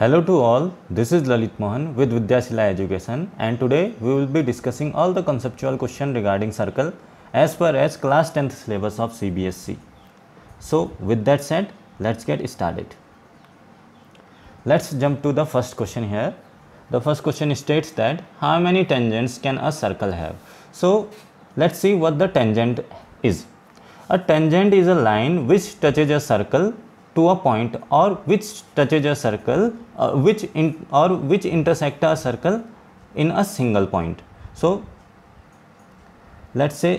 Hello to all, this is Lalit Mohan with Vidyashila Education and today we will be discussing all the conceptual question regarding circle as far as class 10th syllabus of CBSC. So with that said, let's get started. Let's jump to the first question here. The first question states that how many tangents can a circle have? So let's see what the tangent is. A tangent is a line which touches a circle to a point or which touches a circle uh, which in, or which intersect a circle in a single point. So let's say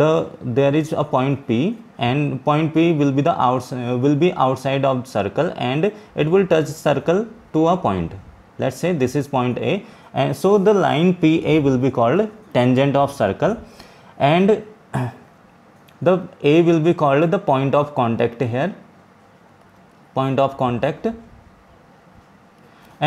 the there is a point P and point P will be the outs uh, will be outside of circle and it will touch circle to a point. Let's say this is point A and so the line PA will be called tangent of circle and the A will be called the point of contact here point of contact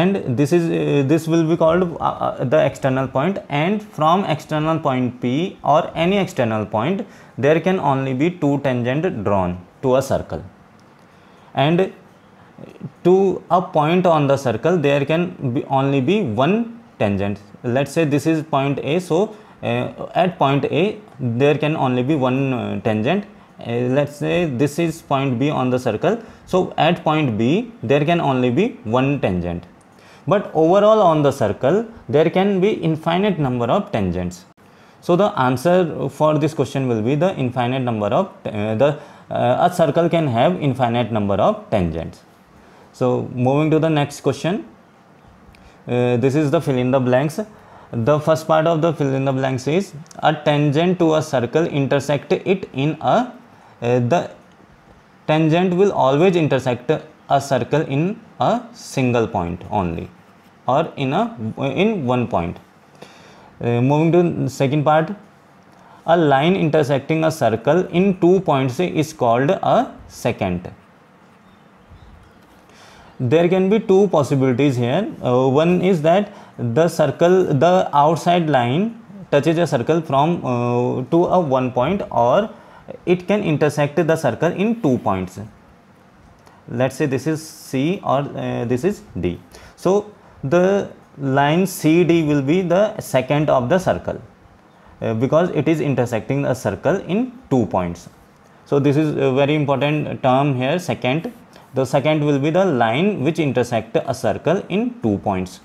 and this is uh, this will be called uh, uh, the external point and from external point p or any external point there can only be two tangent drawn to a circle and to a point on the circle there can be only be one tangent let's say this is point a so uh, at point a there can only be one uh, tangent uh, let's say this is point B on the circle. So at point B, there can only be one tangent. But overall on the circle, there can be infinite number of tangents. So the answer for this question will be the infinite number of uh, the uh, a circle can have infinite number of tangents. So moving to the next question. Uh, this is the fill in the blanks the first part of the fill in the blanks is a tangent to a circle intersect it in a uh, the tangent will always intersect a circle in a single point only or in a in one point uh, moving to second part a line intersecting a circle in two points is called a secant there can be two possibilities here uh, one is that the circle the outside line touches a circle from uh, to a one point or it can intersect the circle in two points let's say this is c or uh, this is d so the line cd will be the second of the circle uh, because it is intersecting a circle in two points so this is a very important term here second the second will be the line which intersect a circle in two points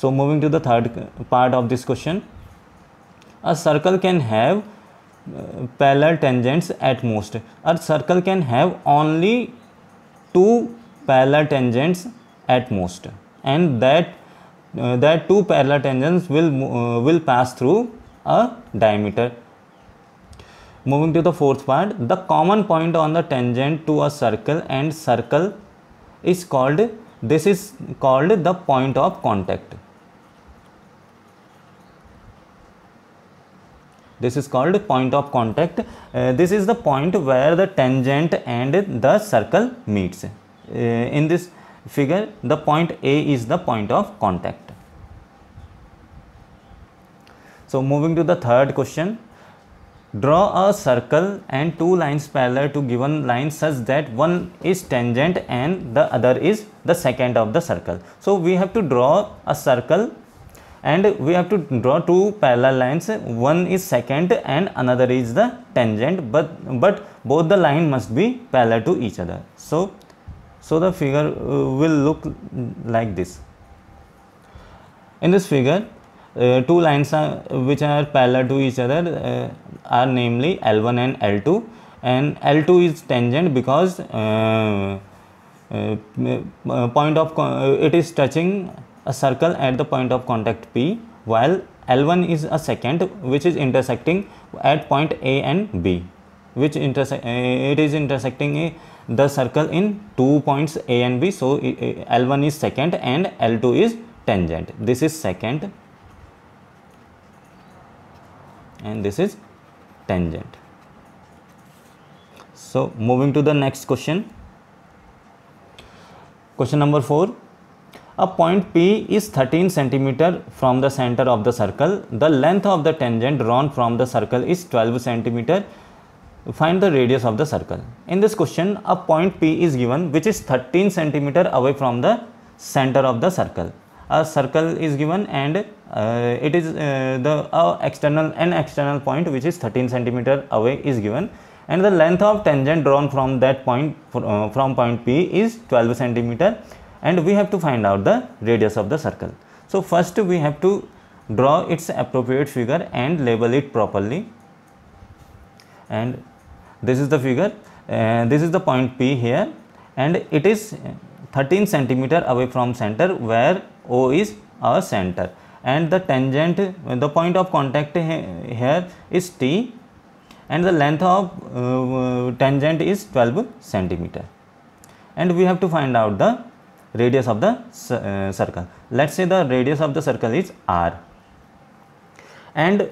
so moving to the third part of this question a circle can have parallel tangents at most a circle can have only two parallel tangents at most and that uh, that two parallel tangents will uh, will pass through a diameter moving to the fourth part the common point on the tangent to a circle and circle is called this is called the point of contact this is called point of contact uh, this is the point where the tangent and the circle meets uh, in this figure the point a is the point of contact so moving to the third question draw a circle and two lines parallel to given line such that one is tangent and the other is the second of the circle so we have to draw a circle and we have to draw two parallel lines one is second, and another is the tangent but but both the line must be parallel to each other so so the figure uh, will look like this in this figure uh, two lines are, which are parallel to each other uh, are namely l1 and l2 and l2 is tangent because uh, uh, uh point of it is touching a circle at the point of contact P while L1 is a second which is intersecting at point A and B which intersect eh, it is intersecting a, eh, the circle in two points A and B so L1 is second and L2 is tangent this is second and this is tangent so moving to the next question question number 4 a point P is 13 centimeter from the center of the circle. The length of the tangent drawn from the circle is 12 centimeter. Find the radius of the circle. In this question, a point P is given which is 13 centimeter away from the center of the circle. A circle is given and uh, it is uh, the uh, external an external point which is 13 centimeter away is given and the length of tangent drawn from that point uh, from point P is 12 centimeter and we have to find out the radius of the circle. So first we have to draw its appropriate figure and label it properly and this is the figure and this is the point P here and it is 13 centimeter away from center where O is our center and the tangent the point of contact here is T and the length of uh, tangent is 12 centimeter and we have to find out the radius of the uh, circle. Let's say the radius of the circle is r. And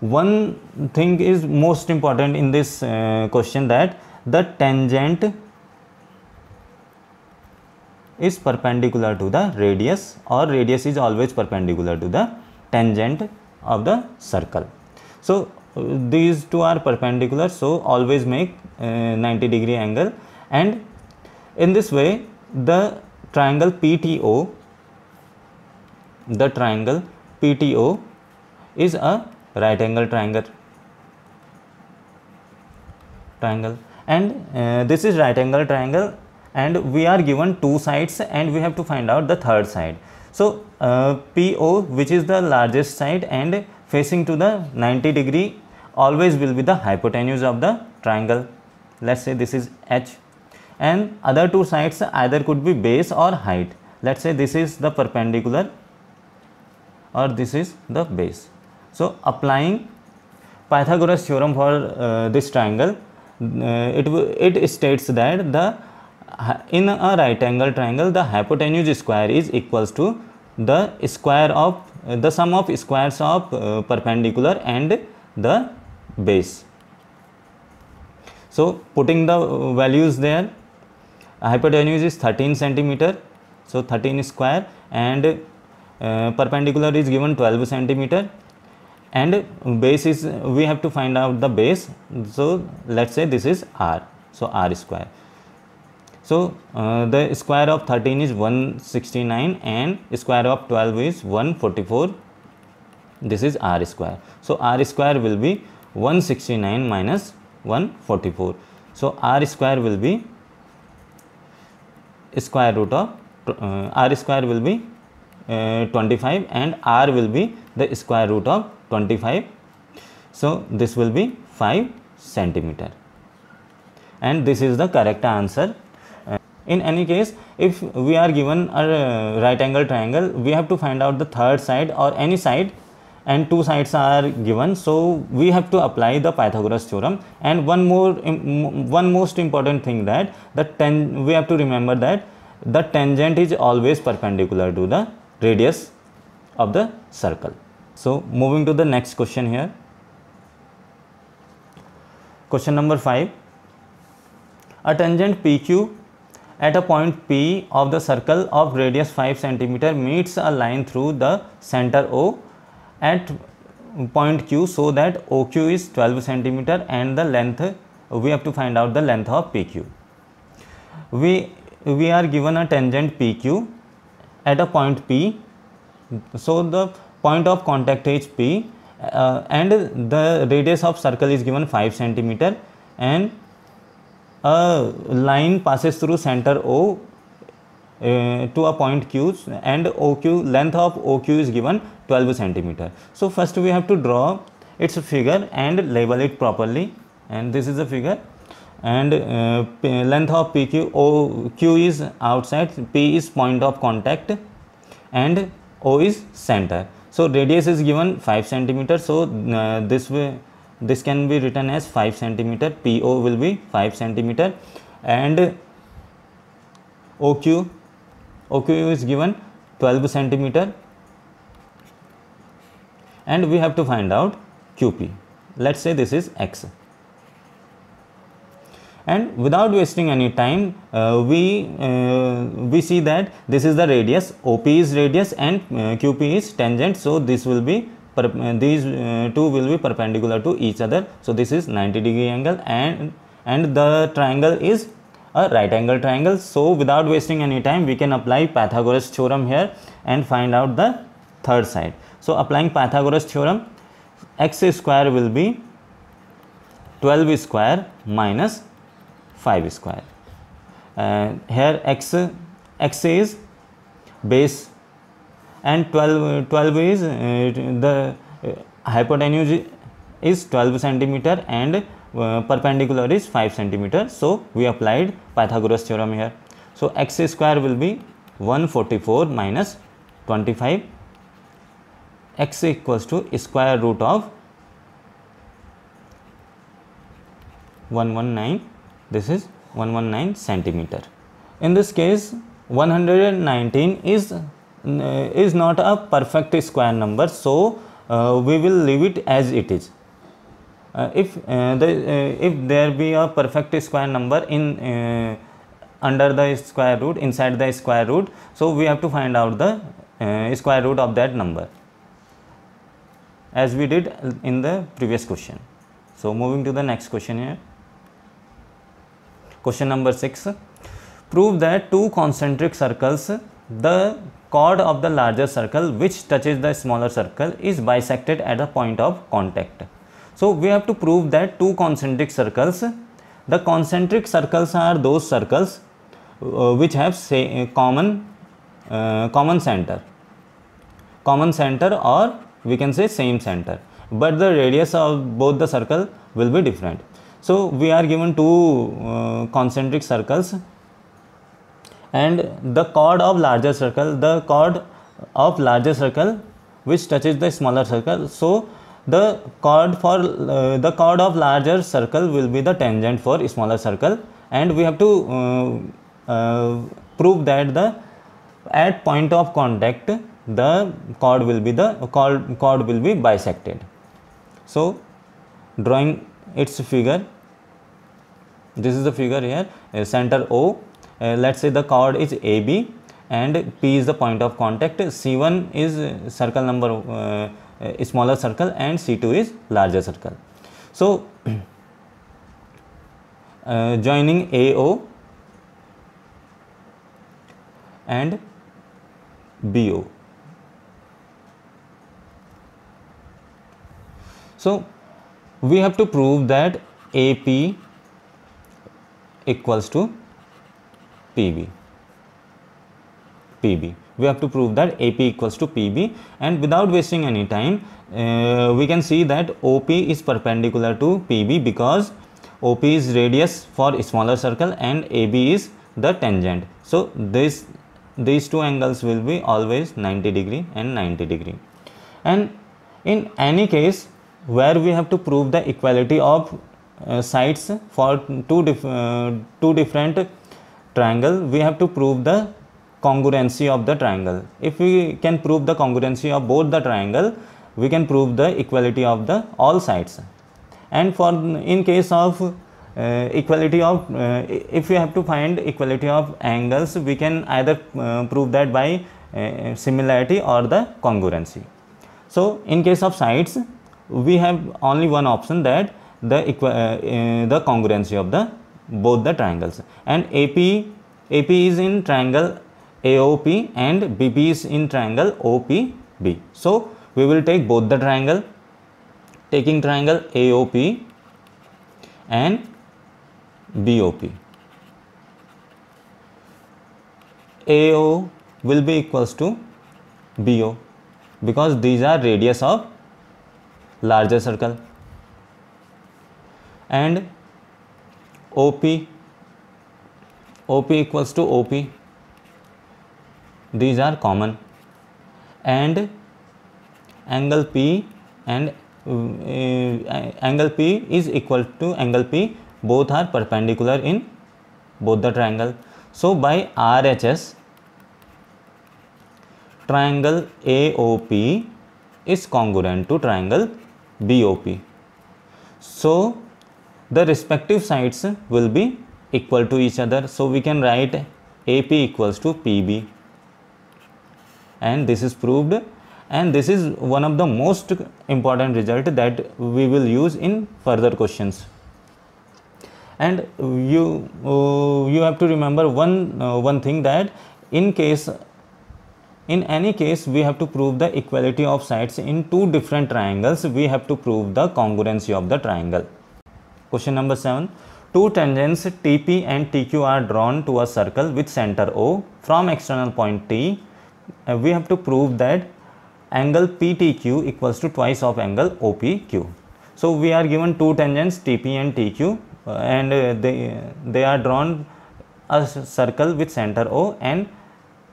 one thing is most important in this uh, question that the tangent is perpendicular to the radius or radius is always perpendicular to the tangent of the circle. So these two are perpendicular so always make uh, 90 degree angle and in this way the triangle PTO, the triangle PTO is a right angle triangle. Triangle and uh, this is right angle triangle and we are given two sides and we have to find out the third side. So uh, PO which is the largest side and facing to the 90 degree always will be the hypotenuse of the triangle. Let's say this is H and other two sides either could be base or height let's say this is the perpendicular or this is the base so applying pythagoras theorem for uh, this triangle uh, it it states that the uh, in a right angle triangle the hypotenuse square is equals to the square of uh, the sum of squares of uh, perpendicular and the base so putting the values there hypotenuse is 13 centimeter so 13 square and uh, perpendicular is given 12 centimeter and base is we have to find out the base so let's say this is r so r square so uh, the square of 13 is 169 and square of 12 is 144 this is r square so r square will be 169 minus 144 so r square will be square root of uh, r square will be uh, 25 and r will be the square root of 25 so this will be 5 centimeter and this is the correct answer uh, in any case if we are given a uh, right angle triangle we have to find out the third side or any side and two sides are given so we have to apply the pythagoras theorem and one more one most important thing that the ten we have to remember that the tangent is always perpendicular to the radius of the circle so moving to the next question here question number 5 a tangent pq at a point P of the circle of radius 5 cm meets a line through the center O at point Q so that OQ is 12 centimeter and the length we have to find out the length of PQ. We, we are given a tangent PQ at a point P. So, the point of contact is P uh, and the radius of circle is given 5 centimeter and a line passes through center O uh, to a point Q and OQ length of OQ is given 12 centimeter so first we have to draw its figure and label it properly and this is a figure and uh, length of pq o q is outside p is point of contact and o is center so radius is given 5 centimeter so uh, this way this can be written as 5 centimeter po will be 5 centimeter and oq oq is given 12 centimeter and we have to find out QP. Let's say this is X. And without wasting any time, uh, we, uh, we see that this is the radius, OP is radius and uh, QP is tangent. So, this will be uh, these uh, two will be perpendicular to each other so this is 90 degree angle and and the triangle is a right angle triangle so without wasting any time we can apply pythagoras theorem here and find out the third side so applying Pythagoras theorem, x square will be 12 square minus 5 square. Uh, here x, x is base and 12, 12 is uh, the uh, hypotenuse is 12 centimeter and uh, perpendicular is 5 centimeter. So we applied Pythagoras theorem here. So x square will be 144 minus 25 x equals to square root of 119 this is 119 centimeter in this case 119 is uh, is not a perfect square number so uh, we will leave it as it is uh, if uh, the uh, if there be a perfect square number in uh, under the square root inside the square root so we have to find out the square root of that number as we did in the previous question. So, moving to the next question here. Question number 6. Prove that two concentric circles, the chord of the larger circle which touches the smaller circle is bisected at a point of contact. So, we have to prove that two concentric circles, the concentric circles are those circles uh, which have say, uh, common, uh, common center, common center or we can say same center but the radius of both the circle will be different so we are given two uh, concentric circles and the chord of larger circle the chord of larger circle which touches the smaller circle so the chord for uh, the chord of larger circle will be the tangent for smaller circle and we have to uh, uh prove that the at point of contact the chord will be the chord. Chord will be bisected. So drawing its figure, this is the figure here, uh, center O, uh, let's say the chord is AB and P is the point of contact, C1 is uh, circle number uh, smaller circle and C2 is larger circle. So uh, joining AO and BO So we have to prove that AP equals to PB. PB. We have to prove that AP equals to PB and without wasting any time uh, we can see that OP is perpendicular to PB because OP is radius for smaller circle and AB is the tangent. So this these two angles will be always 90 degree and 90 degree and in any case where we have to prove the equality of uh, sides for two, dif uh, two different triangle we have to prove the congruency of the triangle if we can prove the congruency of both the triangle we can prove the equality of the all sides and for in case of uh, equality of uh, if we have to find equality of angles we can either uh, prove that by uh, similarity or the congruency so in case of sides we have only one option that the uh, uh, the congruency of the both the triangles and AP AP is in triangle AOP and BP is in triangle OPB. So we will take both the triangle taking triangle AOP and BOP. AO will be equals to BO because these are radius of larger circle and op op equals to op these are common and angle p and uh, angle p is equal to angle p both are perpendicular in both the triangle so by rhs triangle aop is congruent to triangle BOP. So the respective sides will be equal to each other. So we can write AP equals to PB and this is proved and this is one of the most important result that we will use in further questions and you uh, you have to remember one uh, one thing that in case in any case we have to prove the equality of sides in two different triangles we have to prove the congruency of the triangle question number 7 two tangents tp and tq are drawn to a circle with center o from external point t uh, we have to prove that angle ptq equals to twice of angle opq so we are given two tangents tp and tq uh, and uh, they they are drawn a circle with center o and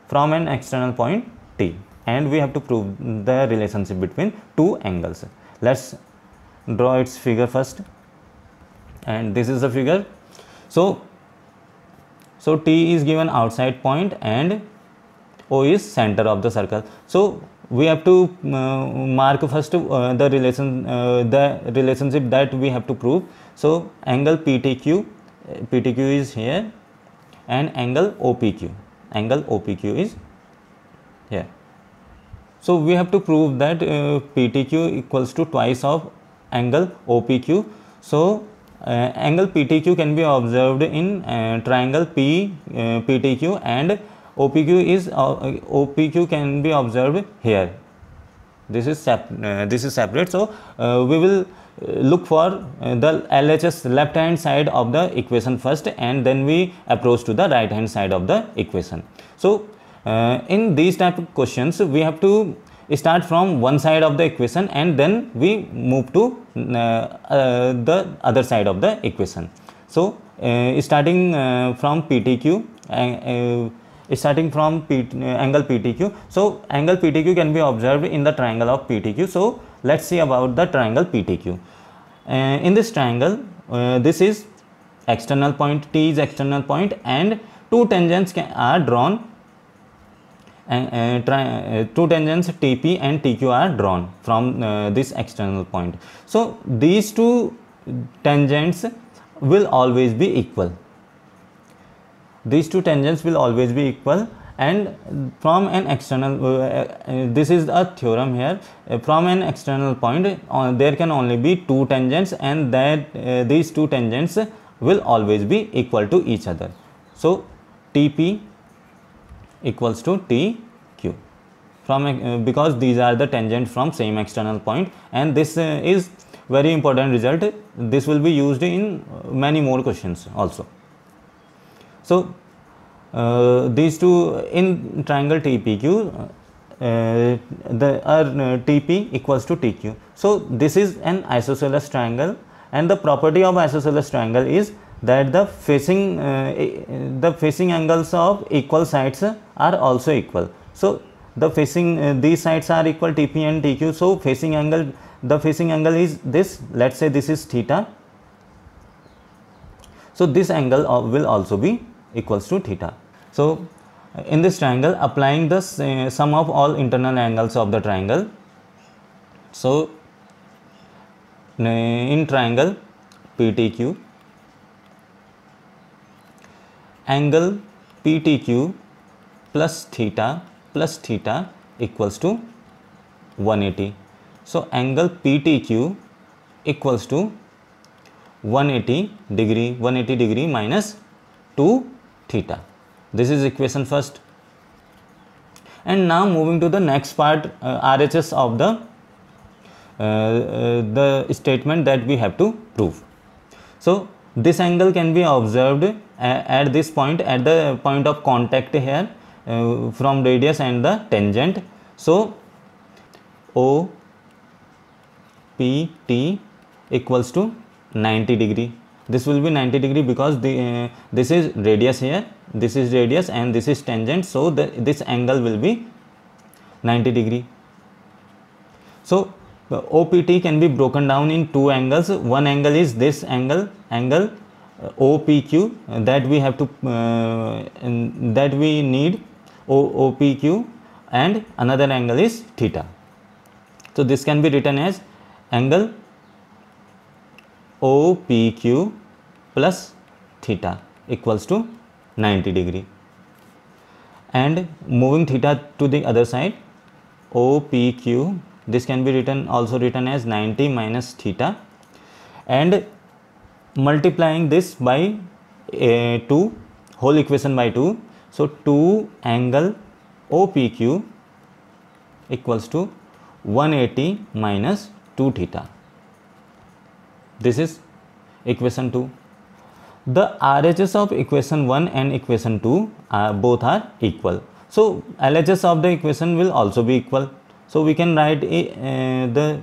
from an external point t and we have to prove the relationship between two angles. Let's draw its figure first and this is the figure. So, so t is given outside point and O is center of the circle. So, we have to uh, mark first uh, the relation uh, the relationship that we have to prove. So, angle PTQ, PTQ is here and angle OPQ angle OPQ is here. So we have to prove that uh, PTQ equals to twice of angle OPQ. So uh, angle PTQ can be observed in uh, triangle P uh, PTQ and OPQ is uh, uh, OPQ can be observed here. This is sep this is separate. So we will uh, look for uh, the LHS left hand side of the equation first and then we approach to the right hand side of the equation. So uh, in these type of questions we have to start from one side of the equation and then we move to uh, uh, the other side of the equation. So uh, starting from PTQ starting from P, angle PTQ. So angle PTQ can be observed in the triangle of PTQ. So let's see about the triangle PTQ. Uh, in this triangle, uh, this is external point, T is external point and two tangents can, are drawn and uh, uh two tangents TP and TQ are drawn from uh, this external point. So, these two tangents will always be equal. These two tangents will always be equal and from an external uh, uh, this is a theorem here uh, from an external point uh, there can only be two tangents and that these two tangents will always be equal to each other so tp equals to tq from uh, because these are the tangent from same external point and this uh, is very important result this will be used in many more questions also so uh, these two in triangle TPQ, uh, the are uh, TP equals to TQ. So this is an isosceles triangle, and the property of isosceles triangle is that the facing uh, the facing angles of equal sides are also equal. So the facing uh, these sides are equal TP and TQ. So facing angle the facing angle is this. Let's say this is theta. So this angle will also be equals to theta. So in this triangle applying the eh, sum of all internal angles of the triangle. So eh, in triangle PTQ angle PTQ plus theta plus theta equals to 180. So angle PTQ equals to 180 degree 180 degree minus 2 theta this is equation first and now moving to the next part uh, RHS of the uh, uh, the statement that we have to prove so this angle can be observed uh, at this point at the point of contact here uh, from radius and the tangent so O P T equals to 90 degree this will be 90 degree because the uh, this is radius here this is radius and this is tangent so the, this angle will be 90 degree so OPT can be broken down in two angles one angle is this angle angle uh, OPQ uh, that we have to uh, that we need o, OPQ and another angle is theta so this can be written as angle OPQ plus theta equals to 90 degree and moving theta to the other side OPQ this can be written also written as 90 minus theta and multiplying this by uh, 2 whole equation by 2 so 2 angle OPQ equals to 180 minus 2 theta this is equation 2 the RHS of equation 1 and equation 2 are uh, both are equal so LHS of the equation will also be equal so we can write a, uh, the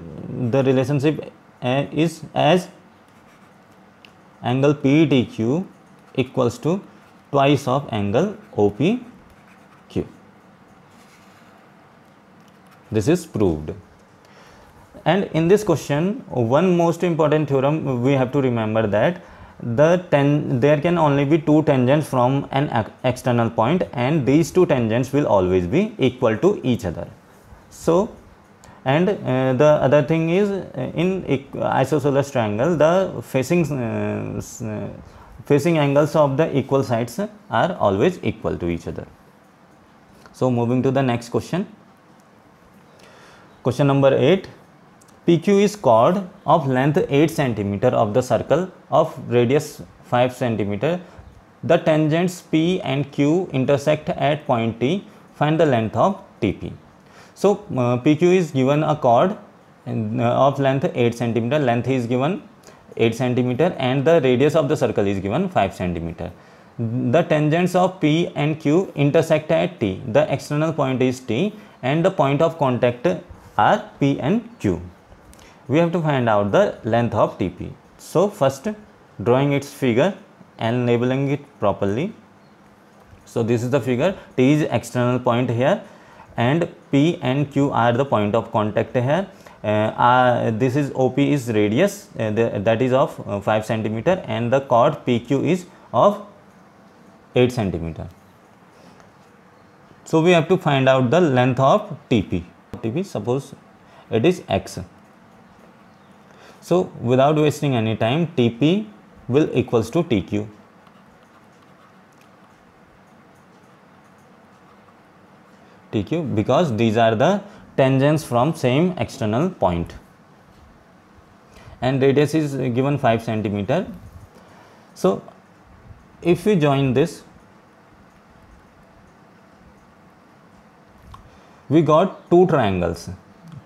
the relationship uh, is as angle PDQ equals to twice of angle OPQ this is proved and in this question one most important theorem we have to remember that the ten there can only be two tangents from an external point and these two tangents will always be equal to each other so and uh, the other thing is uh, in isosceles triangle the facing uh, uh, facing angles of the equal sides are always equal to each other so moving to the next question question number 8 PQ is chord of length 8 cm of the circle of radius 5 cm. The tangents P and Q intersect at point T. Find the length of TP. So uh, PQ is given a chord uh, of length 8 cm. Length is given 8 cm and the radius of the circle is given 5 cm. The tangents of P and Q intersect at T. The external point is T and the point of contact are P and Q we have to find out the length of TP. So first drawing its figure and labeling it properly. So this is the figure T is external point here and P and Q are the point of contact here. Uh, uh, this is OP is radius uh, the, that is of uh, 5 centimeter and the chord PQ is of 8 centimeter. So we have to find out the length of TP. TP suppose it is X so without wasting any time TP will equals to TQ. TQ because these are the tangents from same external point and radius is given 5 centimeter. So if we join this we got two triangles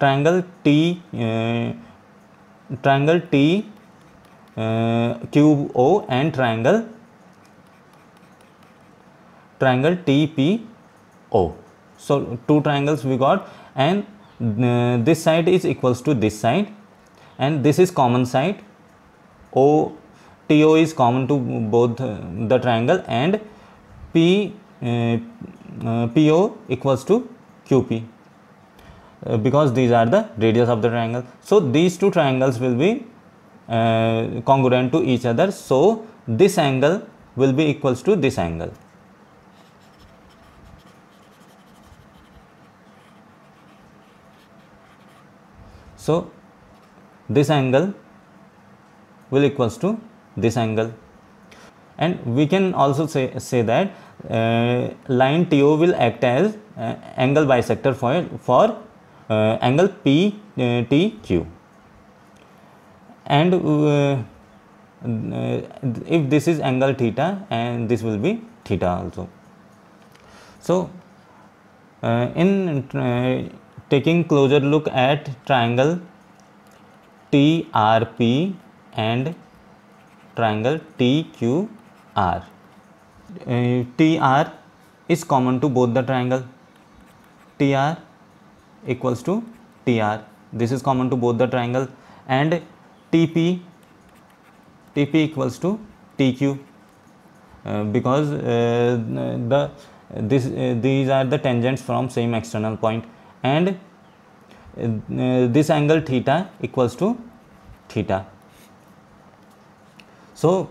triangle T uh, triangle T uh, cube O and triangle triangle TPO. So two triangles we got and uh, this side is equals to this side and this is common side O TO is common to both uh, the triangle and P uh, uh, PO equals to QP uh, because these are the radius of the triangle so these two triangles will be uh, congruent to each other so this angle will be equals to this angle so this angle will equals to this angle and we can also say say that uh, line TO will act as uh, angle bisector for for angle P T Q and if this is angle theta and this will be theta also so in taking closer look at triangle T R P and triangle T Q R T R is common to both the triangle T R equals to TR. This is common to both the triangle and TP, TP equals to TQ uh, because uh, the this uh, these are the tangents from same external point and uh, this angle theta equals to theta. So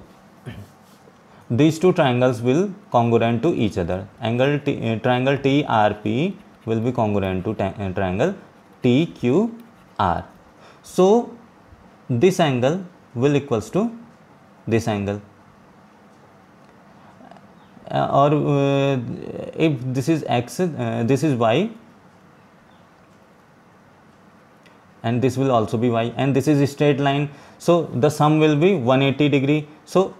these two triangles will congruent to each other. Angle t, uh, triangle TRP will be congruent to uh, triangle TQR. So this angle will equals to this angle uh, or uh, if this is x uh, this is y and this will also be y and this is a straight line so the sum will be 180 degree so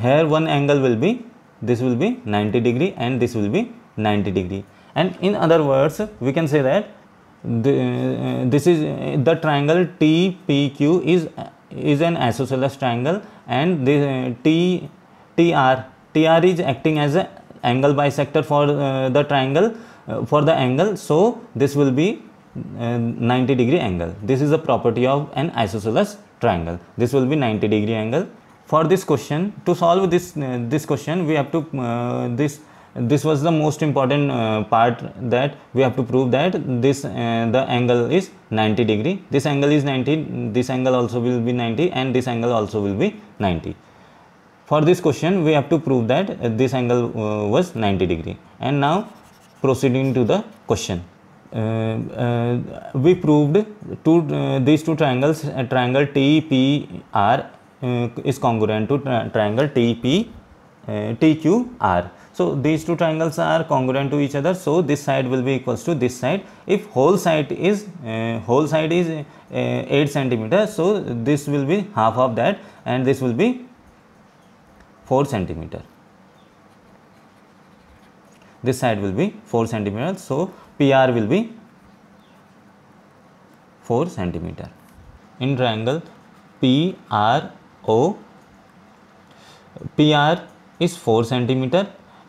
here one angle will be this will be 90 degree and this will be 90 degree and in other words we can say that the, uh, this is uh, the triangle TPQ is uh, is an isosceles triangle and the uh, T TR TR is acting as an angle bisector for uh, the triangle for the angle so this will be 90 degree angle this is a property of an isosceles triangle this will be 90 degree angle for this question to solve this this question we have to this this was the most important uh, part that we have to prove that this uh, the angle is 90 degree this angle is 90 this angle also will be 90 and this angle also will be 90 for this question we have to prove that uh, this angle uh, was 90 degree and now proceeding to the question uh, uh, we proved two these two triangles triangle TPR is congruent to tri triangle TP TQR so these two triangles are congruent to each other. So this side will be equals to this side. If whole side is uh, whole side is uh, eight centimeter, so this will be half of that, and this will be four centimeter. This side will be four centimeter. So PR will be four centimeter. In triangle PRO, PR is 4 centimeter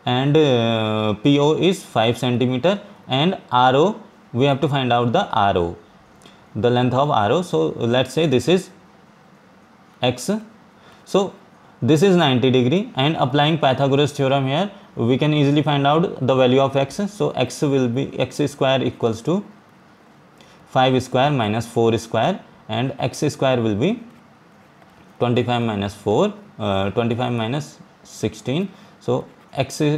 and uh, PO is 5 centimeter and RO we have to find out the RO the length of RO so let's say this is X so this is 90 degree and applying Pythagoras theorem here we can easily find out the value of X so X will be X square equals to 5 square minus 4 square and X square will be 25 minus 4 uh, 25 minus 16 so x uh,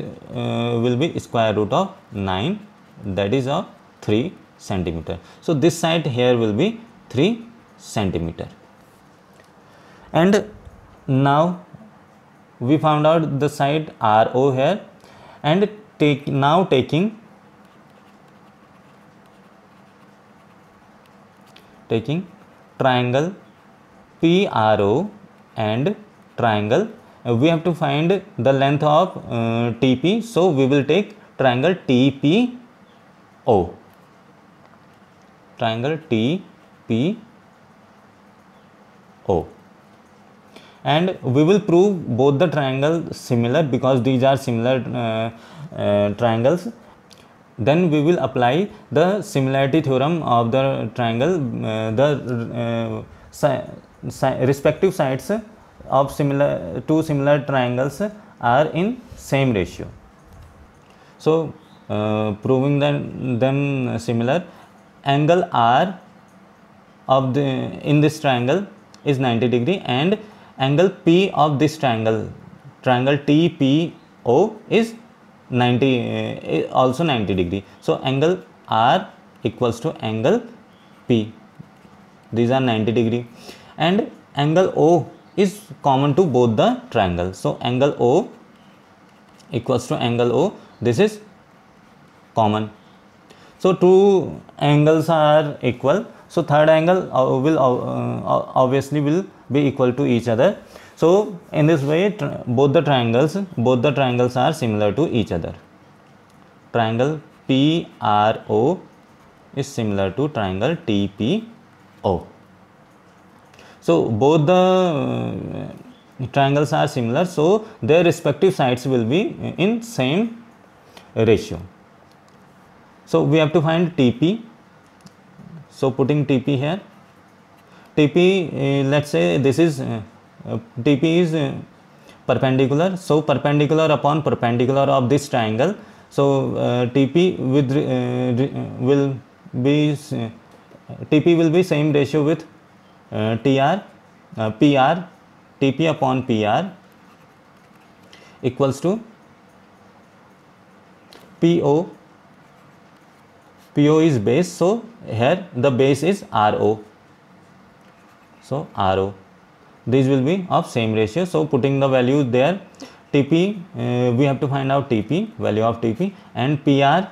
will be square root of 9 that is of 3 centimeter. So, this side here will be 3 centimeter. And now we found out the side RO here and take now taking taking triangle PRO and triangle uh, we have to find the length of uh, TP. So, we will take triangle TPO. Triangle TPO and we will prove both the triangles similar because these are similar uh, uh, triangles then we will apply the similarity theorem of the triangle uh, the uh, si si respective sides of similar two similar triangles are in same ratio. So, uh, proving them, them similar angle R of the in this triangle is 90 degree and angle P of this triangle triangle TPO is 90 uh, also 90 degree. So, angle R equals to angle P these are 90 degree and angle O is common to both the triangle so angle o equals to angle o this is common so two angles are equal so third angle uh, will uh, uh, obviously will be equal to each other so in this way both the triangles both the triangles are similar to each other triangle PRO is similar to triangle TPO so both the uh, triangles are similar so their respective sides will be in same ratio so we have to find tp so putting tp here tp uh, let's say this is uh, uh, tp is uh, perpendicular so perpendicular upon perpendicular of this triangle so uh, tp with will be tp will be same ratio with TR, uh, uh PR, TP upon PR equals to PO. PO is base, so here the base is RO. So RO. These will be of same ratio. So putting the value there, TP uh, we have to find out TP value of TP and PR.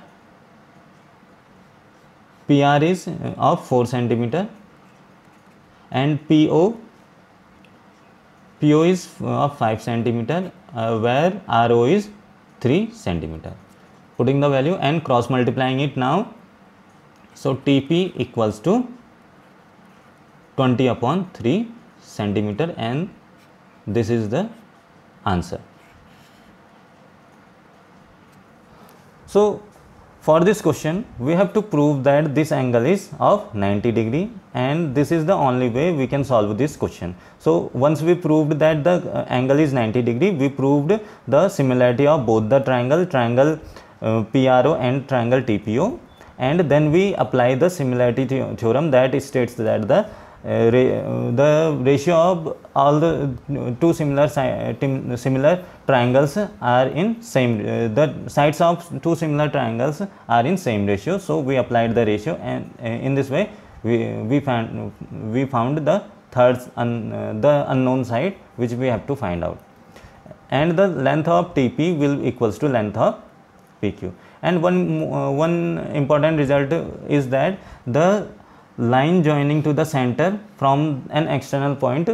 PR is uh, of 4 centimeter and PO PO is uh, of 5 centimeter uh, where RO is 3 centimeter putting the value and cross multiplying it now so TP equals to 20 upon 3 centimeter and this is the answer so for this question we have to prove that this angle is of 90 degree and this is the only way we can solve this question. So once we proved that the uh, angle is 90 degree, we proved the similarity of both the triangle, triangle uh, PRO and triangle TPO and then we apply the similarity the theorem that states that the uh, uh the ratio of all the uh, two similar si similar triangles are in same uh, the sides of two similar triangles are in same ratio so we applied the ratio and in this way we, we, found, we found the third un, uh, the unknown side which we have to find out and the length of TP will equals to length of PQ and one, uh, one important result is that the line joining to the center from an external point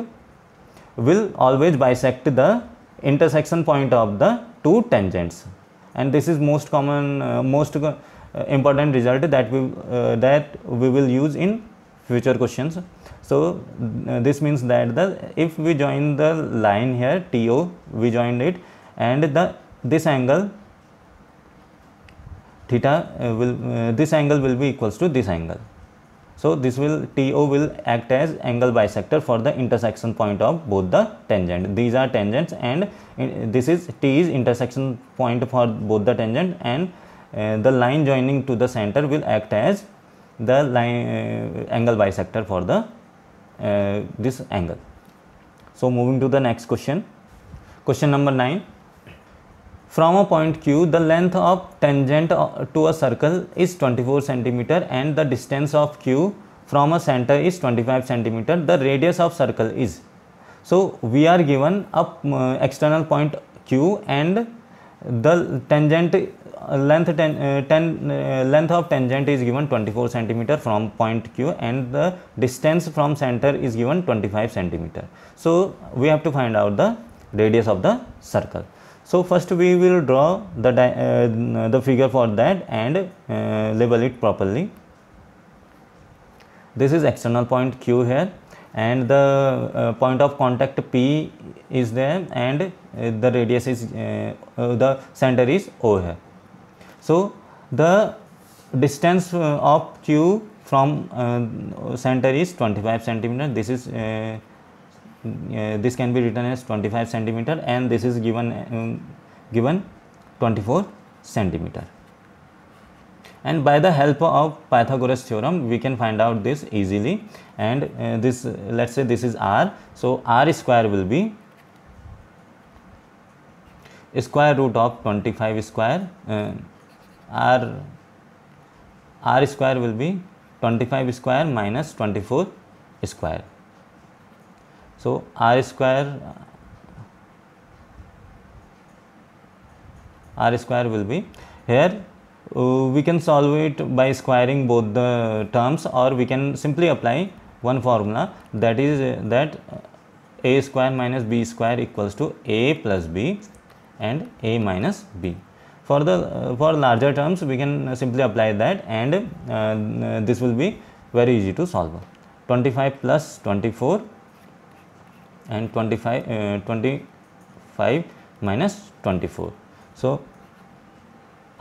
will always bisect the intersection point of the two tangents and this is most common uh, most uh, important result that we uh, that we will use in future questions. So uh, this means that the if we join the line here TO we joined it and the this angle theta uh, will uh, this angle will be equals to this angle so this will to will act as angle bisector for the intersection point of both the tangent these are tangents and in, this is t is intersection point for both the tangent and the line joining to the center will act as the line uh, angle bisector for the uh, this angle. So, moving to the next question. Question number 9. From a point Q, the length of tangent uh, to a circle is 24 centimeter and the distance of Q from a center is 25 centimeter. The radius of circle is. So, we are given a uh, external point Q and the tangent uh, length ten, uh, ten uh, length of tangent is given 24 centimeter from point q and the distance from center is given 25 centimeter so we have to find out the radius of the circle so first we will draw the uh, the figure for that and uh, label it properly this is external point q here and the uh, point of contact P is there and uh, the radius is uh, uh the center is O here. So, the distance uh, of Q from uh, center is 25 centimeter. This is uh, this can be written as 25 centimeter, and this is given um, given 24 centimeter. And by the help of Pythagoras theorem, we can find out this easily. And uh, this, let's say this is r, so r square will be square root of 25 square uh, r r square will be 25 square minus 24 square. So, r square r square will be here uh, we can solve it by squaring both the terms or we can simply apply one formula that is uh, that uh, a square minus b square equals to a plus b and a minus b for the for larger terms we can simply apply that and uh, this will be very easy to solve 25 plus 24 and 25 uh, 25 minus 24 so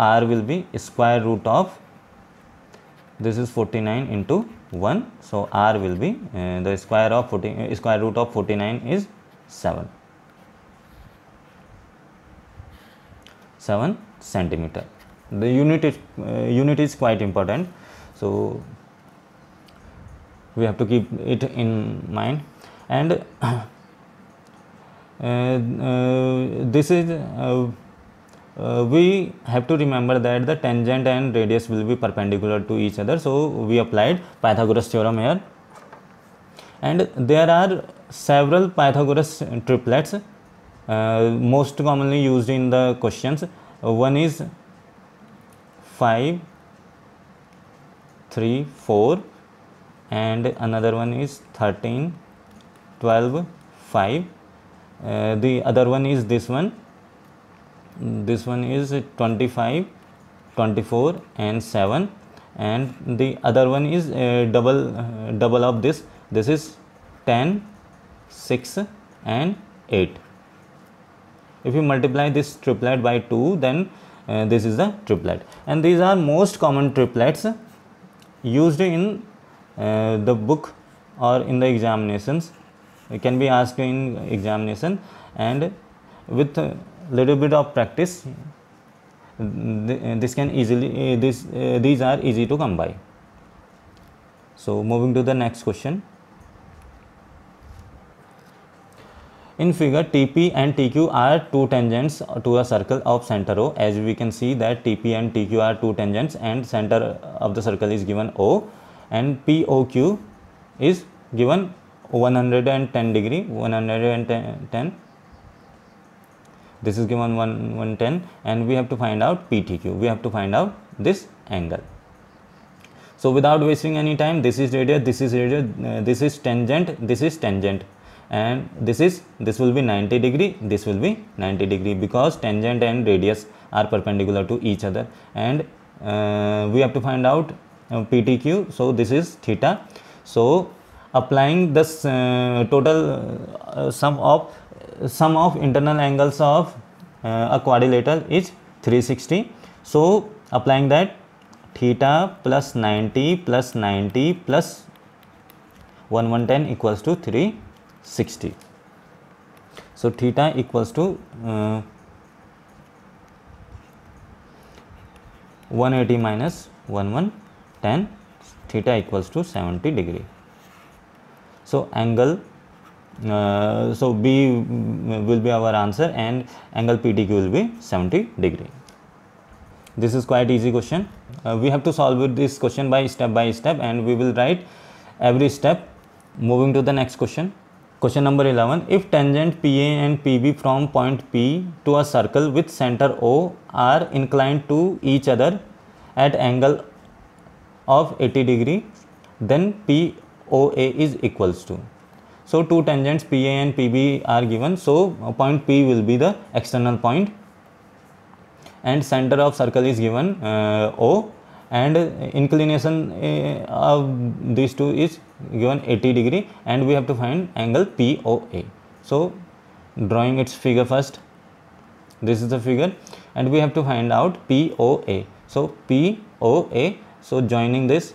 r will be square root of this is 49 into 1 so r will be uh, the square of 40 uh, square root of 49 is 7 7 centimeter the unit is, uh, unit is quite important so we have to keep it in mind and uh, uh, this is uh, uh, we have to remember that the tangent and radius will be perpendicular to each other so we applied pythagoras theorem here and there are several pythagoras triplets uh, most commonly used in the questions one is 5 3 4 and another one is 13 12 5 uh, the other one is this one this one is 25 24 and 7 and the other one is uh, double uh, double of this this is 10 6 and 8 if you multiply this triplet by 2 then uh, this is the triplet and these are most common triplets used in uh, the book or in the examinations it can be asked in examination and with a little bit of practice uh, this can easily uh, this uh, these are easy to come by so moving to the next question In figure, TP and TQ are two tangents to a circle of center O. As we can see that TP and TQ are two tangents and center of the circle is given O and POQ is given 110 degree 110 this is given 110 and we have to find out PTQ we have to find out this angle so without wasting any time this is radius this is radius uh, this is tangent this is tangent and this is this will be 90 degree this will be 90 degree because tangent and radius are perpendicular to each other and uh, we have to find out uh, ptq so this is theta so applying this uh, total uh, sum of sum of internal angles of uh, a quadrilateral is 360 so applying that theta plus 90 plus 90 plus 1110 equals to 3 60. So, theta equals to uh, 180 minus 1110 theta equals to 70 degree. So, angle uh, so B mm, will be our answer and angle PDQ will be 70 degree. This is quite easy question. Uh, we have to solve this question by step by step and we will write every step moving to the next question. Question number 11. If tangent PA and PB from point P to a circle with center O are inclined to each other at angle of 80 degree, then POA is equals to. So, two tangents PA and PB are given. So, point P will be the external point and center of circle is given uh, O and inclination eh, of these two is given 80 degree and we have to find angle POA. So drawing its figure first this is the figure and we have to find out POA. So POA so joining this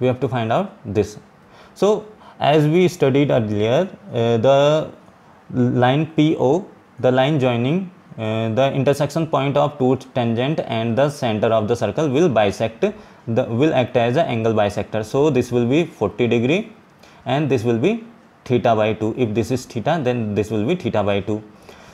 we have to find out this. So as we studied earlier uh, the line PO the line joining the intersection point of two tangent and the center of the circle will bisect the will act as an angle bisector so this will be 40 degree and this will be theta by 2 if this is theta then this will be theta by 2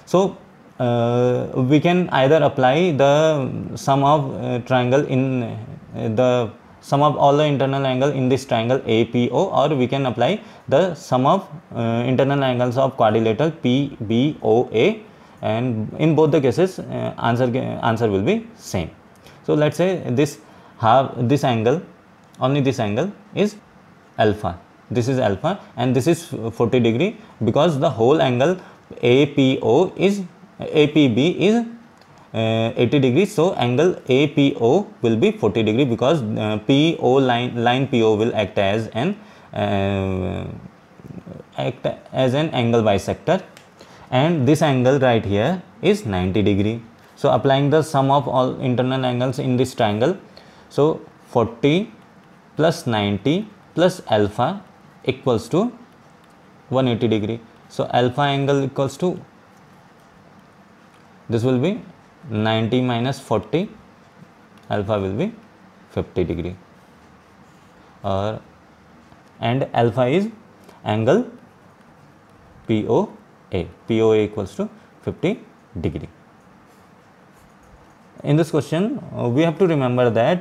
so uh, we can either apply the sum of uh, triangle in uh, the sum of all the internal angle in this triangle APO or we can apply the sum of uh, internal angles of quadrilateral PBOA and in both the cases uh, answer answer will be same so let's say this have this angle only this angle is alpha this is alpha and this is 40 degree because the whole angle APO is APB is uh, 80 degree so angle APO will be 40 degree because uh, PO line line PO will act as an uh, act as an angle bisector and this angle right here is 90 degree so applying the sum of all internal angles in this triangle so 40 plus 90 plus alpha equals to 180 degree so alpha angle equals to this will be 90 minus 40 alpha will be 50 degree or uh, and alpha is angle PO a, POA equals to 50 degree. In this question, uh, we have to remember that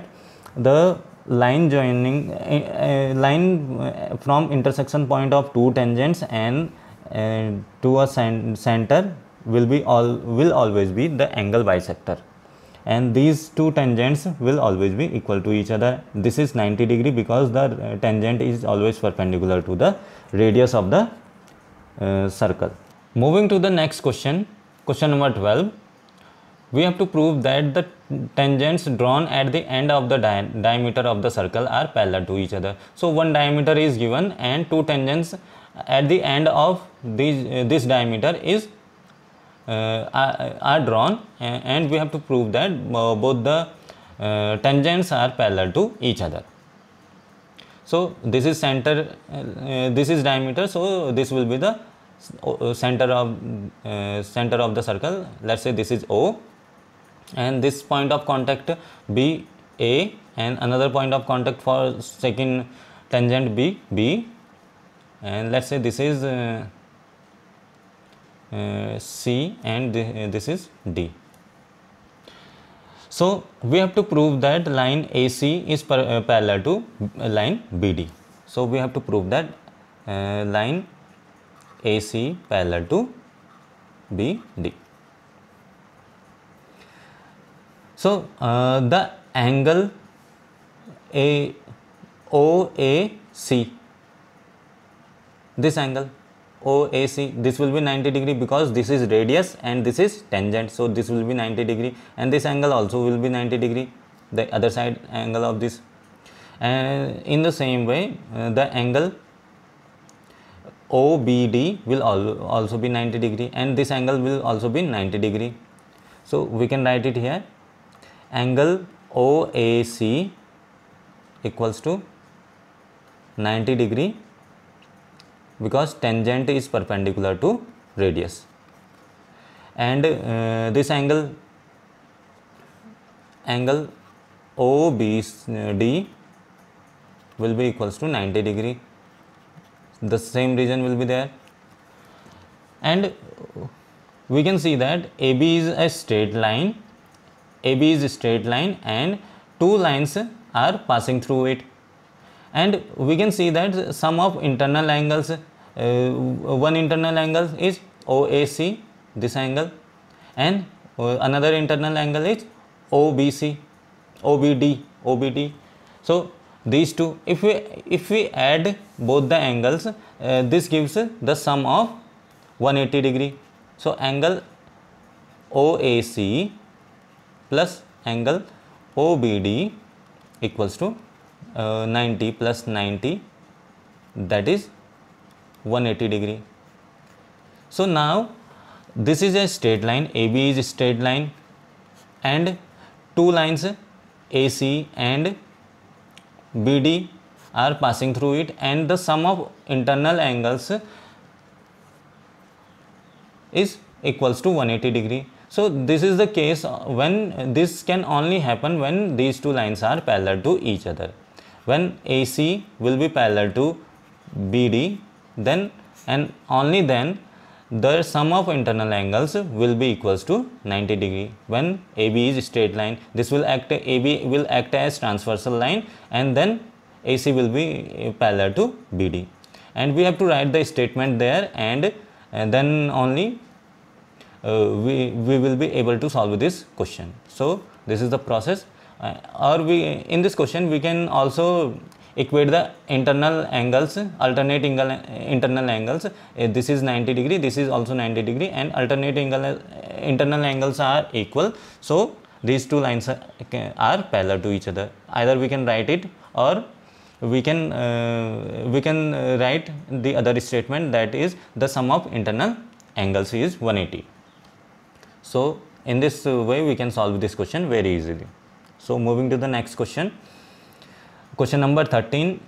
the line joining uh, uh, line uh, from intersection point of two tangents and uh, to a center will be all will always be the angle bisector and these two tangents will always be equal to each other this is 90 degree because the uh, tangent is always perpendicular to the radius of the circle Moving to the next question, question number 12. We have to prove that the tangents drawn at the end of the di diameter of the circle are parallel to each other. So one diameter is given and two tangents at the end of these, uh, this diameter is uh, are, are, drawn and, we have to prove that uh, both the uh, tangents are parallel to each other. So this is center, uh, uh, this is diameter, so this will be the uh, center of uh, center of the circle let's say this is o and this point of contact b a and another point of contact for second tangent b b and let's say this is uh, uh, c and uh, this is d so we have to prove that line ac is par uh, parallel to line bd so we have to prove that line AC parallel to BD. So, uh, the angle A O A C this angle OAC this will be 90 degree because this is radius and this is tangent so this will be 90 degree and this angle also will be 90 degree the other side angle of this and in the same way uh, the angle OBD will also be 90 degree and this angle will also be 90 degree. So, we can write it here angle OAC equals to 90 degree because tangent is perpendicular to radius and uh, this angle angle OBD will be equals to 90 degree the same region will be there and we can see that AB is a straight line AB is a straight line and two lines are passing through it and we can see that sum of internal angles uh, one internal angle is OAC this angle and uh, another internal angle is OBC OBD OBD so these two if we if we add both the angles uh, this gives the sum of 180 degree so angle OAC plus angle OBD equals to uh, 90 plus 90 that is 180 degree so now this is a straight line AB is straight line and two lines AC and BD are passing through it and the sum of internal angles is equals to 180 degree. So this is the case when this can only happen when these two lines are parallel to each other. When AC will be parallel to BD then and only then the sum of internal angles will be equals to 90 degree when AB is straight line this will act AB will act as transversal line and then AC will be uh, parallel to BD and we have to write the statement there and, and then only uh, we, we will be able to solve this question. So, this is the process uh, or we in this question we can also equate the internal angles alternate angle internal angles uh, this is 90 degree this is also 90 degree and alternate angle uh, internal angles are equal so these two lines are, are, parallel to each other either we can write it or we can uh, we can uh, write the other statement that is the sum of internal angles is 180 so in this way we can solve this question very easily so moving to the next question Question number 13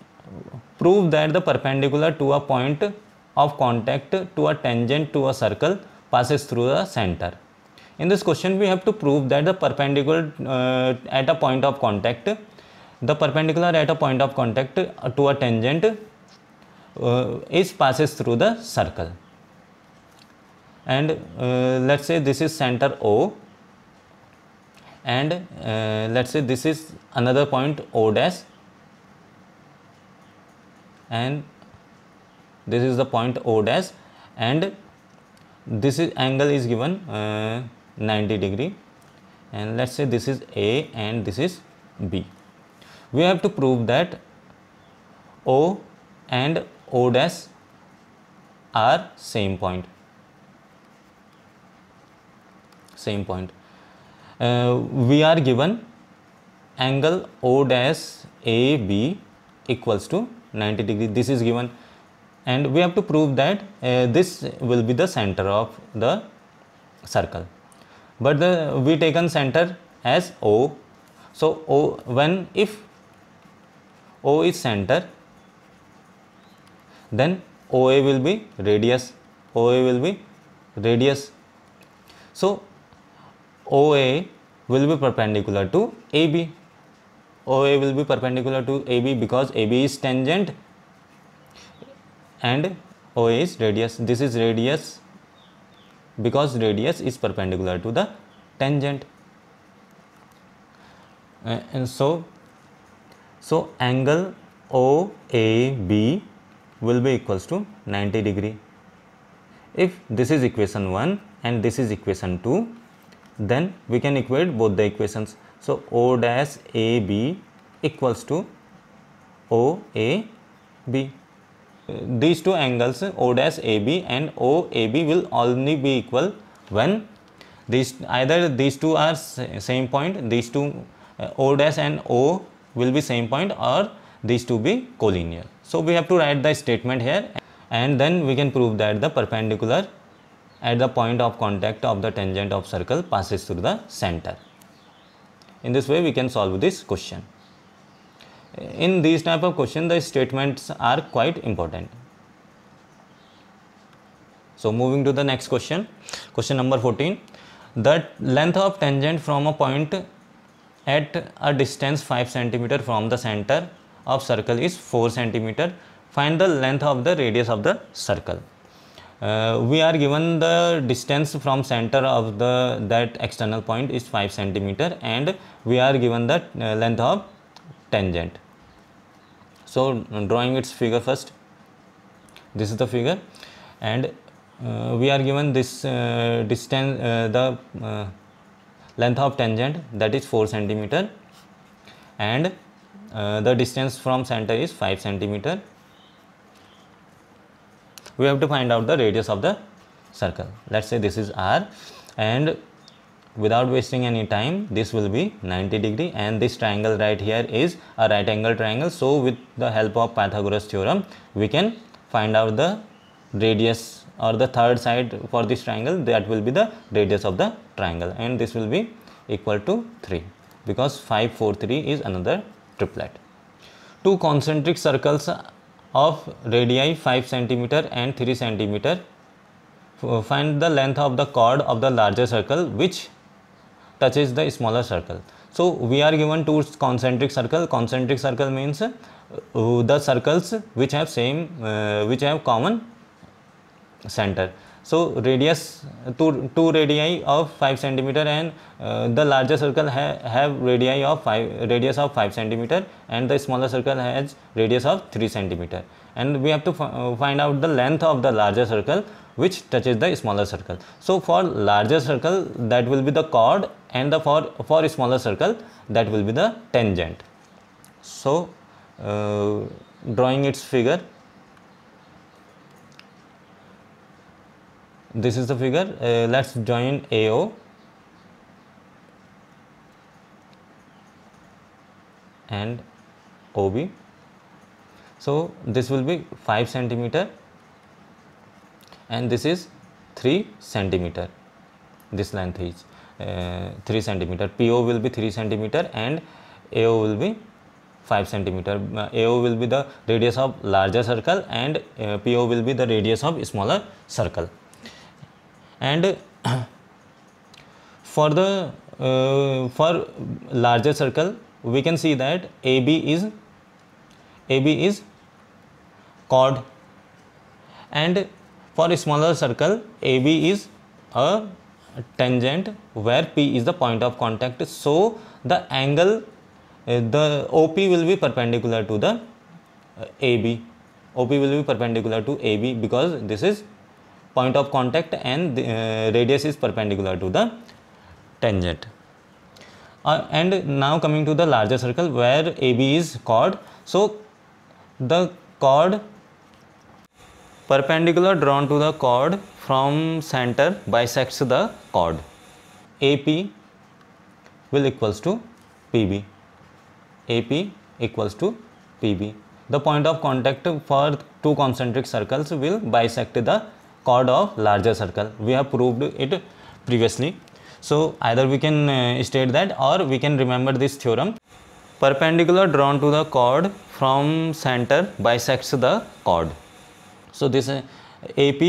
prove that the perpendicular to a point of contact to a tangent to a circle passes through the center. In this question we have to prove that the perpendicular uh, at a point of contact the perpendicular at a point of contact uh, to a tangent uh, is passes through the circle and let's say this is center O and let's say this is another point O dash and this is the point O dash and this is angle is given uh, 90 degree and let's say this is A and this is B. We have to prove that O and O dash are same point same point uh, we are given angle O dash AB equals to 90 degree this is given and we have to prove that uh, this will be the center of the circle but the we taken center as O so O when if O is center then OA will be radius OA will be radius so OA will be perpendicular to AB OA will be perpendicular to AB because AB is tangent and OA is radius. This is radius because radius is perpendicular to the tangent. and so, so angle OAB will be equals to 90 degree. If this is equation 1 and this is equation 2, then we can equate both the equations. So, O dash AB equals to OAB. These two angles O dash AB and OAB will only be equal when these either these two are same point, these two uh, O dash and O will be same point or these two be collinear. So, we have to write the statement here and then we can prove that the perpendicular at the point of contact of the tangent of circle passes through the center in this way we can solve this question in these type of question the statements are quite important so moving to the next question question number 14 the length of tangent from a point at a distance 5 centimeter from the center of circle is 4 centimeter find the length of the radius of the circle uh, we are given the distance from center of the that external point is 5 centimeter and we are given the uh, length of tangent so drawing its figure first this is the figure and uh, we are given this uh, distance uh, the length of tangent that is 4 centimeter and the distance from center is 5 centimeter we have to find out the radius of the circle let's say this is r and without wasting any time this will be 90 degree and this triangle right here is a right angle triangle so with the help of pythagoras theorem we can find out the radius or the third side for this triangle that will be the radius of the triangle and this will be equal to 3 because 5 4 3 is another triplet two concentric circles of radii 5 centimeter and 3 centimeter. Find the length of the chord of the larger circle which touches the smaller circle. So we are given two concentric circle. Concentric circle means uh, the circles which have same uh, which have common center. So radius two, two radii of 5 centimeter and uh, the larger circle ha have radii of 5 radius of 5 centimeter and the smaller circle has radius of 3 centimeter and we have to uh, find out the length of the larger circle which touches the smaller circle. So for larger circle that will be the chord and the for, for smaller circle that will be the tangent. So uh, drawing its figure this is the figure uh, let's join AO and OB so this will be 5 centimeter and this is 3 centimeter this length is uh, 3 centimeter PO will be 3 centimeter and AO will be 5 centimeter uh, AO will be the radius of larger circle and uh, PO will be the radius of smaller circle and for the uh, for larger circle we can see that AB is AB is chord and for smaller circle AB is a tangent where P is the point of contact so the angle uh, the OP will be perpendicular to the uh, AB OP will be perpendicular to AB because this is point of contact and the, uh, radius is perpendicular to the tangent. Uh, and now coming to the larger circle where AB is chord. So the chord perpendicular drawn to the chord from center bisects the chord. AP will equals to PB. AP equals to PB. The point of contact for two concentric circles will bisect the chord of larger circle we have proved it previously so either we can uh, state that or we can remember this theorem perpendicular drawn to the chord from center bisects the chord so this uh, AP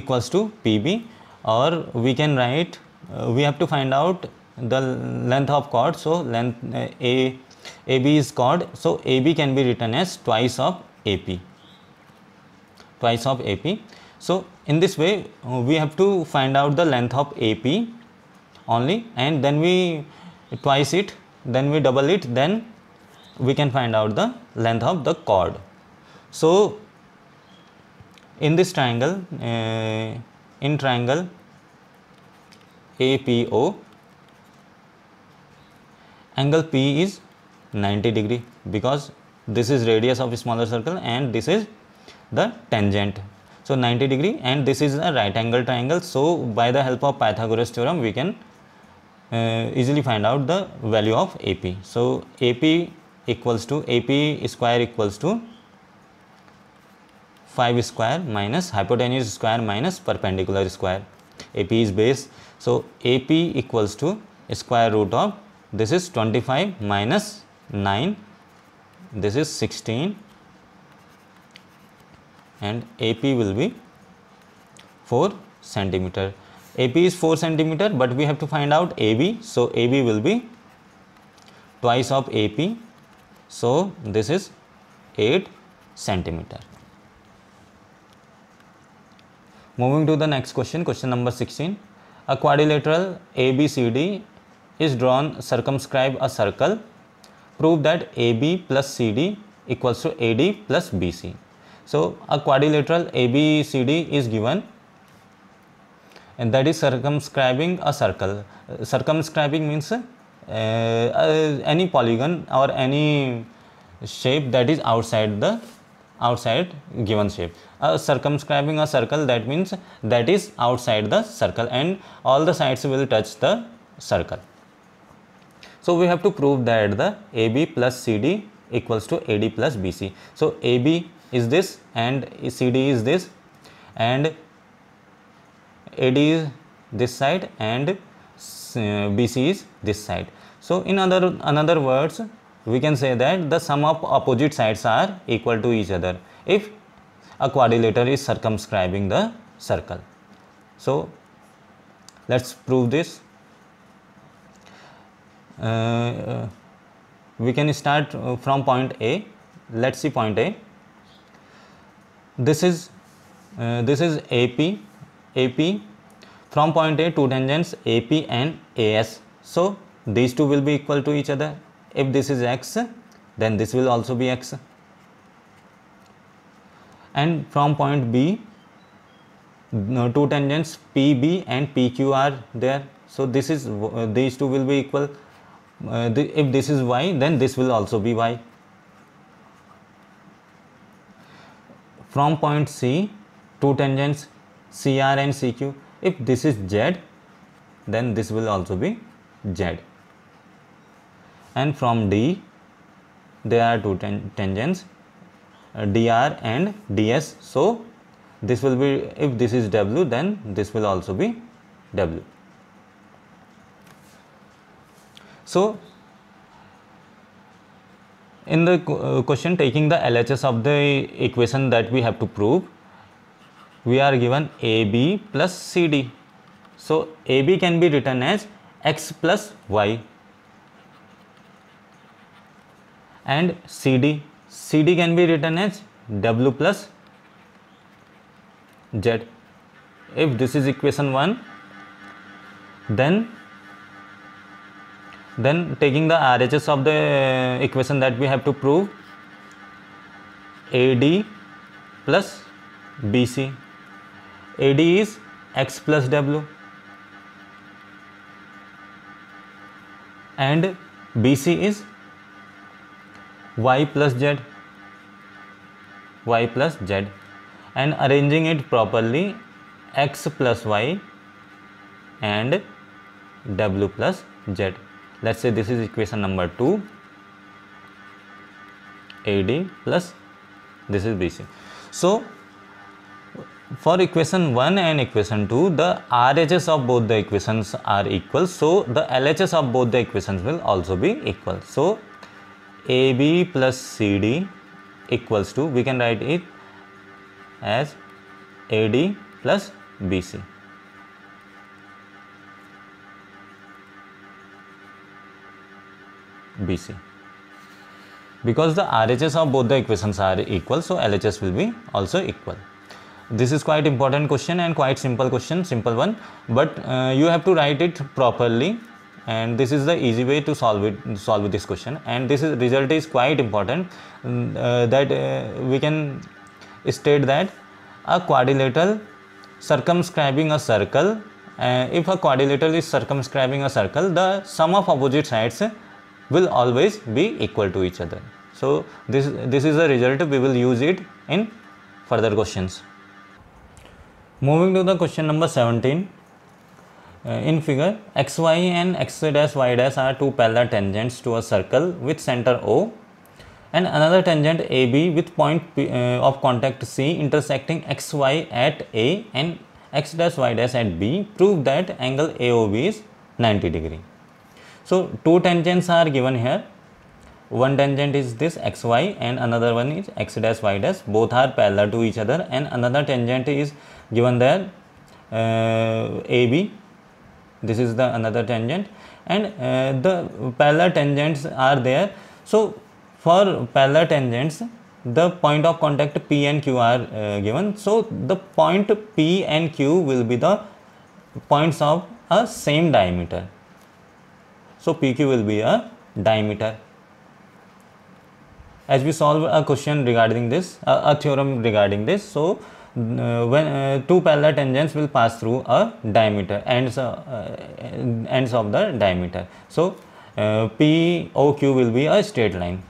equals to PB or we can write uh, we have to find out the length of chord so length uh, A AB is chord so AB can be written as twice of AP twice of AP so in this way uh, we have to find out the length of AP only and then we twice it then we double it then we can find out the length of the chord so in this triangle uh, in triangle APO angle P is 90 degree because this is radius of smaller circle and this is the tangent so 90 degree and this is a right angle triangle. So by the help of Pythagoras theorem we can uh, easily find out the value of AP. So AP equals to AP square equals to 5 square minus hypotenuse square minus perpendicular square. AP is base. So AP equals to square root of this is 25 minus 9 this is 16 and AP will be 4 centimeter. AP is 4 centimeter, but we have to find out AB. So, AB will be twice of AP. So, this is 8 centimeter. Moving to the next question, question number 16. A quadrilateral ABCD is drawn circumscribe a circle. Prove that AB plus CD equals to AD plus BC. So, a quadrilateral ABCD is given and that is circumscribing a circle. Uh, circumscribing means uh, uh, any polygon or any shape that is outside the outside given shape. Uh, circumscribing a circle that means that is outside the circle and all the sides will touch the circle. So, we have to prove that the AB plus CD equals to AD plus BC. So, AB is this and CD is this and AD is this side and BC is this side. So in other another words we can say that the sum of opposite sides are equal to each other if a quadrilateral is circumscribing the circle. So let's prove this. Uh, uh we can start from point A. Let's see point A this is uh, this is AP AP from point A two tangents AP and AS so these two will be equal to each other if this is x then this will also be x and from point B no, two tangents PB and PQ are there so this is uh, these two will be equal uh, the, if this is y then this will also be y from point C, two tangents CR and CQ. If this is Z, then this will also be Z. And from D, there are two tangents uh, dr and ds so this will be if this is w then this will also be w so in the uh, question taking the LHS of the equation that we have to prove, we are given AB plus CD. So, AB can be written as x plus y and CD. CD can be written as w plus z. If this is equation 1, then then taking the RHS of the uh, equation that we have to prove AD plus BC AD is x plus W and BC is y plus z y plus z and arranging it properly x plus y and w plus z let's say this is equation number 2 AD plus this is BC. So, for equation 1 and equation 2 the RHS of both the equations are equal so the LHS of both the equations will also be equal. So, AB plus CD equals to we can write it as AD plus BC. BC. Because the RHS of both the equations are equal, so LHS will be also equal. This is quite important question and quite simple question, simple one. But uh, you have to write it properly and this is the easy way to solve it solve this question and this is, result is quite important mm, uh, that uh, we can state that a quadrilateral circumscribing a circle uh, if a quadrilateral is circumscribing a circle the sum of opposite sides will always be equal to each other. So this, this is the result we will use it in further questions. Moving to the question number 17. Uh, in figure, xy and x dash y dash are two parallel tangents to a circle with center O and another tangent AB with point P, uh, of contact C intersecting xy at A and x dash y dash at B prove that angle AOB is 90 degree. So, two tangents are given here. One tangent is this xy and another one is x dash y dash. Both are parallel to each other and another tangent is given there uh, AB. This is the another tangent and uh, the parallel tangents are there. So, for parallel tangents, the point of contact P and Q are uh, given. So, the point P and Q will be the points of a same diameter. So PQ will be a diameter. As we solve a question regarding this, a, a theorem regarding this, so uh, when uh, two parallel tangents will pass through a diameter ends uh, uh ends of the diameter. So uh, POQ will be a straight line,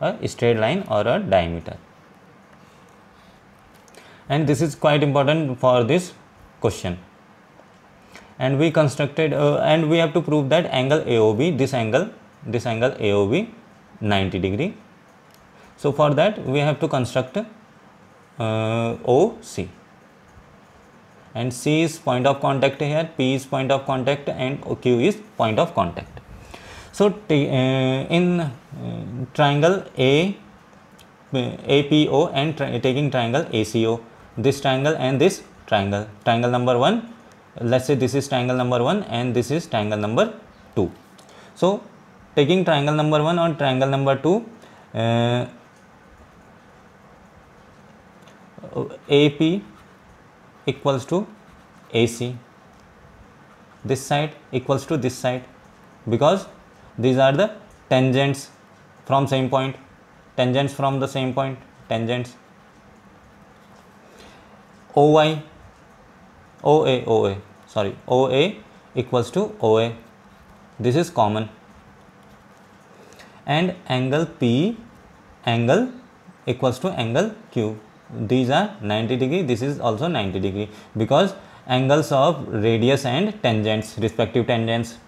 a straight line or a diameter. And this is quite important for this question and we constructed uh, and we have to prove that angle AOB this angle this angle AOB 90 degree so for that we have to construct uh, OC and C is point of contact here P is point of contact and Q is point of contact so t, uh, in uh, triangle A uh, APO and taking triangle ACO this triangle and this triangle triangle number 1 let's say this is triangle number 1 and this is triangle number 2. So taking triangle number 1 or triangle number 2 uh, AP equals to AC this side equals to this side because these are the tangents from same point tangents from the same point tangents OY OA, OA, sorry, OA equals to OA. This is common. And angle P, angle equals to angle Q. These are 90 degree, this is also 90 degree because angles of radius and tangents, respective tangents.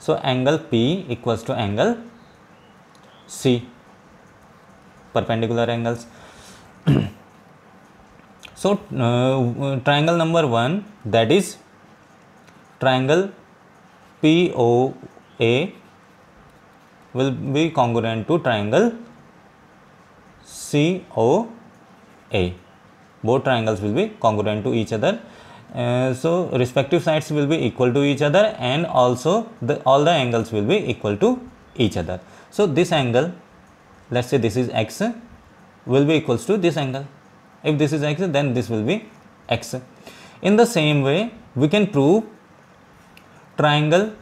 So, angle P equals to angle C, perpendicular angles. so uh, triangle number 1 that is triangle POA will be congruent to triangle COA both triangles will be congruent to each other uh, so respective sides will be equal to each other and also the all the angles will be equal to each other so this angle let's say this is x will be equals to this angle if this is x, then this will be x. In the same way, we can prove triangle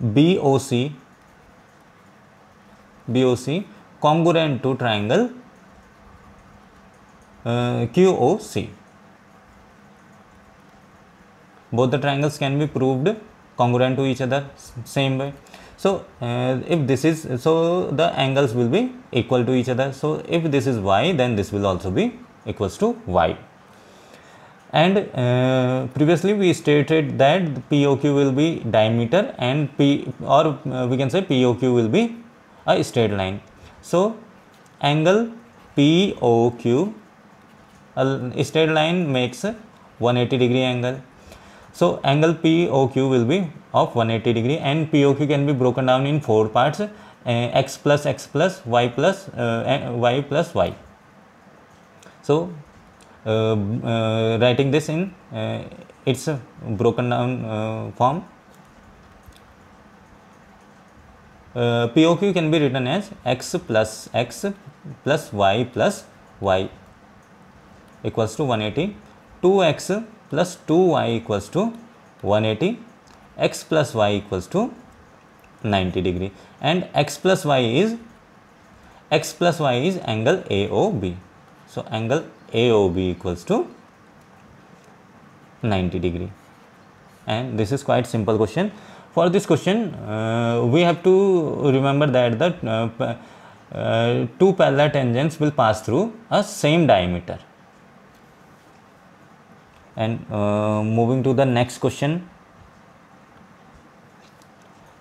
BOC, BOC congruent to triangle uh, QOC. Both the triangles can be proved congruent to each other same way so uh, if this is so the angles will be equal to each other so if this is y then this will also be equals to y and uh, previously we stated that POQ will be diameter and P or uh, we can say POQ will be a straight line. So angle POQ a straight line makes 180 degree angle. So angle POQ will be of 180 degree and POQ can be broken down in four parts uh, x plus x plus y plus uh, y plus y. So uh, uh, writing this in uh, its broken down form uh, POQ can be written as x plus x plus y plus y equals to 180, 2x plus 2y equals to 180 x plus y equals to 90 degree and x plus y is x plus y is angle AOB. So, angle AOB equals to 90 degree and this is quite simple question. For this question, uh, we have to remember that the uh, uh, two parallel tangents will pass through a same diameter. And uh, moving to the next question,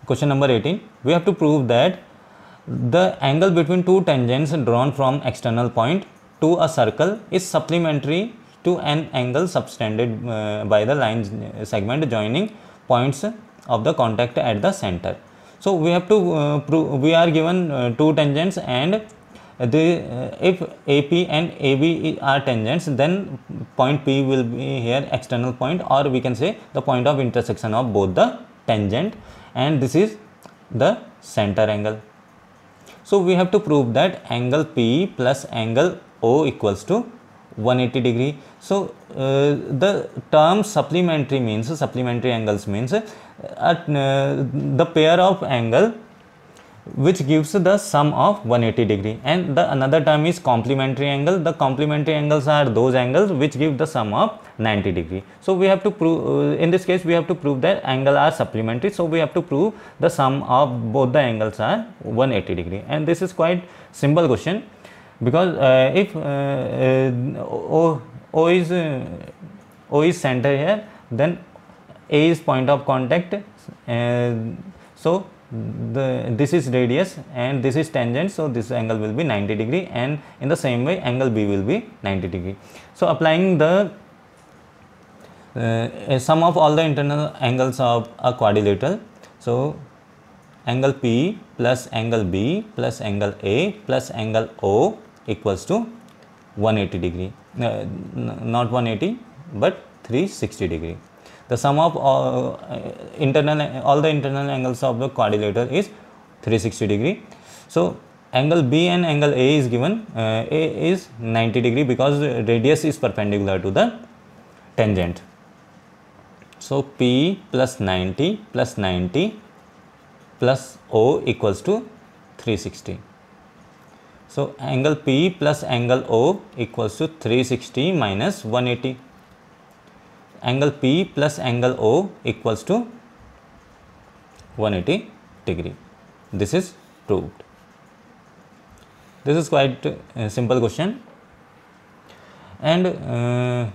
Question number 18. We have to prove that the angle between two tangents drawn from external point to a circle is supplementary to an angle subtended uh, by the line uh, segment joining points of the contact at the center. So we have to uh, prove we are given uh, two tangents and the uh, if AP and AB are tangents then point P will be here external point or we can say the point of intersection of both the tangent and this is the center angle. So we have to prove that angle PE plus angle O equals to 180 degree. So uh, the term supplementary means supplementary angles means uh, at uh, the pair of angle which gives the sum of 180 degree and the another term is complementary angle the complementary angles are those angles which give the sum of 90 degree so we have to prove uh, in this case we have to prove that angle are supplementary so we have to prove the sum of both the angles are 180 degree and this is quite simple question because uh, if uh, uh o, o is uh, o is center here then a is point of contact uh, so the this is radius and this is tangent so this angle will be 90 degree and in the same way angle b will be 90 degree so applying the uh, sum of all the internal angles of a quadrilateral so angle p plus angle b plus angle a plus angle o equals to 180 degree uh, not 180 but 360 degree the sum of all uh, internal all the internal angles of the quadrilateral is 360 degree so angle b and angle a is given uh, a is 90 degree because radius is perpendicular to the tangent so p plus 90 plus 90 plus o equals to 360 so angle p plus angle o equals to 360 minus 180 angle P plus angle O equals to 180 degree. This is proved. This is quite uh, simple question and uh,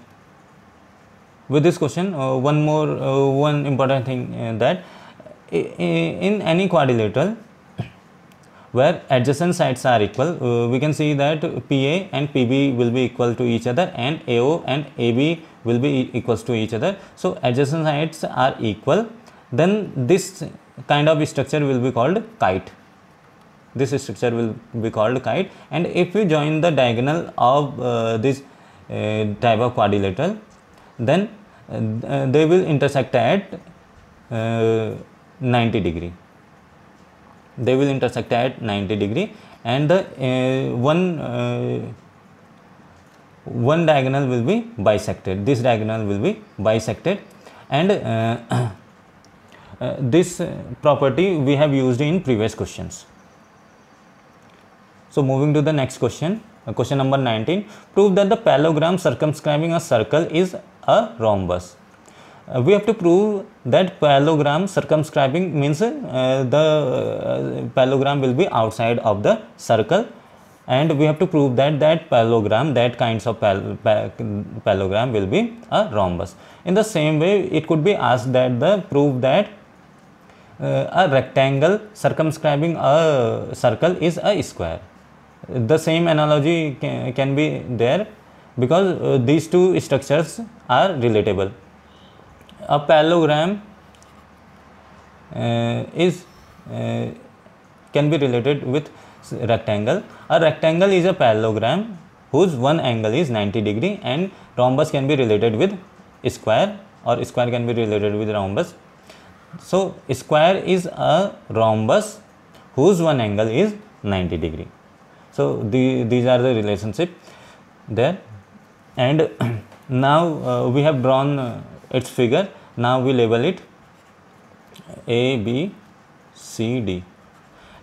with this question uh, one more uh, one important thing uh, that uh, in any quadrilateral where adjacent sides are equal we can see that PA and PB will be equal to each other and AO and AB will be equals to each other. So adjacent sides are equal. Then this kind of structure will be called kite. This structure will be called kite. And if you join the diagonal of uh, this uh, type of quadrilateral, then uh, they will intersect at uh, 90 degree. They will intersect at 90 degree and the uh, one uh, one diagonal will be bisected this diagonal will be bisected and uh, uh, this uh, property we have used in previous questions so moving to the next question uh, question number 19 prove that the parallelogram circumscribing a circle is a rhombus uh, we have to prove that parallelogram circumscribing means uh, the uh, parallelogram will be outside of the circle and we have to prove that that parallelogram, that kinds of parallelogram will be a rhombus. In the same way, it could be asked that the prove that uh, a rectangle circumscribing a circle is a square. The same analogy can, can be there because uh, these two structures are relatable. A parallelogram uh, is uh, can be related with rectangle. A rectangle is a parallelogram whose one angle is 90 degree and rhombus can be related with square or square can be related with rhombus. So, square is a rhombus whose one angle is 90 degree. So, the, these are the relationship there and now uh, we have drawn uh, its figure. Now, we label it A, B, C, D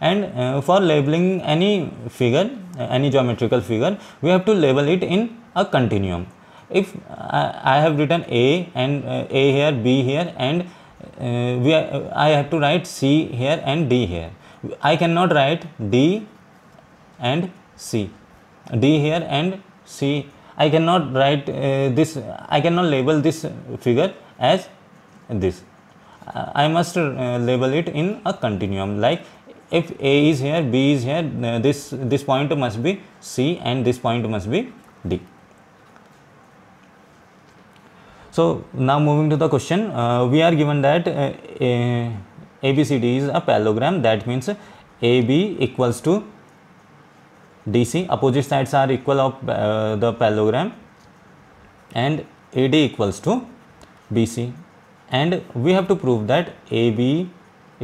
and uh, for labeling any figure uh, any geometrical figure we have to label it in a continuum if I, uh, I have written a and uh, a here b here and uh, we are, uh, I have to write c here and d here I cannot write d and c d here and c I cannot write this I cannot label this figure as this I must label it in a continuum like if A is here, B is here, uh, this, this point must be C and this point must be D. So now moving to the question, uh, we are given that uh, ABCD is a parallelogram that means AB equals to DC, opposite sides are equal of uh, the parallelogram and AD equals to BC and we have to prove that AB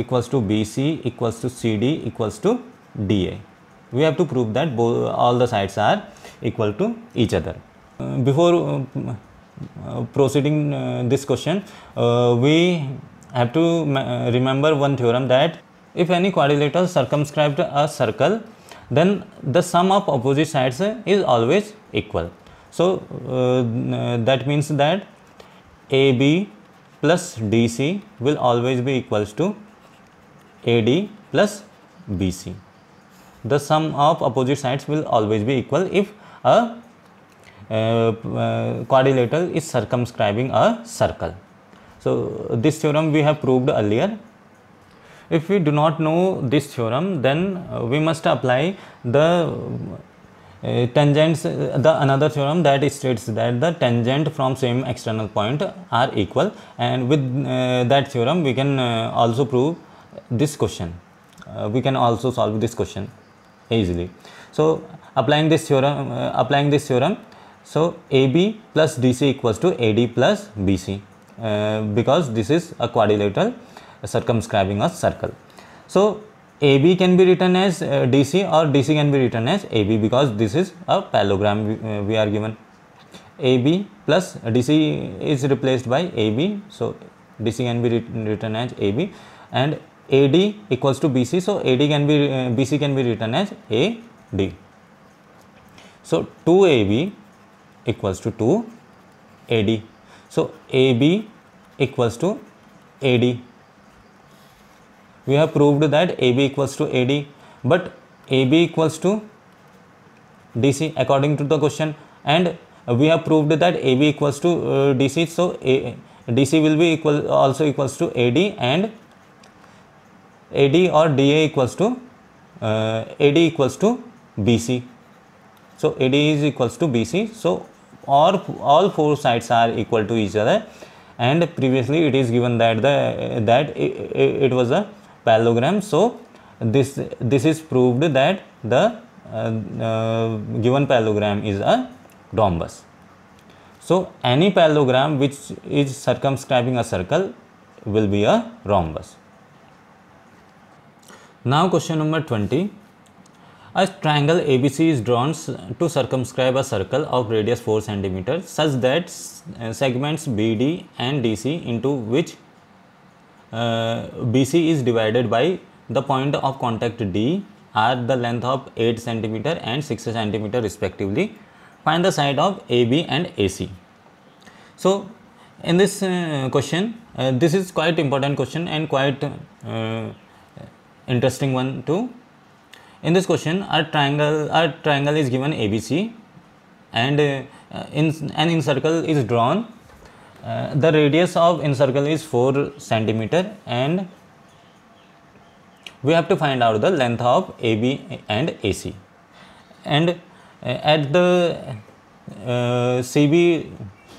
equals to BC equals to CD equals to DA. We have to prove that both, all the sides are equal to each other. Uh, before uh, uh proceeding uh, this question, uh, we have to uh, remember one theorem that if any quadrilateral circumscribed a circle, then the sum of opposite sides is always equal. So, that means that AB plus DC will always be equals to AD plus BC. The sum of opposite sides will always be equal if a uh, uh, quadrilateral is circumscribing a circle. So, this theorem we have proved earlier. If we do not know this theorem, then uh, we must apply the uh, tangents, the another theorem that states that the tangent from same external point are equal and with uh, that theorem we can uh, also prove this question uh, we can also solve this question easily so applying this theorem uh, applying this theorem so AB plus DC equals to AD plus BC uh, because this is a quadrilateral circumscribing a circle so AB can be written as uh, DC or DC can be written as AB because this is a parallelogram we, uh, we are given AB plus DC is replaced by AB so DC can be written as AB and AD equals to BC. So, AD can be uh, BC can be written as AD. So, 2AB equals to 2 AD. So, AB equals to AD. We have proved that AB equals to AD, but AB equals to DC according to the question and we have proved that AB equals to uh, DC. So, A, DC will be equal also equals to AD and AD or DA equals to uh, AD equals to BC. So AD is equals to BC. So all all four sides are equal to each other, and previously it is given that the that it, it was a parallelogram. So this this is proved that the uh, uh, given parallelogram is a rhombus. So any parallelogram which is circumscribing a circle will be a rhombus. Now question number 20. A triangle ABC is drawn to circumscribe a circle of radius 4 cm such that uh, segments BD and DC into which uh, BC is divided by the point of contact D are the length of 8 cm and 6 cm respectively. Find the side of AB and AC. So in this uh, question, uh, this is quite important question and quite uh, interesting one too. In this question, our triangle, our triangle is given ABC, and uh, in an encircle is drawn. Uh, the radius of encircle is four centimeter, and we have to find out the length of AB and AC. And uh, at the uh, CB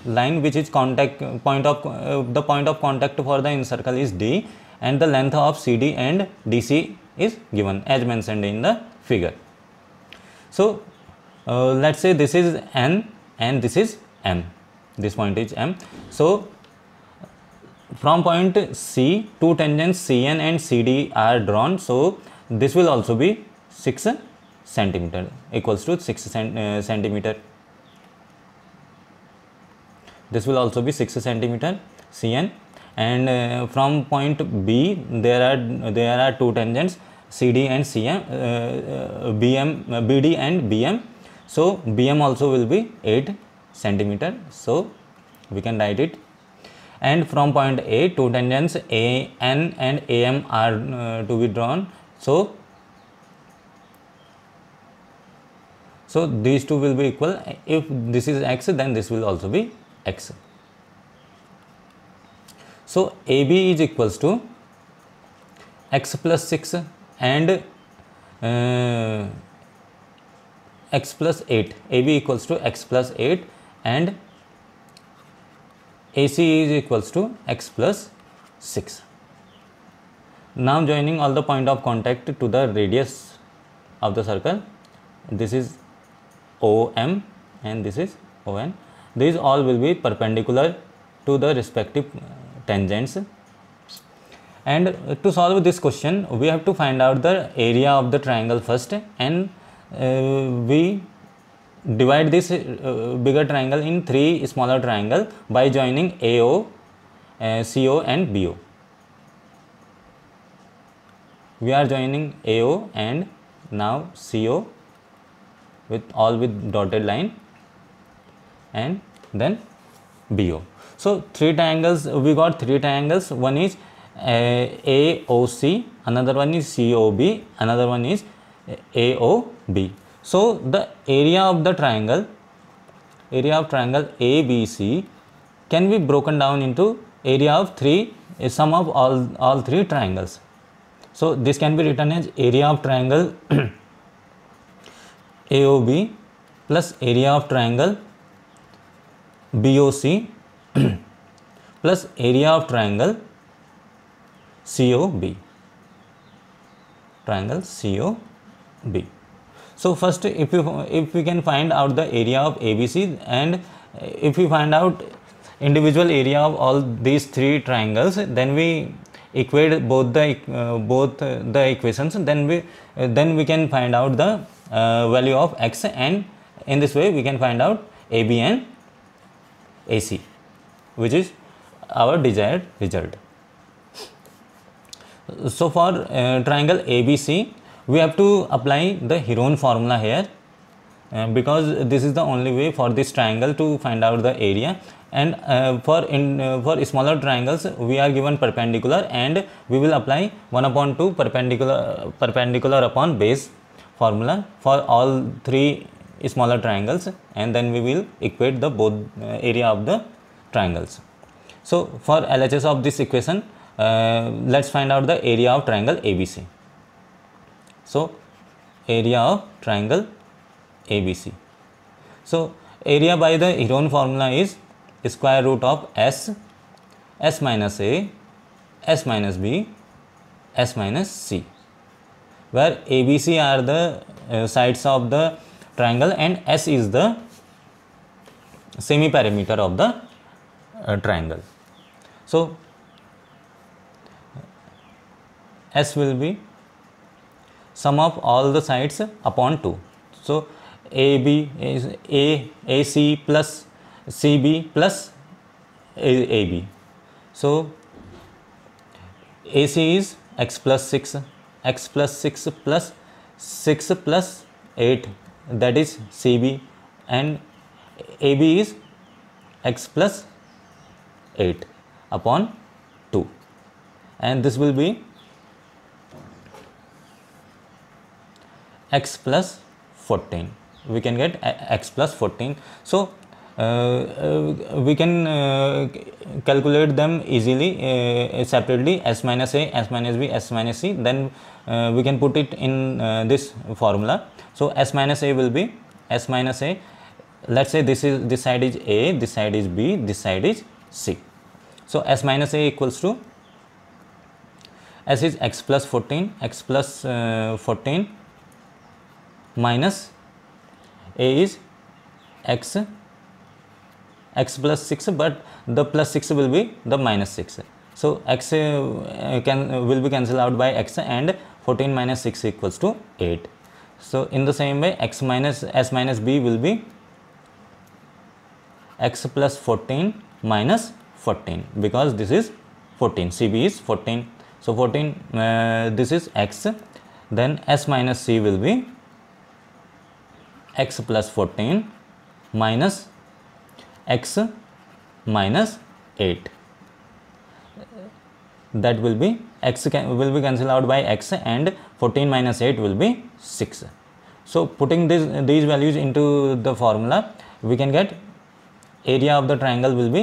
line, which is contact point of uh, the point of contact for the encircle is D, and the length of CD and DC is given as mentioned in the figure. So uh, let's say this is N and this is M. This point is M. So from point C, two tangents CN and CD are drawn. So this will also be 6 centimeter equals to 6 cent, uh, centimeter. This will also be 6 centimeter CN and uh, from point B there are there are two tangents CD and CM, uh, uh BM, uh, BD and BM. So BM also will be 8 centimeter. So we can write it. And from point A, two tangents AN and AM are uh, to be drawn. So so these two will be equal. If this is x, then this will also be x. So AB is equals to x plus 6 and uh, x plus 8 AB equals to x plus 8 and AC is equals to x plus 6 now joining all the point of contact to the radius of the circle this is OM and this is ON these all will be perpendicular to the respective tangents and to solve this question we have to find out the area of the triangle first and uh, we divide this uh, bigger triangle in three smaller triangle by joining AO, uh, CO and BO. We are joining AO and now CO with all with dotted line and then BO. So three triangles, we got three triangles. One is eh, AOC, another one is COB, another one is eh, AOB. So the area of the triangle, area of triangle ABC can be broken down into area of three, eh, sum of all, all three triangles. So this can be written as area of triangle AOB plus area of triangle BOC plus area of triangle COB. Triangle COB. So first, if you if we can find out the area of ABC and if we find out individual area of all these three triangles, then we equate both the uh, both the equations. Then we uh, then we can find out the uh, value of x, and in this way we can find out AB and AC which is our desired result. So for uh, triangle ABC, we have to apply the Heron formula here uh, because this is the only way for this triangle to find out the area and uh, for in uh, for smaller triangles we are given perpendicular and we will apply 1 upon 2 perpendicular perpendicular upon base formula for all three smaller triangles and then we will equate the both uh, area of the triangles. So for LHS of this equation, uh, let's find out the area of triangle ABC. So area of triangle ABC. So area by the Heron formula is square root of S, S minus A, S minus B, S minus C, where ABC are the uh, sides of the triangle and S is the semi perimeter of the uh, triangle. So, S will be sum of all the sides upon 2. So, AB is AC plus CB plus AB. So, AC is x plus 6, x plus 6 plus 6 plus 8 that is CB and AB is x plus 8 upon 2 and this will be x plus 14 we can get uh, x plus 14 so uh, uh, we can uh, calculate them easily uh, separately s minus a s minus b s minus c then uh, we can put it in this formula so s minus a will be s minus a let's say this is this side is a this side is b this side is c so S minus A equals to S is x plus 14, x plus, uh, 14 minus A is x, x plus 6 but the plus 6 will be the minus 6. So x uh, can uh, will be cancelled out by x and 14 minus 6 equals to 8. So in the same way x minus s minus b will be x plus 14 minus 14 because this is 14 cb is 14 so 14 uh, this is x then s minus c will be x plus 14 minus x minus 8 that will be x can, will be cancelled out by x and 14 minus 8 will be 6 so putting this these values into the formula we can get area of the triangle will be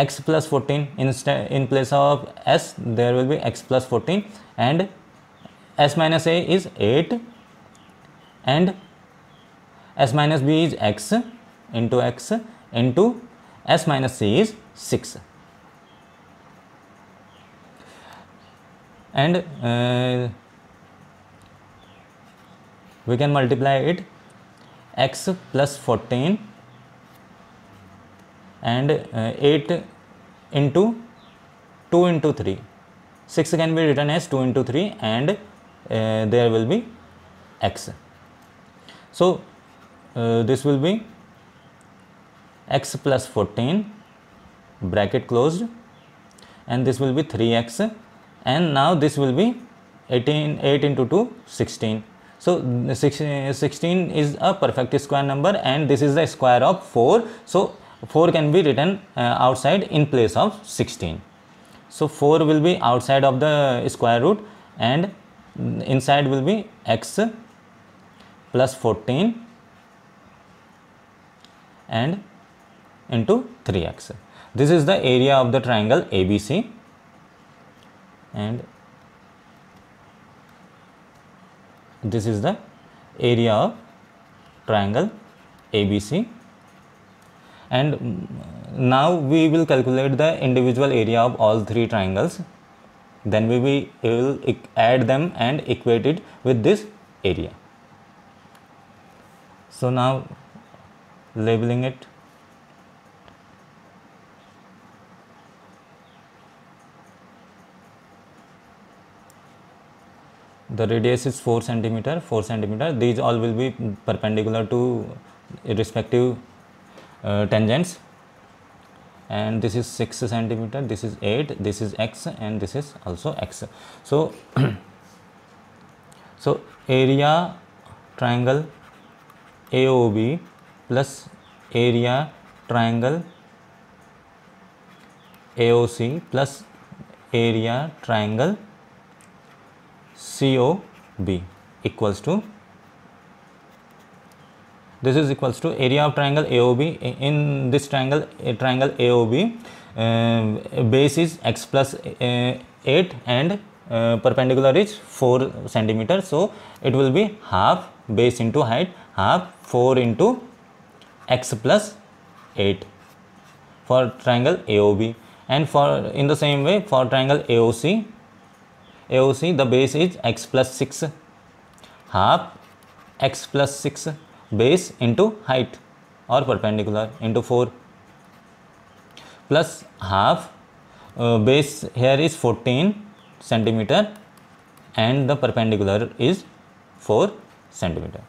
x plus 14 instead in place of s there will be x plus 14 and s minus a is 8 and s minus b is x into x into s minus c is 6 and uh, we can multiply it x plus 14 and uh, 8 into 2 into 3 6 can be written as 2 into 3 and uh, there will be x so uh, this will be x plus 14 bracket closed and this will be 3x and now this will be 18 8 into 2 16 so 16 is a perfect square number and this is the square of 4 so 4 can be written uh, outside in place of 16. So 4 will be outside of the square root and inside will be x plus 14 and into 3x. This is the area of the triangle ABC and this is the area of triangle ABC and mm, now we will calculate the individual area of all three triangles then we will add them and equate it with this area so now labeling it the radius is 4 centimeter 4 centimeter these all will be perpendicular to respective uh, tangents and this is 6 centimeter this is 8 this is x and this is also x so so area triangle aob plus area triangle aoc plus area triangle cob equals to this is equals to area of triangle AOB in this triangle triangle AOB uh, base is x plus, uh, 8 and uh, perpendicular is 4 centimeter so it will be half base into height half 4 into x plus 8 for triangle AOB and for in the same way for triangle AOC AOC the base is x plus 6 half x plus 6 base into height or perpendicular into 4 plus half uh, base here is 14 centimeter and the perpendicular is 4 centimeter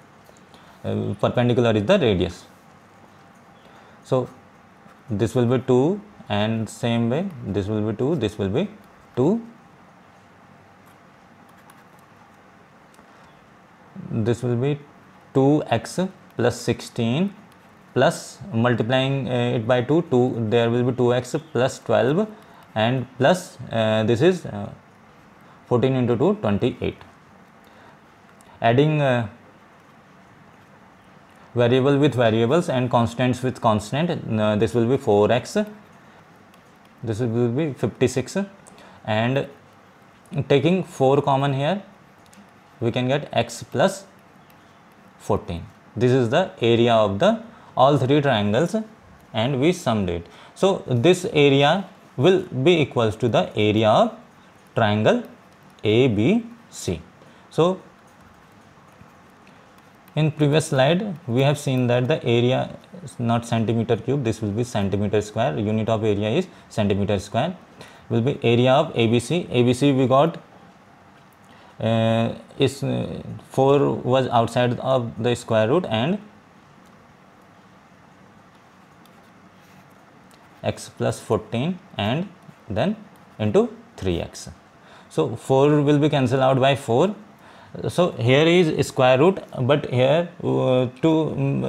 uh, perpendicular is the radius so this will be 2 and same way this will be 2 this will be 2 this will be 2x plus 16 plus multiplying uh, it by 2 2 there will be 2x plus 12 and plus uh, this is uh, 14 into 2 28 adding uh, variable with variables and constants with constant uh, this will be 4x this will be 56 and taking 4 common here we can get x plus 14. This is the area of the all three triangles and we summed it. So, this area will be equals to the area of triangle ABC. So, in previous slide we have seen that the area is not centimeter cube this will be centimeter square unit of area is centimeter square will be area of ABC ABC we got uh, is uh, 4 was outside of the square root and x plus 14 and then into 3x so 4 will be cancelled out by 4 so here is square root but here uh, to um,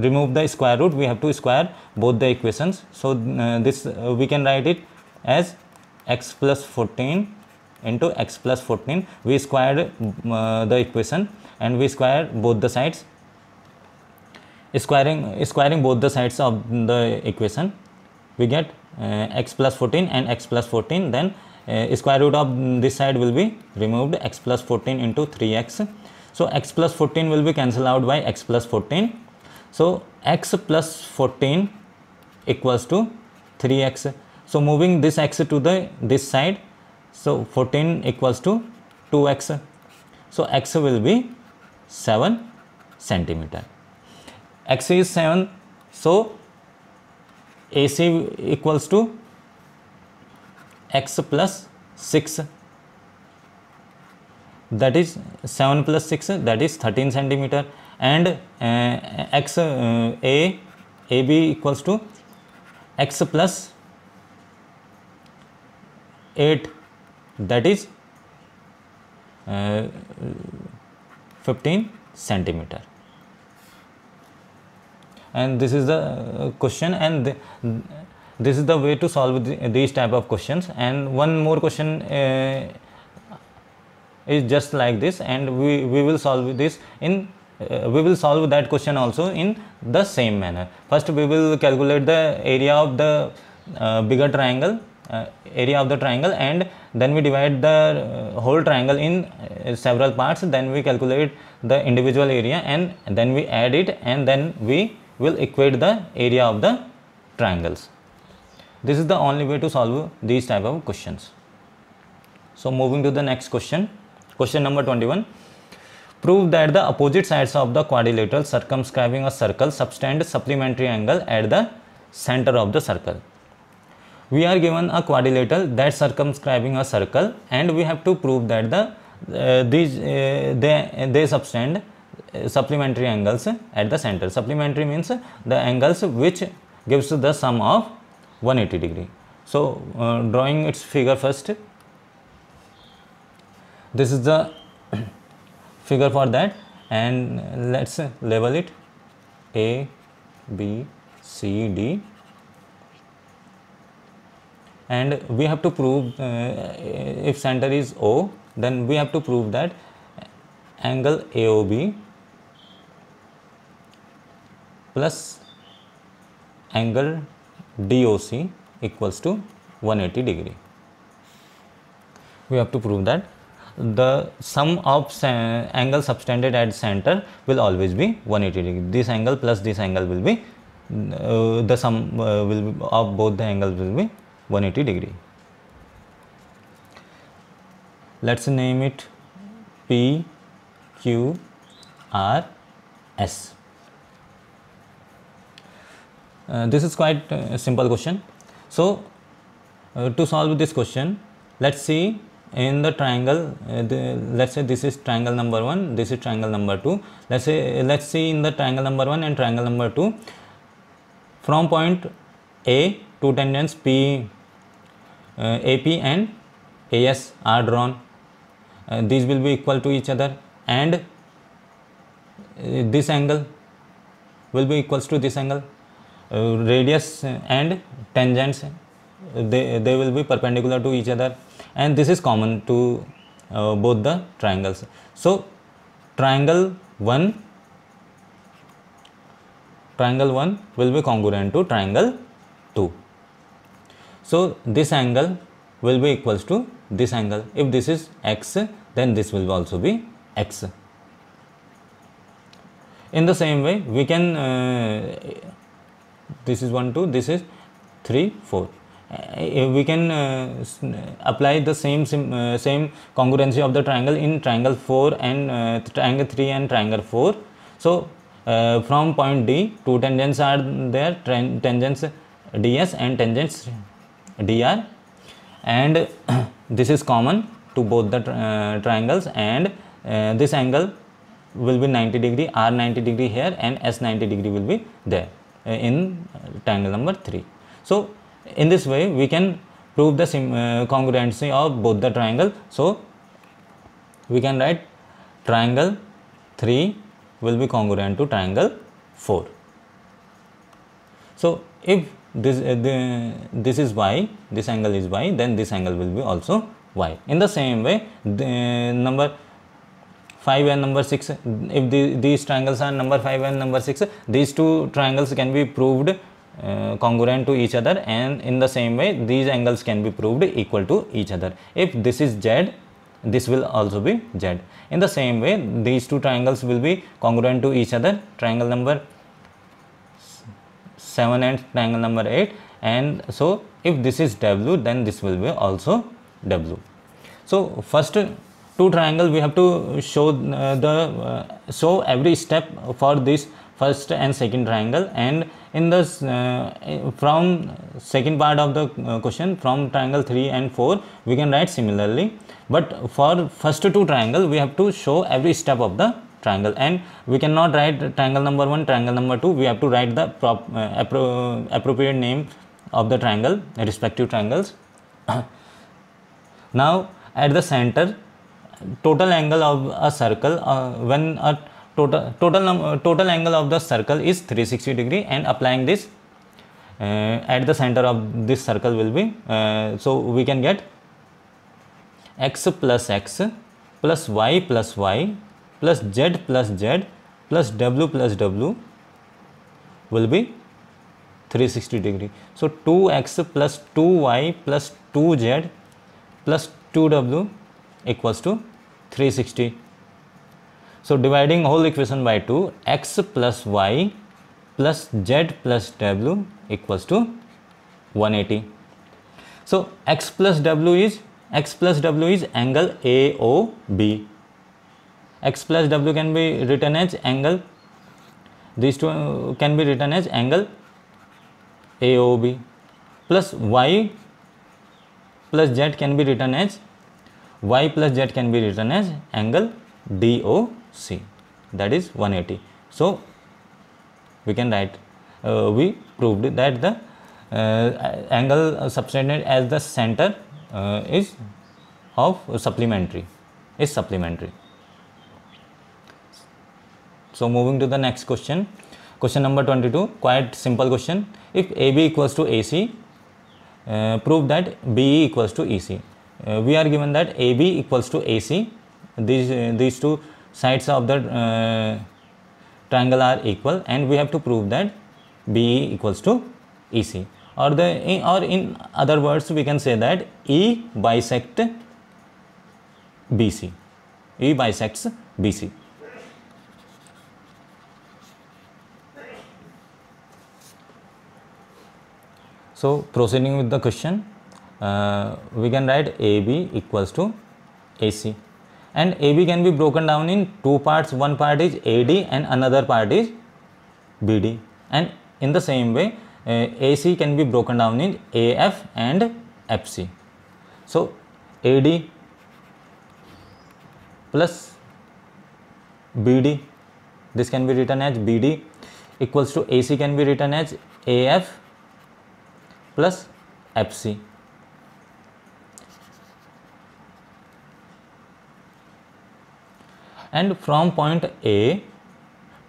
remove the square root we have to square both the equations so uh, this we can write it as x plus 14 into x plus 14 we squared mm, uh, the equation and we square both the sides squaring squaring both the sides of the equation we get uh, x plus 14 and x plus 14 then uh, square root of this side will be removed x plus 14 into 3x so x plus 14 will be cancelled out by x plus 14 so x plus 14 equals to 3x so moving this x to the this side so 14 equals to 2x. So x will be 7 centimeter. x is 7. So AC equals to x plus 6 that is 7 plus 6 that is 13 centimeter and uh, x uh, a ab equals to x plus 8 that is uh, 15 centimeter and this is the uh, question and the, this is the way to solve the, these type of questions and one more question uh, is just like this and we we will solve this in uh, we will solve that question also in the same manner first we will calculate the area of the uh, bigger triangle uh, area of the triangle and then we divide the uh, whole triangle in uh, several parts then we calculate the individual area and then we add it and then we will equate the area of the triangles this is the only way to solve these type of questions so moving to the next question question number 21 prove that the opposite sides of the quadrilateral circumscribing a circle subtend supplementary angle at the center of the circle we are given a quadrilateral that circumscribing a circle and we have to prove that the uh, these uh, they they subtend uh, supplementary angles at the center supplementary means the angles which gives the sum of 180 degree so uh, drawing its figure first this is the figure for that and let's label it a b c d and we have to prove uh, if center is O then we have to prove that angle AOB plus angle DOC equals to 180 degree. We have to prove that the sum of angle subtended at center will always be 180 degree. This angle plus this angle will be uh, the sum uh, will be, of both the angles will be 180 degree. Let's name it P Q R S. Uh, this is quite uh, a uh, simple question. So uh, to solve this question, let's see in the triangle. Uh, the, let's say this is triangle number one. This is triangle number two. Let's say let's see in the triangle number one and triangle number two. From point A, two tangents P uh, AP and AS are drawn. Uh, these will be equal to each other and uh, this angle will be equals to this angle. radius and tangents they, they will be perpendicular to each other and this is common to uh, both the triangles. So, triangle 1 triangle 1 will be congruent to triangle 2. So, this angle will be equals to this angle. If this is x, then this will also be x. In the same way, we can, uh, this is 1, 2, this is 3, 4. Uh, we can uh, apply the same uh, same congruency of the triangle in triangle 4 and uh, triangle 3 and triangle 4. So, uh, from point D, two tangents are there, tangents ds and tangents dr and this is common to both the uh, triangles and uh, this angle will be 90 degree r 90 degree here and s 90 degree will be there uh, in triangle number 3 so in this way we can prove the congruency of both the triangle so we can write triangle 3 will be congruent to triangle 4 so if this uh, the, this is y this angle is y then this angle will be also y in the same way the uh, number 5 and number 6 if the, these triangles are number 5 and number 6 these two triangles can be proved uh, congruent to each other and in the same way these angles can be proved equal to each other if this is z this will also be z in the same way these two triangles will be congruent to each other triangle number 7 and triangle number 8 and so if this is w then this will be also w so first two triangle we have to show uh, the uh, show every step for this first and second triangle and in this uh, from second part of the uh, question from triangle 3 and 4 we can write similarly but for first two triangle we have to show every step of the triangle and we cannot write triangle number 1 triangle number 2 we have to write the prop, uh, appro appropriate name of the triangle respective triangles now at the center total angle of a circle uh, when a total total total angle of the circle is 360 degree and applying this uh, at the center of this circle will be uh, so we can get x plus x plus y plus y plus z plus z plus w plus w will be 360 degree. So 2x plus 2y plus 2z plus 2w equals to 360. So dividing whole equation by 2, x plus y plus z plus w equals to 180. So x plus w is x plus w is angle AOB x plus w can be written as angle these two can be written as angle AOB plus y plus z can be written as y plus z can be written as angle DOC that is 180 so we can write uh, we proved that the uh, angle subtended as the center uh, is of supplementary is supplementary so moving to the next question. Question number 22, quite simple question. If AB equals to AC, uh, prove that BE equals to EC. Uh, we are given that AB equals to AC. These, uh, these two sides of the uh, triangle are equal and we have to prove that BE equals to EC. Or, the, or in other words, we can say that E bisect BC. E bisects BC. So proceeding with the question, uh, we can write AB equals to AC and AB can be broken down in two parts, one part is AD and another part is BD and in the same way uh, AC can be broken down in AF and FC. So AD plus BD this can be written as BD equals to AC can be written as AF plus FC. And from point A,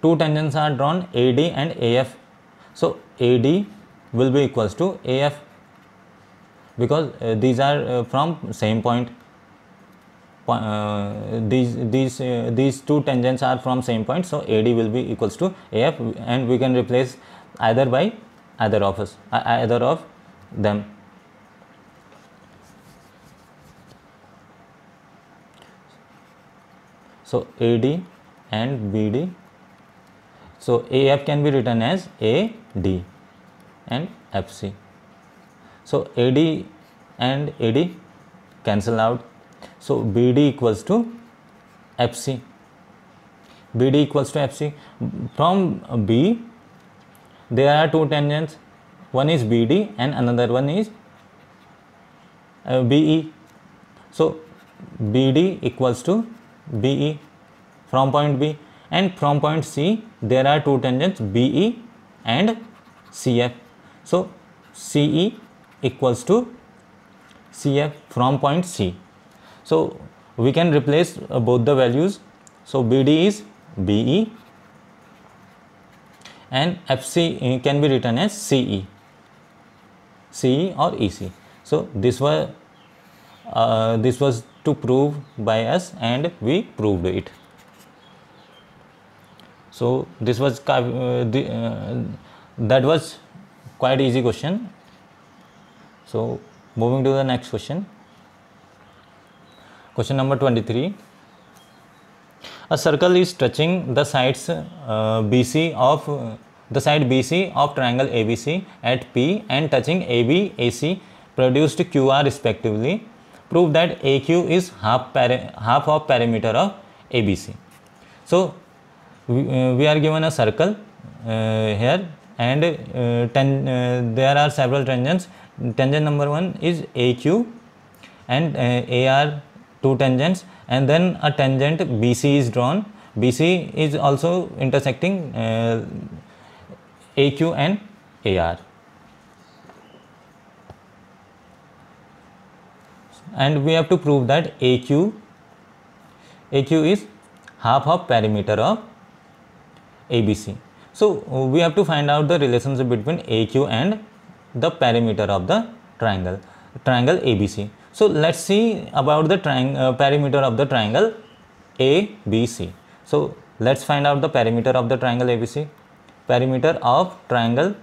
two tangents are drawn AD and AF. So AD will be equals to AF because uh, these are uh, from same point. Uh, these these uh, these two tangents are from same point, so AD will be equals to AF, and we can replace either by uh, either of us either of them so AD and BD so AF can be written as AD and FC so AD and AD cancel out so BD equals to FC BD equals to FC from B there are two tangents one is BD and another one is uh, BE. So, BD equals to BE from point B and from point C there are two tangents BE and CF. So, CE equals to CF from point C. So, we can replace uh, both the values. So, BD is BE and FC uh, can be written as CE. CE or EC. So this was uh, this was to prove by us and we proved it. So this was uh, the, uh, that was quite easy question. So moving to the next question. Question number 23. A circle is touching the sides uh, BC of uh, the side BC of triangle ABC at P and touching AB AC produced QR respectively. Prove that AQ is half, half of perimeter of ABC. So we, uh, we are given a circle uh, here and uh, ten, uh, there are several tangents. Tangent number one is AQ and uh, AR two tangents and then a tangent BC is drawn. BC is also intersecting uh, AQ and AR. And we have to prove that AQ, AQ is half of perimeter of ABC. So, we have to find out the relationship between AQ and the perimeter of the triangle, triangle ABC. So, let us see about the uh, perimeter of the triangle ABC. So, let us find out the perimeter of the triangle ABC perimeter of triangle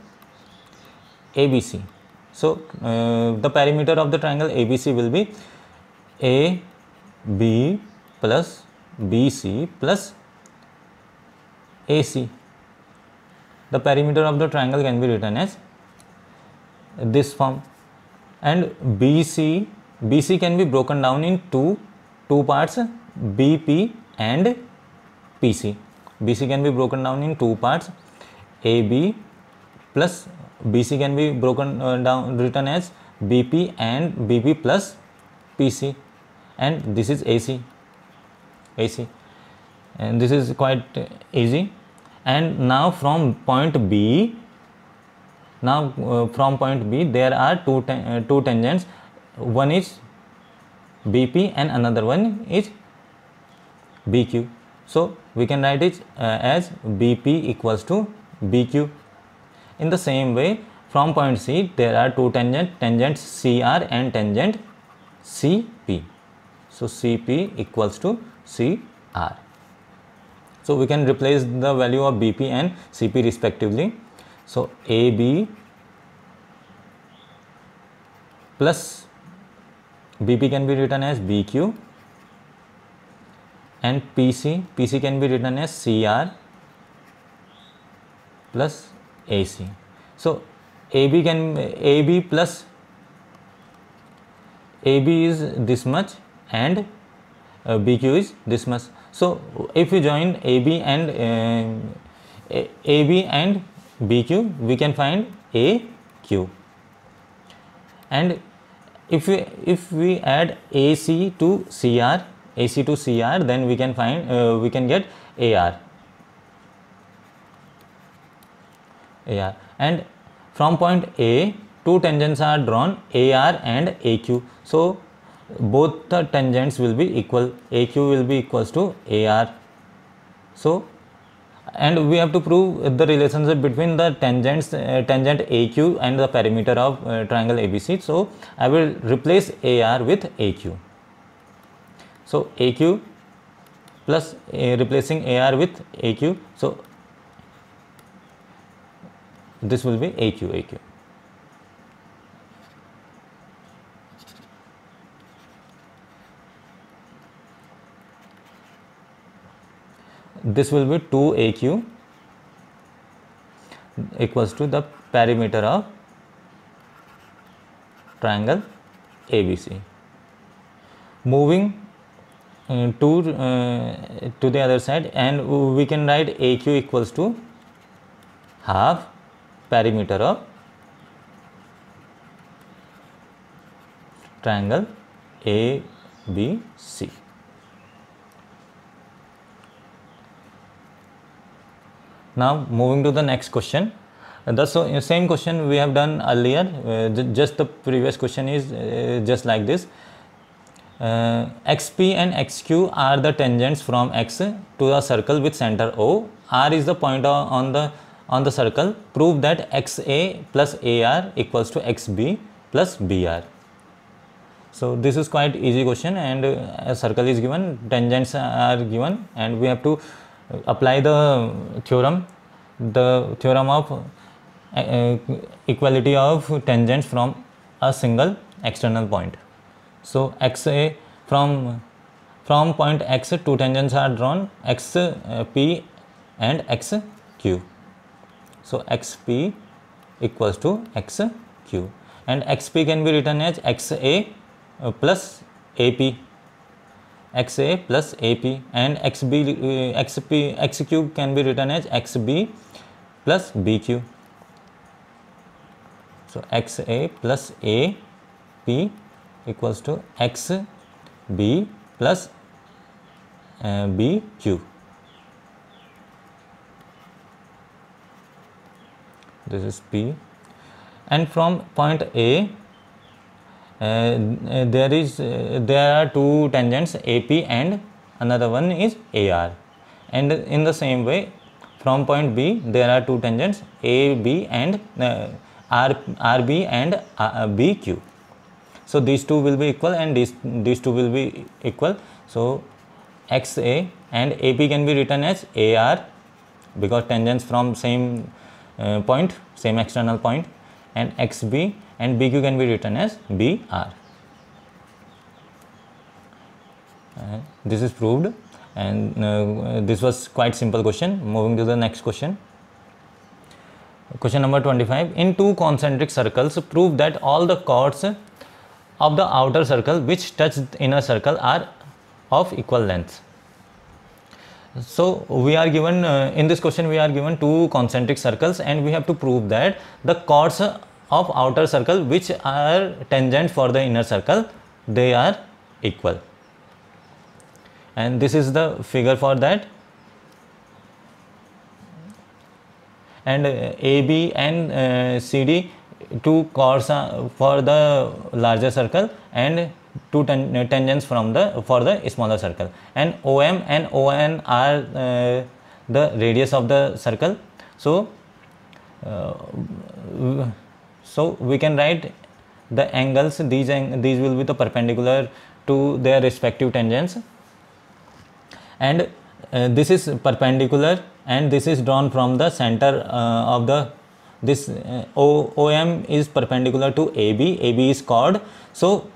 ABC. So, uh, the perimeter of the triangle ABC will be AB plus BC plus AC. The perimeter of the triangle can be written as this form and BC BC can be broken down in two two parts BP and PC. BC can be broken down in two parts AB plus BC can be broken uh, down written as BP and BP plus PC and this is AC AC and this is quite easy and now from point B now uh, from point B there are two uh, two tangents one is BP and another one is BQ so we can write it uh, as BP equals to BQ. In the same way, from point C, there are two tangents, CR and tangent CP. So, CP equals to CR. So, we can replace the value of BP and CP respectively. So, AB plus BP can be written as BQ and PC, PC can be written as CR plus AC. So AB can AB plus AB is this much and uh, BQ is this much. So if we join AB and uh, AB and BQ, we can find AQ. And if we if we add AC to CR, AC to CR, then we can find uh, we can get AR. AR and from point A two tangents are drawn AR and AQ. So both the tangents will be equal AQ will be equals to AR. So and we have to prove the relationship between the tangents uh, tangent AQ and the perimeter of uh, triangle ABC. So I will replace AR with AQ. So AQ plus uh, replacing AR with AQ. So this will be AQ, AQ. This will be 2AQ equals to the perimeter of triangle ABC. Moving uh, to uh, to the other side and we can write AQ equals to half perimeter of triangle ABC. Now moving to the next question. The so, same question we have done earlier, uh, just the previous question is uh, just like this. Uh, xp and xq are the tangents from x to a circle with center O. R is the point on the on the circle, prove that XA plus AR equals to XB plus BR. So this is quite easy question and uh, a circle is given, tangents are given and we have to apply the theorem, the theorem of uh, uh, equality of tangents from a single external point. So XA from from point X two tangents are drawn XP and XQ. So xp equals to xq and xp can be written as xa uh, plus ap xa plus ap and xb uh, xp xq can be written as xb plus bq so xa plus ap equals to xb plus uh, bq this is P and from point A uh, uh there is uh, there are two tangents AP and another one is AR and in the same way from point B there are two tangents AB and uh, R, RB and R, uh, uh, BQ so these two will be equal and these these two will be equal so XA and AP can be written as AR because tangents from same uh, point same external point and xb and bq can be written as br uh, this is proved and uh, this was quite simple question moving to the next question question number 25 in two concentric circles prove that all the chords of the outer circle which touch inner circle are of equal length so we are given uh, in this question we are given two concentric circles and we have to prove that the chords of outer circle which are tangent for the inner circle they are equal and this is the figure for that and uh, AB and uh, CD two chords for the larger circle and two uh, tangents from the for the smaller circle and OM and ON are uh, the radius of the circle. So, uh, so we can write the angles these ang these will be the perpendicular to their respective tangents and uh, this is perpendicular and this is drawn from the center uh, of the this uh, o, OM is perpendicular to AB AB is chord so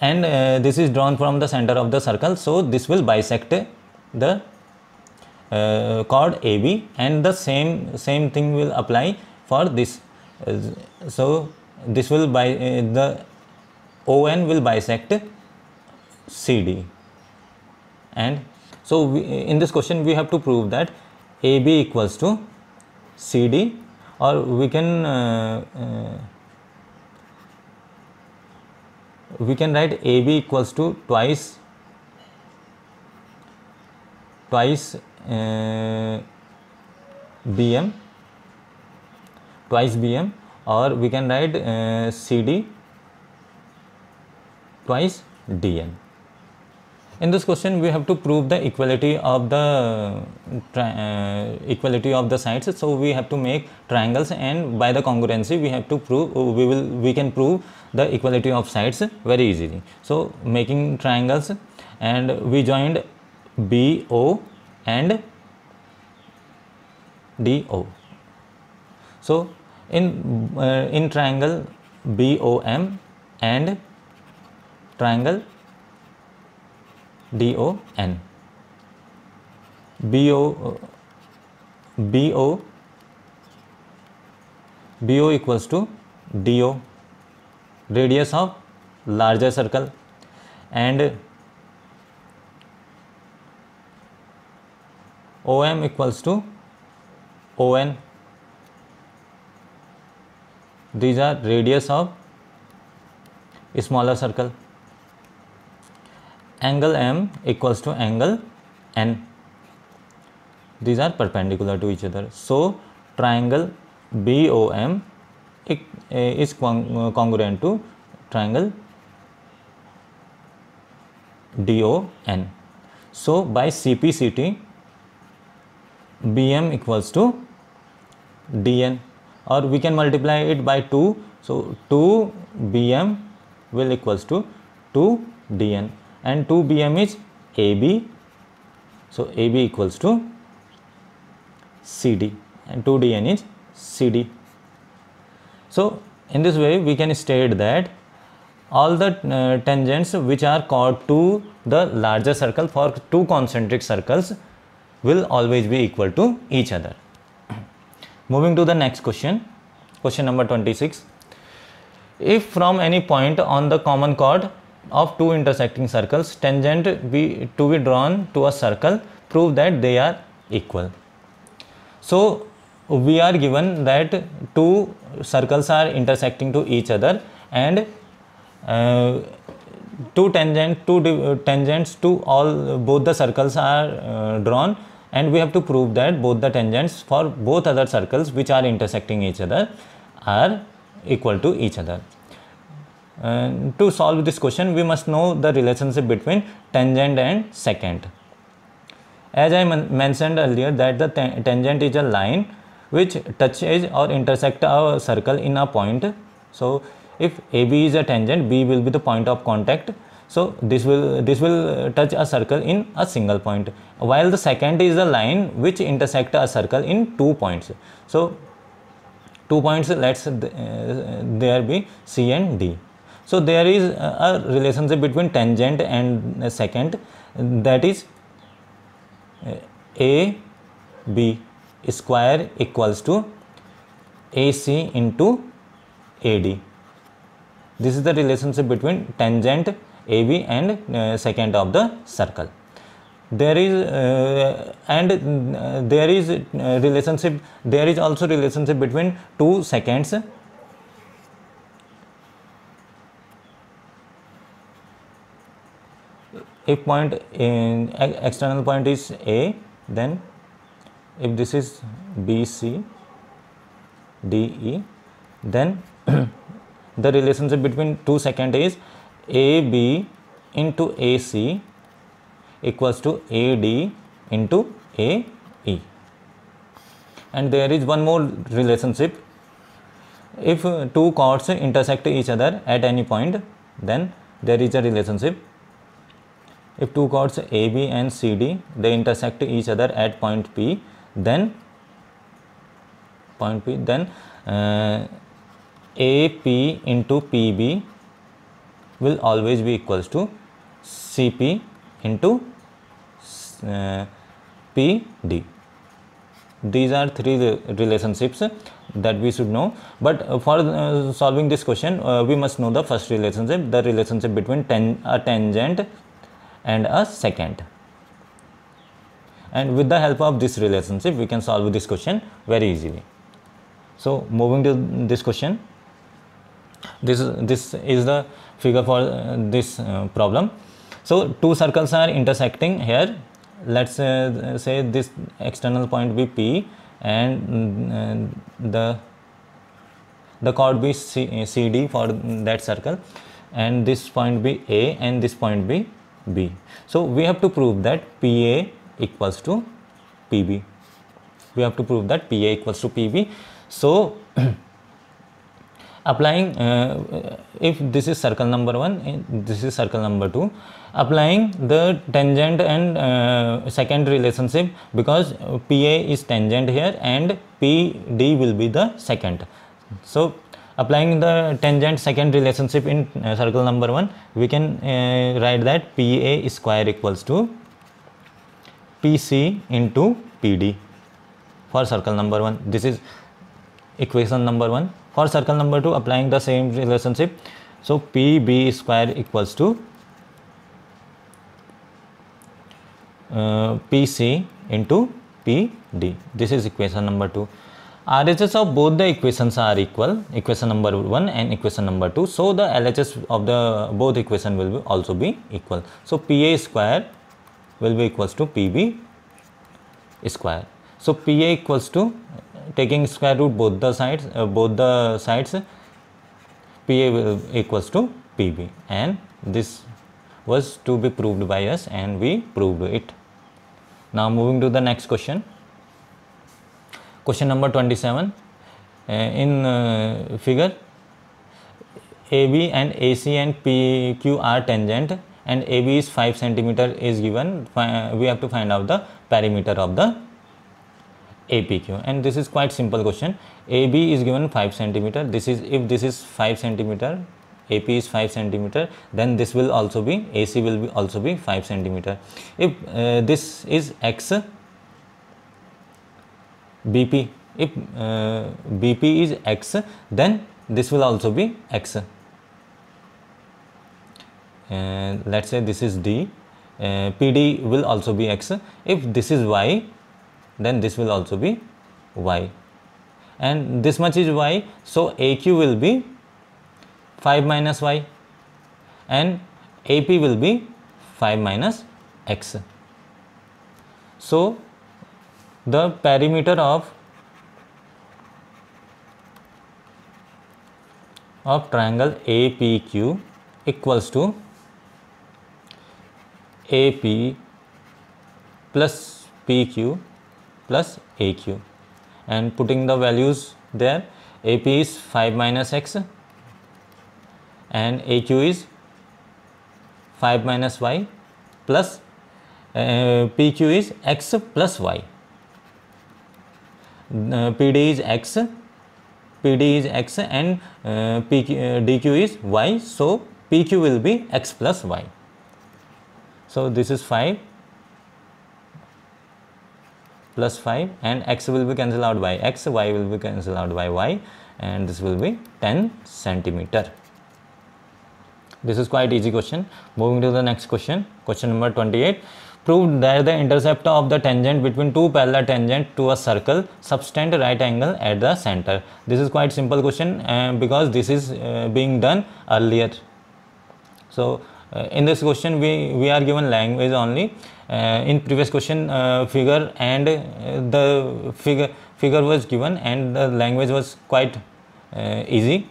and uh, this is drawn from the center of the circle so this will bisect the uh, chord AB and the same same thing will apply for this uh, so this will by uh, the ON will bisect CD and so we, in this question we have to prove that AB equals to CD or we can uh, we can write AB equals to twice twice uh, BM twice BM or we can write uh, CD twice DM in this question we have to prove the equality of the uh, equality of the sides so we have to make triangles and by the congruency we have to prove uh, we will we can prove the equality of sides very easily so making triangles and we joined BO and DO so in uh, in triangle BOM and triangle D O N B O B O B O equals to D O radius of larger circle and OM equals to ON these are radius of smaller circle angle m equals to angle n these are perpendicular to each other so triangle BOM is uh, congruent to triangle DON so by CPCT BM equals to DN or we can multiply it by 2 so 2 BM will equals to 2 DN and 2BM is AB. So, AB equals to CD and 2DN is CD. So, in this way we can state that all the uh, tangents which are chord to the larger circle for two concentric circles will always be equal to each other. Moving to the next question, question number 26. If from any point on the common chord of two intersecting circles tangent be to be drawn to a circle prove that they are equal so we are given that two circles are intersecting to each other and uh, two tangent two uh, tangents to all both the circles are uh, drawn and we have to prove that both the tangents for both other circles which are intersecting each other are equal to each other and to solve this question, we must know the relationship between tangent and secant. As I mentioned earlier that the tangent is a line which touches or intersects a circle in a point. So if AB is a tangent, B will be the point of contact. So this will this will touch a circle in a single point. While the secant is a line which intersects a circle in two points. So two points let's uh, there be C and D. So there is a relationship between tangent and secant that is a b square equals to AC into AD. This is the relationship between tangent AB and uh, secant of the circle. There is uh, and uh, there is uh, relationship. There is also relationship between two seconds if point in external point is A then if this is B C D E then the relationship between two is AB into AC equals to AD into AE and there is one more relationship if two chords intersect each other at any point then there is a relationship if two chords AB and CD they intersect each other at point P then point P then uh, AP into PB will always be equals to CP into uh, PD these are three relationships that we should know but uh, for uh, solving this question uh, we must know the first relationship the relationship between a tangent and a second and with the help of this relationship we can solve this question very easily so moving to this question this this is the figure for uh, this uh, problem so two circles are intersecting here let's uh, say this external point be p and mm, uh, the the chord be C, cd for that circle and this point be a and this point be B. So we have to prove that PA equals to PB. We have to prove that PA equals to PB. So applying uh, if this is circle number 1 eh, this is circle number 2 applying the tangent and uh, second relationship because PA is tangent here and PD will be the second so Applying the tangent second relationship in uh, circle number 1, we can uh, write that PA square equals to PC into PD for circle number 1. This is equation number 1. For circle number 2, applying the same relationship, so PB square equals to uh, PC into PD. This is equation number 2. RHS of both the equations are equal, equation number 1 and equation number 2. So, the LHS of the both equation will be also be equal. So, PA square will be equals to PB square. So, PA equals to taking square root both the sides, uh, both the sides, PA will equals to PB and this was to be proved by us and we proved it. Now, moving to the next question question number 27 uh, in uh, figure AB and AC and PQ are tangent and AB is 5 centimeter is given we have to find out the perimeter of the APQ and this is quite simple question AB is given 5 centimeter this is if this is 5 centimeter AP is 5 centimeter then this will also be AC will be also be 5 centimeter if uh, this is X BP. If uh, BP is X, then this will also be X. And let's say this is D, uh, PD will also be X. If this is Y, then this will also be Y. And this much is Y, so AQ will be 5 minus Y and AP will be 5 minus X. So, the perimeter of of triangle APQ equals to AP plus PQ plus AQ and putting the values there AP is 5 minus x and AQ is 5 minus y plus uh, PQ is x plus y PD is X, PD is X and uh, PQ, uh, DQ is Y. So, PQ will be X plus Y. So, this is 5 plus 5 and X will be cancelled out by X, Y will be cancelled out by Y and this will be 10 centimeter. This is quite easy question. Moving to the next question, question number 28 proved that the intercept of the tangent between two parallel tangent to a circle subtend right angle at the center. This is quite simple question uh, because this is uh, being done earlier. So uh, in this question we, we are given language only. Uh, in previous question uh, figure and uh, the figure figure was given and the language was quite easy.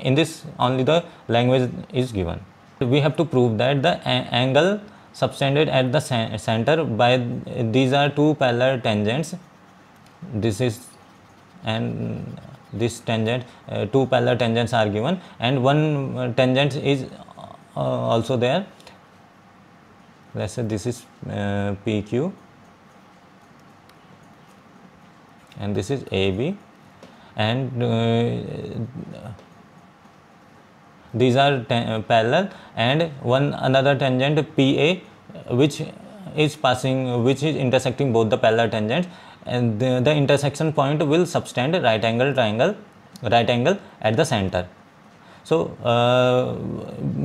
In this only the language is given. We have to prove that the angle subtended at the center by these are two parallel tangents this is and this tangent uh, two parallel tangents are given and one uh, tangent is uh, also there let's say this is uh, pq and this is ab and uh, these are uh, parallel and one another tangent PA which is passing which is intersecting both the parallel tangents and the, the intersection point will substand right angle triangle right angle at the center so uh,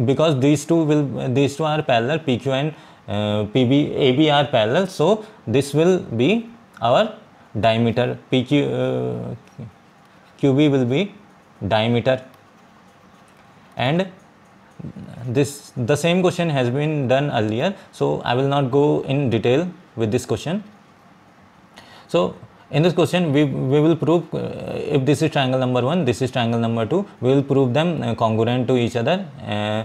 because these two will these two are parallel pq and uh, pb ab are parallel so this will be our diameter pq uh, qb will be diameter and this the same question has been done earlier so i will not go in detail with this question so in this question we, we will prove uh, if this is triangle number 1 this is triangle number 2 we will prove them uh, congruent to each other uh,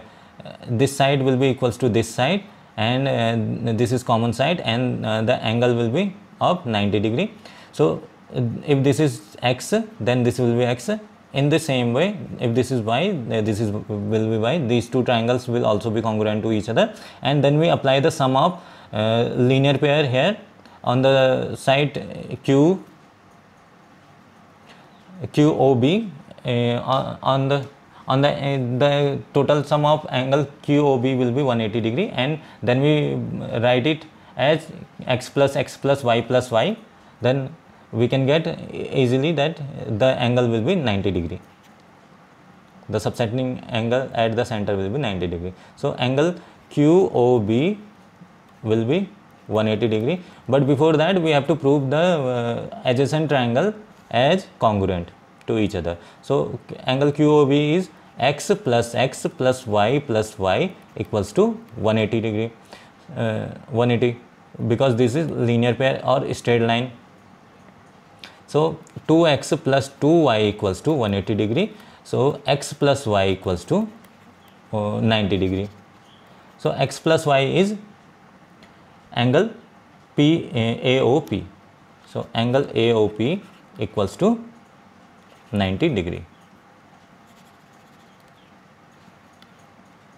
this side will be equals to this side and uh, this is common side and uh, the angle will be of 90 degree so if this is x then this will be x in the same way if this is y this is will be y these two triangles will also be congruent to each other and then we apply the sum of uh, linear pair here on the side q qob uh, uh, on the on the uh, the total sum of angle qob will be 180 degree and then we write it as x plus x plus y plus y then we can get easily that the angle will be 90 degree the subtending angle at the center will be 90 degree so angle QOB will be 180 degree but before that we have to prove the uh, adjacent triangle as congruent to each other so angle QOB is x plus x plus y plus y equals to 180 degree uh, 180 because this is linear pair or straight line so 2x plus 2y equals to 180 degree. So x plus y equals to uh, 90 degree. So x plus y is angle P AOP. So angle AOP equals to 90 degree.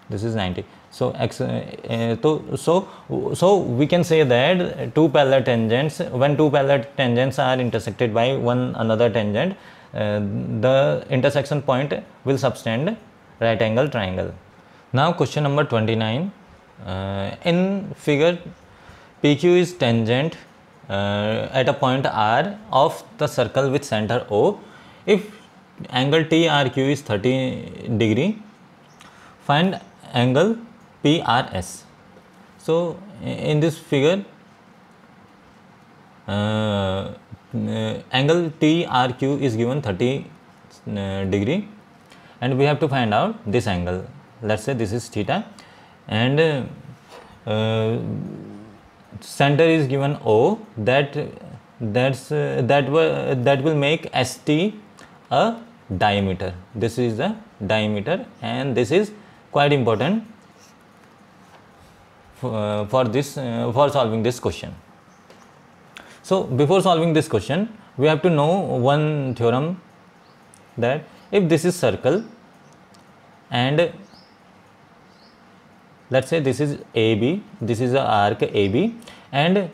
This is 90 so x uh, eh, eh, to, so so we can say that two parallel tangents when two parallel tangents are intersected by one another tangent uh, the intersection point will substand right angle triangle now question number 29 uh, in figure pq is tangent at a point r of the circle with center o if angle trq is 30 degree find angle PRS. So, in this figure, uh, uh angle TRQ is given 30 uh, degree and we have to find out this angle. Let us say this is theta and uh, center is given O that that's uh, that will that will make ST a diameter. This is the diameter and this is quite important uh, for this uh, for solving this question. So before solving this question, we have to know one theorem that if this is circle and let's say this is AB, this is a arc AB and uh,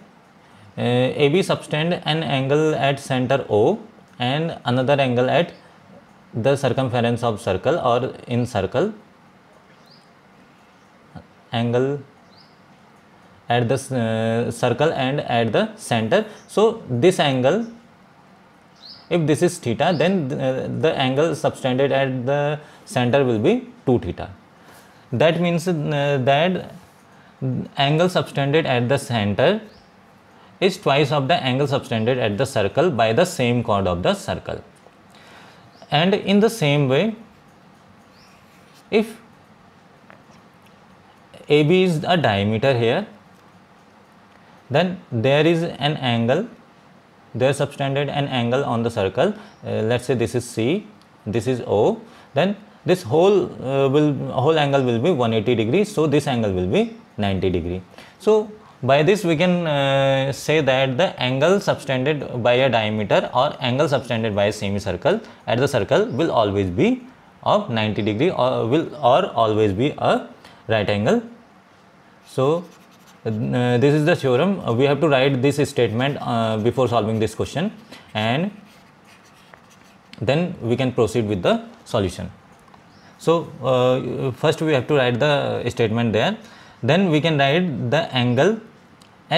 AB subtend an angle at center O and another angle at the circumference of circle or in circle angle at the uh, circle and at the center so this angle if this is theta then uh, the angle subtended at the center will be 2 theta that means uh, that angle subtended at the center is twice of the angle subtended at the circle by the same chord of the circle and in the same way if AB is a diameter here then there is an angle there subtended an angle on the circle uh, let's say this is c this is o then this whole uh, will whole angle will be 180 degrees so this angle will be 90 degree so by this we can uh, say that the angle subtended by a diameter or angle subtended by a semicircle at the circle will always be of 90 degree or will or always be a right angle so uh, this is the theorem. Uh, we have to write this statement uh, before solving this question and then we can proceed with the solution. So, first we have to write the statement there. Then we can write the angle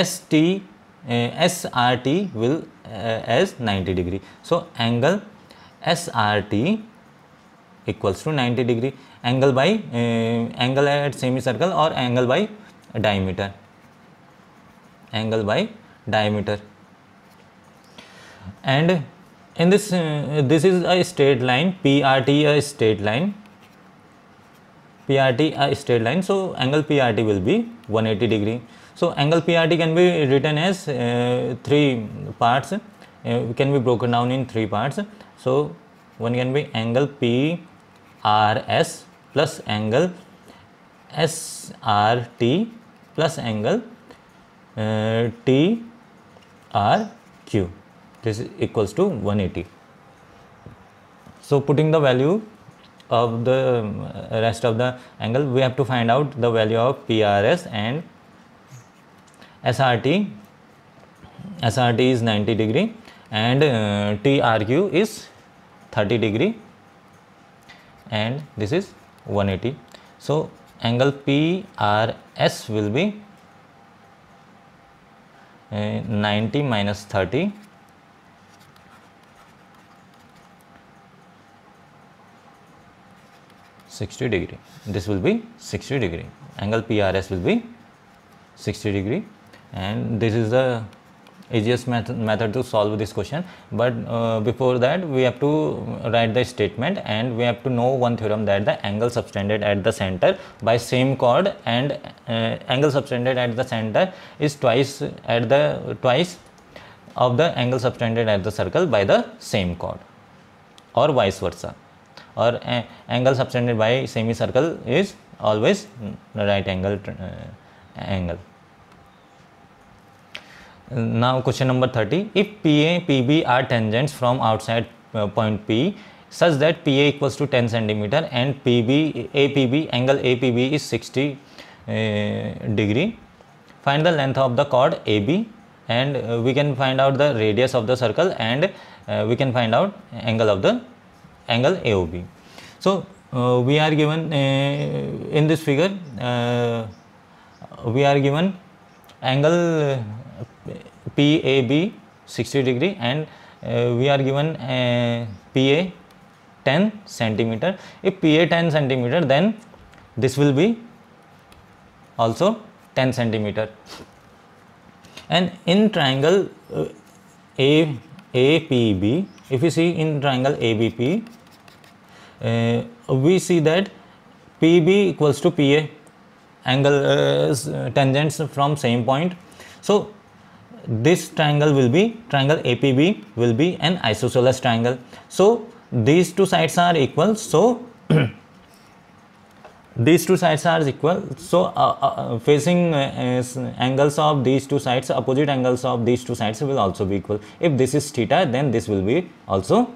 ST uh, SRT will uh, as 90 degree. So, angle SRT equals to 90 degree angle by uh, angle at semicircle or angle by diameter angle by diameter and in this uh, this is a straight line prt a straight line prt a straight line so angle prt will be 180 degree so angle prt can be written as uh, three parts uh, can be broken down in three parts so one can be angle prs plus angle srt plus angle uh, T R Q. This equals to 180. So putting the value of the uh, rest of the angle, we have to find out the value of PRS and SRT. SRT is 90 degree and uh, TRQ is 30 degree and this is 180. So angle PRS will be 90 minus 30 60 degree this will be 60 degree angle PRS will be 60 degree and this is the easiest method, method to solve this question but uh, before that we have to write the statement and we have to know one theorem that the angle subtended at the center by same chord and uh, angle subtended at the center is twice at the twice of the angle subtended at the circle by the same chord or vice versa or uh, angle subtended by semicircle is always right angle uh, angle now question number 30. If PA, PB are tangents from outside uh, point P such that PA equals to 10 centimeter and PB, APB, angle APB is 60 uh, degree, find the length of the chord AB and uh, we can find out the radius of the circle and uh, we can find out angle of the angle AOB. So uh, we are given in this figure, we are given angle PAB 60 degree and uh, we are given uh, PA 10 centimeter. If PA 10 centimeter then this will be also 10 centimeter and in triangle uh, A APB if you see in triangle ABP uh, we see that PB equals to PA angle uh, uh, tangents from same point. So, this triangle will be triangle APB will be an isosceles triangle. So these two sides are equal. So these two sides are equal. So uh, uh, uh facing uh, angles of these two sides, opposite angles of these two sides will also be equal. If this is theta, then this will be also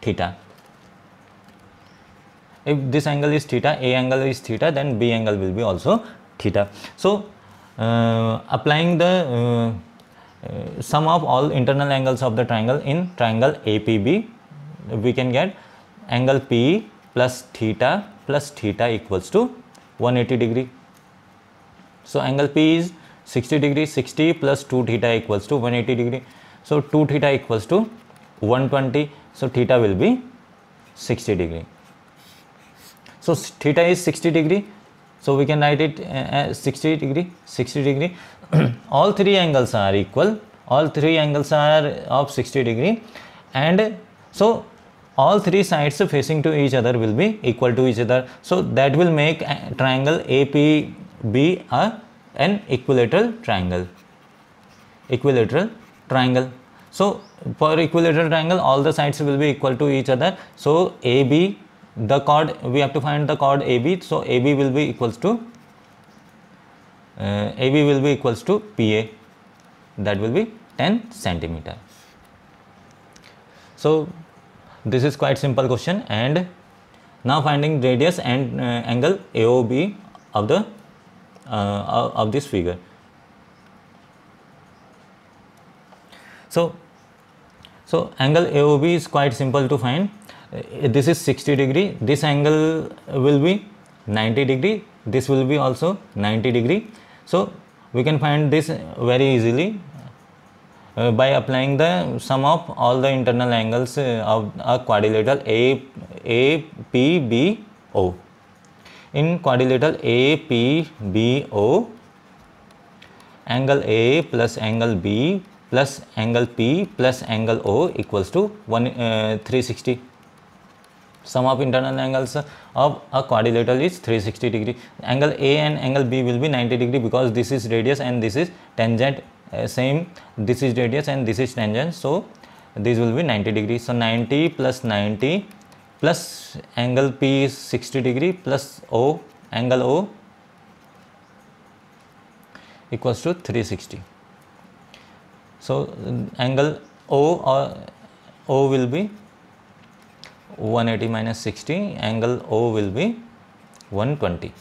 theta. If this angle is theta, A angle is theta, then B angle will be also theta. So uh, applying the uh, uh, sum of all internal angles of the triangle in triangle APB we can get angle P plus theta plus theta equals to 180 degree. So angle P is 60 degree 60 plus 2 theta equals to 180 degree. So 2 theta equals to 120 so theta will be 60 degree. So theta is 60 degree so we can write it uh, uh 60 degree 60 degree all three angles are equal all three angles are of 60 degree and so all three sides facing to each other will be equal to each other so that will make triangle APB a an equilateral triangle equilateral triangle so for equilateral triangle all the sides will be equal to each other so AB the chord we have to find the chord AB so AB will be equals to uh, AB will be equals to PA that will be 10 centimeter. So this is quite simple question and now finding radius and uh, angle AOB of the uh, of this figure. So so angle AOB is quite simple to find. Uh, this is 60 degree. This angle will be 90 degree. This will be also 90 degree so we can find this very easily uh, by applying the sum of all the internal angles uh, of a quadrilateral A, A, P, B, O. In quadrilateral A, P, B, O, angle A plus angle B plus angle P plus angle O equals to one, uh, 360 sum of internal angles uh, of a quadrilateral is 360 degree angle a and angle b will be 90 degree because this is radius and this is tangent uh, same this is radius and this is tangent so this will be 90 degree so 90 plus 90 plus angle p is 60 degree plus o angle o equals to 360 so angle o or uh, o will be 180 minus 60 angle O will be 120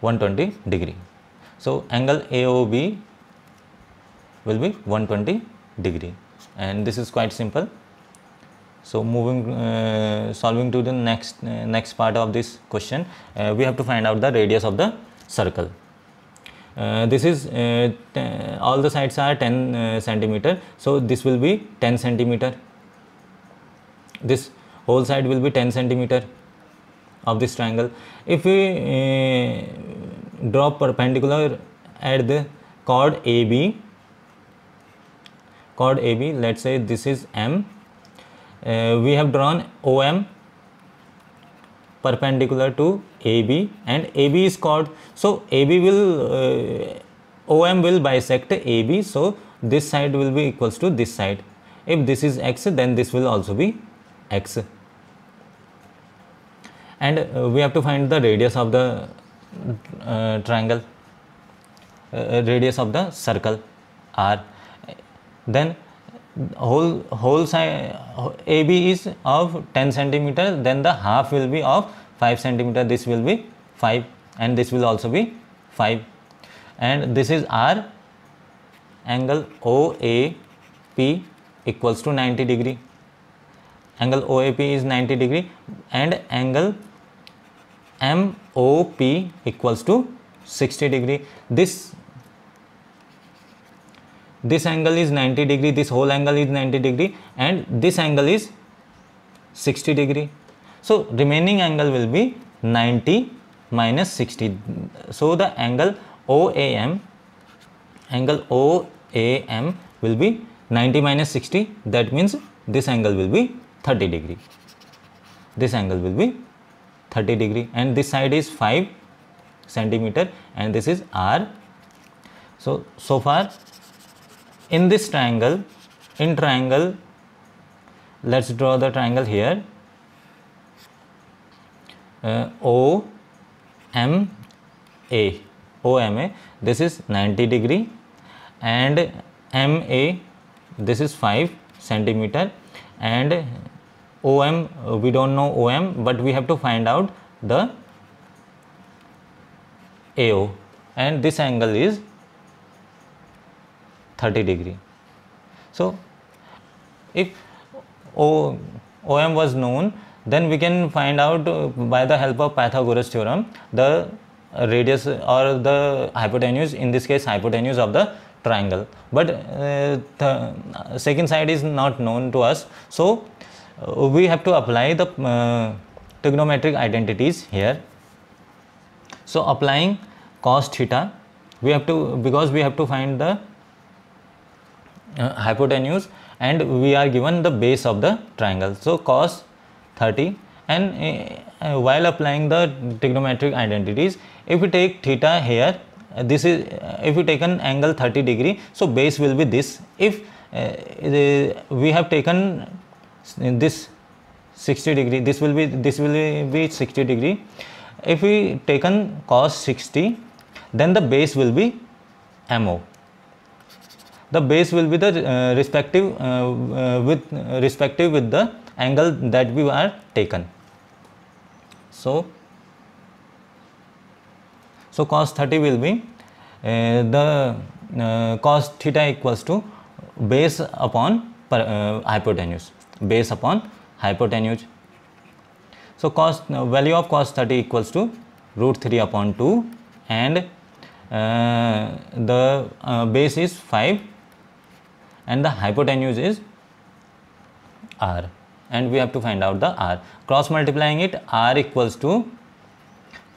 120 degree. So angle AOB will be 120 degree and this is quite simple. So moving uh, solving to the next uh, next part of this question uh, we have to find out the radius of the circle. Uh, this is uh, all the sides are 10 uh, centimeter so this will be 10 centimeter this whole side will be 10 centimeter of this triangle if we uh, draw perpendicular at the chord AB chord AB let's say this is M uh, we have drawn OM perpendicular to AB and AB is chord so AB will uh, OM will bisect AB so this side will be equals to this side if this is X then this will also be x and uh, we have to find the radius of the uh, triangle uh, uh radius of the circle r then whole whole side ab is of 10 centimeter then the half will be of 5 centimeter this will be 5 and this will also be 5 and this is r angle oap equals to 90 degree angle OAP is 90 degree and angle MOP equals to 60 degree. This this angle is 90 degree, this whole angle is 90 degree and this angle is 60 degree. So remaining angle will be 90 minus 60. So the angle OAM angle OAM will be 90 minus 60 that means this angle will be 30 degree. This angle will be 30 degree and this side is 5 centimeter and this is R. So, so far in this triangle, in triangle, let us draw the triangle here uh, O M A O M A this is 90 degree and M A this is 5 centimeter and OM, uh, we don't know OM, but we have to find out the AO and this angle is 30 degree. So, if o, OM was known, then we can find out uh, by the help of Pythagoras theorem the radius or the hypotenuse, in this case hypotenuse of the triangle. But uh, the second side is not known to us. So, we have to apply the uh, trigonometric identities here. So applying cos theta, we have to because we have to find the uh, hypotenuse and we are given the base of the triangle. So cos 30 and uh, uh while applying the trigonometric identities, if we take theta here, uh, this is uh, if we take an angle 30 degree, so base will be this. If we have taken in this 60 degree this will be this will be 60 degree if we taken cos 60 then the base will be mo the base will be the uh, respective uh, uh, with uh, respective with the angle that we are taken so so cos 30 will be uh, the uh, cos theta equals to base upon per, hypotenuse based upon hypotenuse. So, cos uh, value of cos 30 equals to root 3 upon 2 and uh, the uh, base is 5 and the hypotenuse is r and we have to find out the r. Cross multiplying it r equals to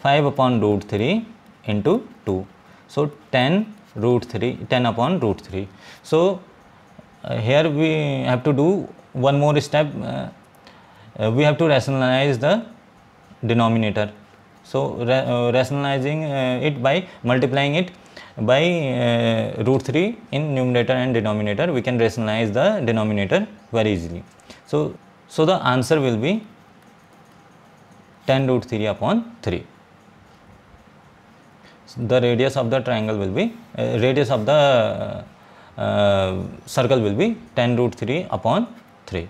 5 upon root 3 into 2. So, 10 root 3 10 upon root 3. So, uh, here we have to do one more step uh, uh, we have to rationalize the denominator so ra uh, rationalizing it by multiplying it by uh, root 3 in numerator and denominator we can rationalize the denominator very easily so so the answer will be 10 root 3 upon 3 so the radius of the triangle will be uh, radius of the uh, circle will be 10 root 3 upon 3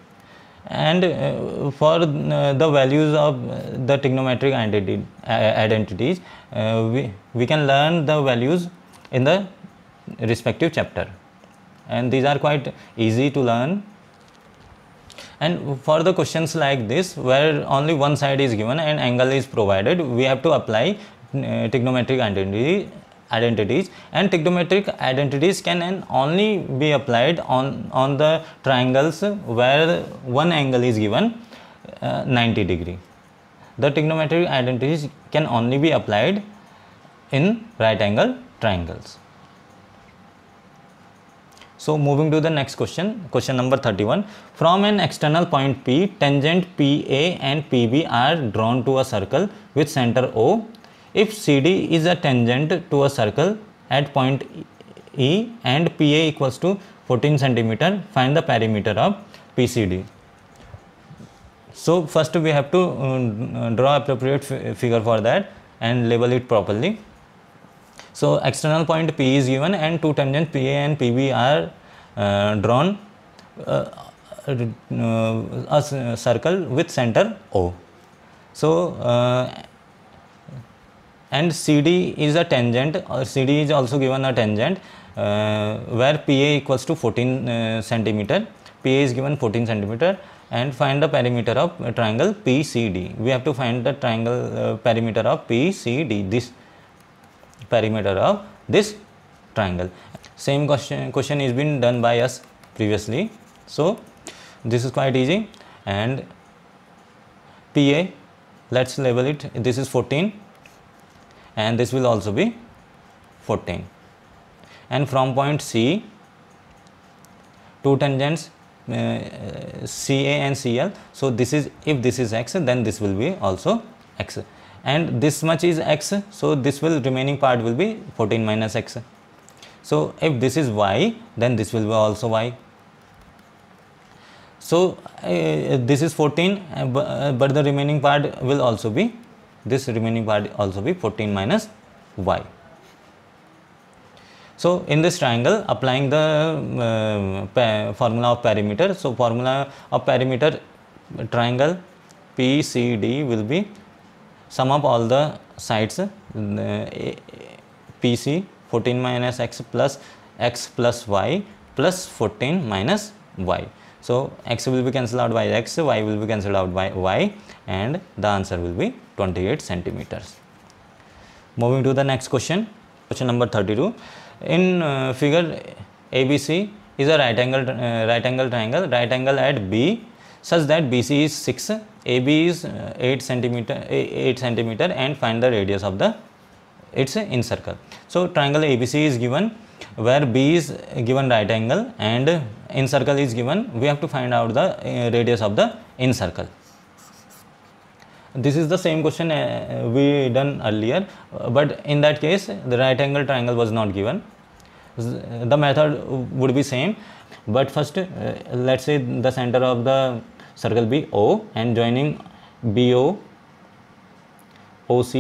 and uh, for uh, the values of the trigonometric uh, identities uh, we, we can learn the values in the respective chapter and these are quite easy to learn and for the questions like this where only one side is given and angle is provided we have to apply uh, trigonometric identity identities and trigonometric identities can and only be applied on, on the triangles where one angle is given uh, 90 degree. The trigonometric identities can only be applied in right angle triangles. So moving to the next question, question number 31. From an external point P, tangent PA and PB are drawn to a circle with center O if CD is a tangent to a circle at point E and PA equals to 14 centimeter, find the perimeter of PCD. So first we have to um, draw appropriate figure for that and label it properly. So external point P is given and two tangents PA and PB are uh, drawn uh, uh a circle with center O. So uh, and CD is a tangent or uh, CD is also given a tangent uh, where PA equals to 14 uh, centimeter PA is given 14 centimeter and find the perimeter of uh, triangle PCD we have to find the triangle uh, perimeter of PCD this perimeter of this triangle same question question is been done by us previously so this is quite easy and PA let's label it this is 14 and this will also be 14 and from point C two tangents uh, CA and CL so this is if this is X then this will be also X and this much is X so this will remaining part will be 14 minus X so if this is Y then this will be also Y so uh, this is 14 uh, uh but the remaining part will also be this remaining part also be 14 minus y. So in this triangle, applying the uh, formula of perimeter, so formula of perimeter triangle PCD will be sum of all the sides uh, PC 14 minus x plus x plus y plus 14 minus y. So x will be cancelled out by x, y will be cancelled out by y and the answer will be 28 centimeters. Moving to the next question, question number 32. In uh, figure ABC is a right angle, uh, right angle triangle, right angle at B such that BC is 6, AB is uh, 8 centimeter, 8 centimeter and find the radius of the its in circle. So triangle ABC is given where b is given right angle and circle is given we have to find out the uh, radius of the circle. this is the same question uh, we done earlier uh, but in that case the right angle triangle was not given the method would be same but first uh, let's say the center of the circle be o and joining bo oc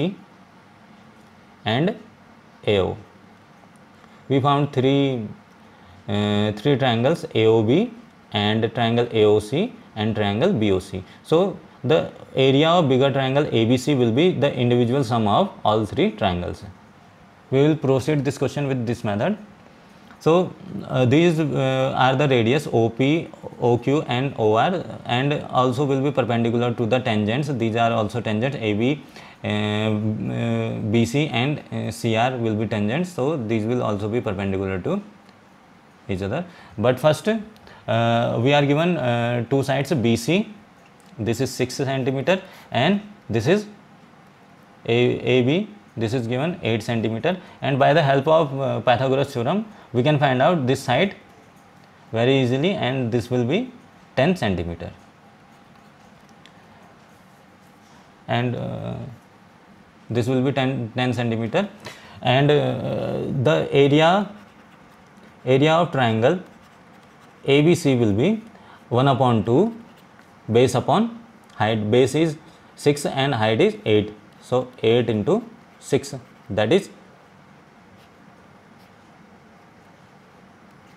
and ao we found three uh, three triangles AOB and triangle AOC and triangle BOC. So the area of bigger triangle ABC will be the individual sum of all three triangles. We will proceed this question with this method. So uh, these uh, are the radius OP, OQ and OR and also will be perpendicular to the tangents. These are also tangents AB uh, BC and uh, CR will be tangents so these will also be perpendicular to each other but first uh, we are given two sides BC this is 6 centimeter and this is AB this is given 8 centimeter and by the help of uh, Pythagoras theorem we can find out this side very easily and this will be 10 centimeter and uh, this will be 10, 10 centimeter and uh, the area area of triangle ABC will be 1 upon 2 base upon height base is 6 and height is 8 so 8 into 6 that is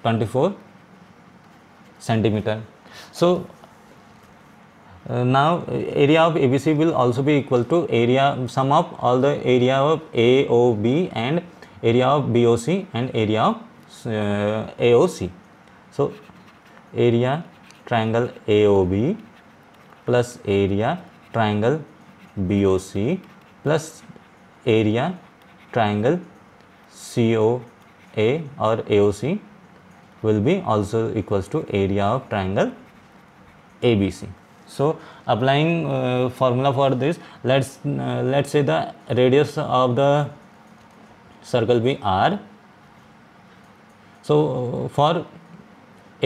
24 centimeter so uh, now uh, area of ABC will also be equal to area sum of all the area of AOB and area of BOC and area of uh, AOC. So area triangle AOB plus area triangle BOC plus area triangle COA or AOC will be also equals to area of triangle ABC so applying uh, formula for this let's uh, let's say the radius of the circle be r so for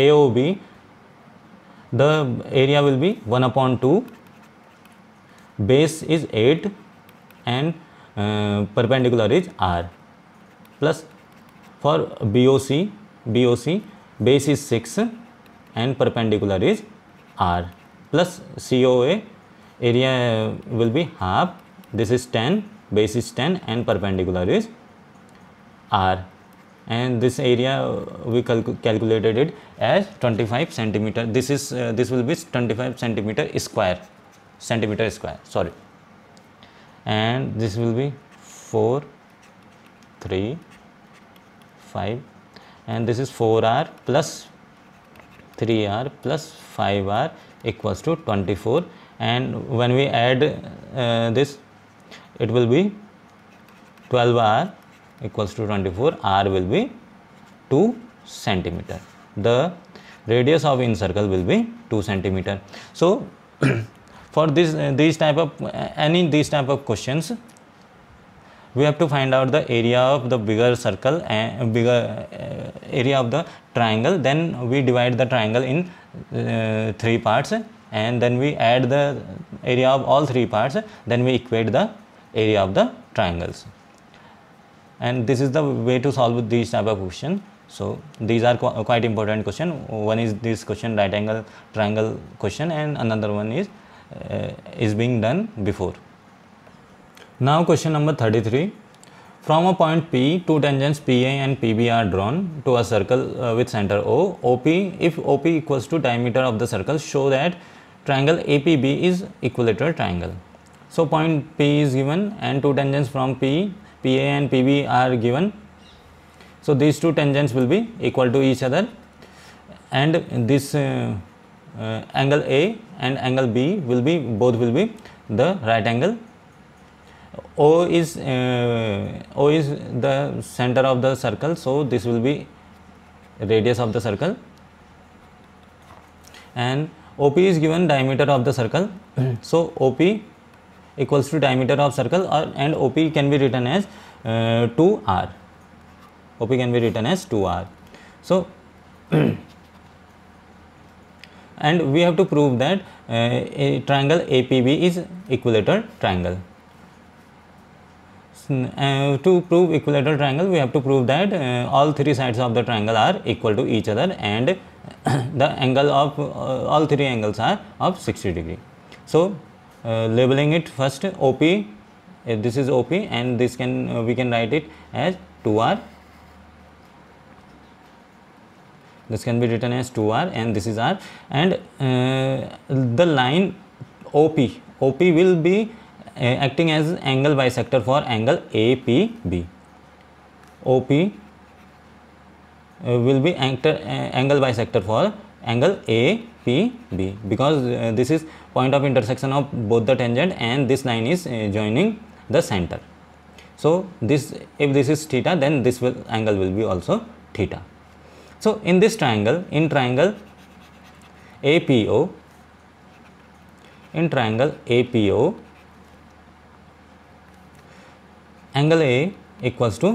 aob the area will be 1 upon 2 base is 8 and uh, perpendicular is r plus for boc boc base is 6 and perpendicular is r plus COA area will be half this is 10 base is 10 and perpendicular is R and this area we cal calculated it as 25 centimeter this is uh, this will be 25 centimeter square centimeter square sorry and this will be 4 3 5 and this is 4r plus 3r plus 5r equals to 24 and when we add uh, this it will be 12 r equals to 24 r will be 2 centimeter the radius of circle will be 2 centimeter so for this uh, these type of uh, any these type of questions we have to find out the area of the bigger circle and bigger uh, area of the triangle then we divide the triangle in uh, three parts and then we add the area of all three parts then we equate the area of the triangles and this is the way to solve these type of question so these are qu quite important question one is this question right angle triangle question and another one is uh, is being done before now question number 33. From a point P, two tangents PA and PB are drawn to a circle uh, with center O. OP, if OP equals to diameter of the circle, show that triangle APB is equilateral triangle. So point P is given and two tangents from P, PA and PB are given. So these two tangents will be equal to each other and this uh, uh, angle A and angle B will be both will be the right angle O is uh, O is the center of the circle, so this will be radius of the circle, and OP is given diameter of the circle, so OP equals to diameter of circle, or, and OP can be written as uh, 2r. OP can be written as 2r. So and we have to prove that uh, a triangle APB is equilateral triangle uh, to prove equilateral triangle, we have to prove that uh, all three sides of the triangle are equal to each other and the angle of uh, all three angles are of 60 degree. So, uh, labeling it first OP, uh, this is OP and this can we can write it as 2R. This can be written as 2R and this is R and the line OP, OP will be acting as angle bisector for angle APB. OP uh, will be actor, uh, angle bisector for angle APB because uh, this is point of intersection of both the tangent and this line is uh, joining the center. So, this if this is theta then this will angle will be also theta. So, in this triangle in triangle APO in triangle APO angle A equals to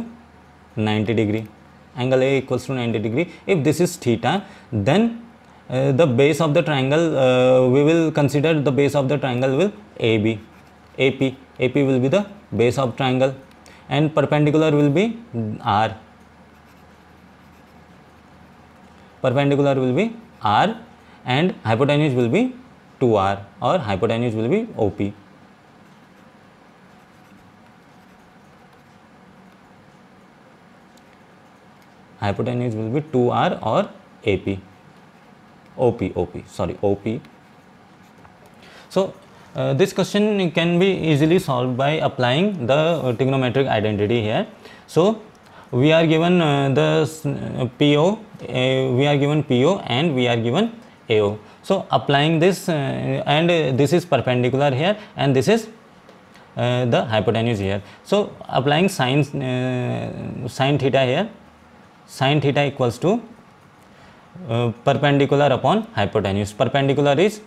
90 degree angle A equals to 90 degree if this is theta then uh, the base of the triangle uh, we will consider the base of the triangle will AB AP AP will be the base of triangle and perpendicular will be R perpendicular will be R and hypotenuse will be 2R or hypotenuse will be OP hypotenuse will be 2R or AP. OP, OP, sorry, OP. So, uh, this question can be easily solved by applying the trigonometric identity here. So, we are given uh, the PO, uh, we are given PO and we are given AO. So, applying this uh, and this is perpendicular here and this is uh, the hypotenuse here. So, applying sine, uh, sine theta here sine theta equals to uh, perpendicular upon hypotenuse. Perpendicular is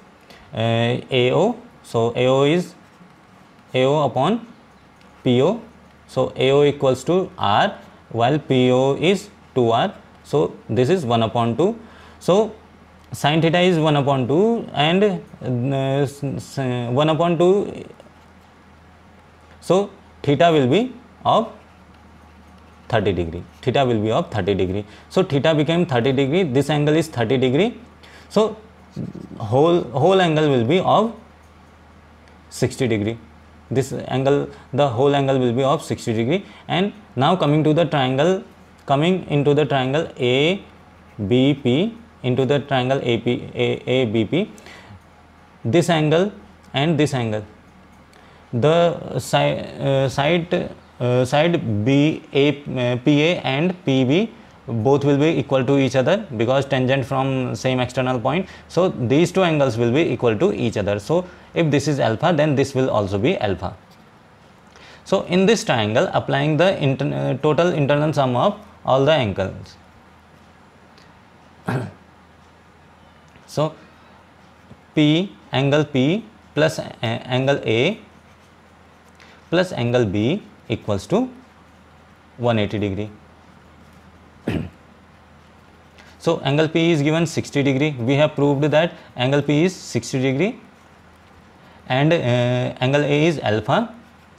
uh, AO. So, AO is AO upon PO. So, AO equals to R while PO is 2R. So, this is 1 upon 2. So, sine theta is 1 upon 2 and uh, 1 upon 2. So, theta will be of 30 degree. Theta will be of 30 degree. So theta became 30 degree. This angle is 30 degree. So whole whole angle will be of 60 degree. This angle, the whole angle will be of 60 degree. And now coming to the triangle, coming into the triangle ABP, into the triangle A P A A B P. this angle and this angle. The si uh, side uh, side B A uh, PA and PB both will be equal to each other because tangent from same external point so these two angles will be equal to each other so if this is alpha then this will also be alpha so in this triangle applying the inter uh, total internal sum of all the angles so P angle P plus uh, angle A plus angle B equals to 180 degree. so angle P is given 60 degree. We have proved that angle P is 60 degree and uh, angle A is alpha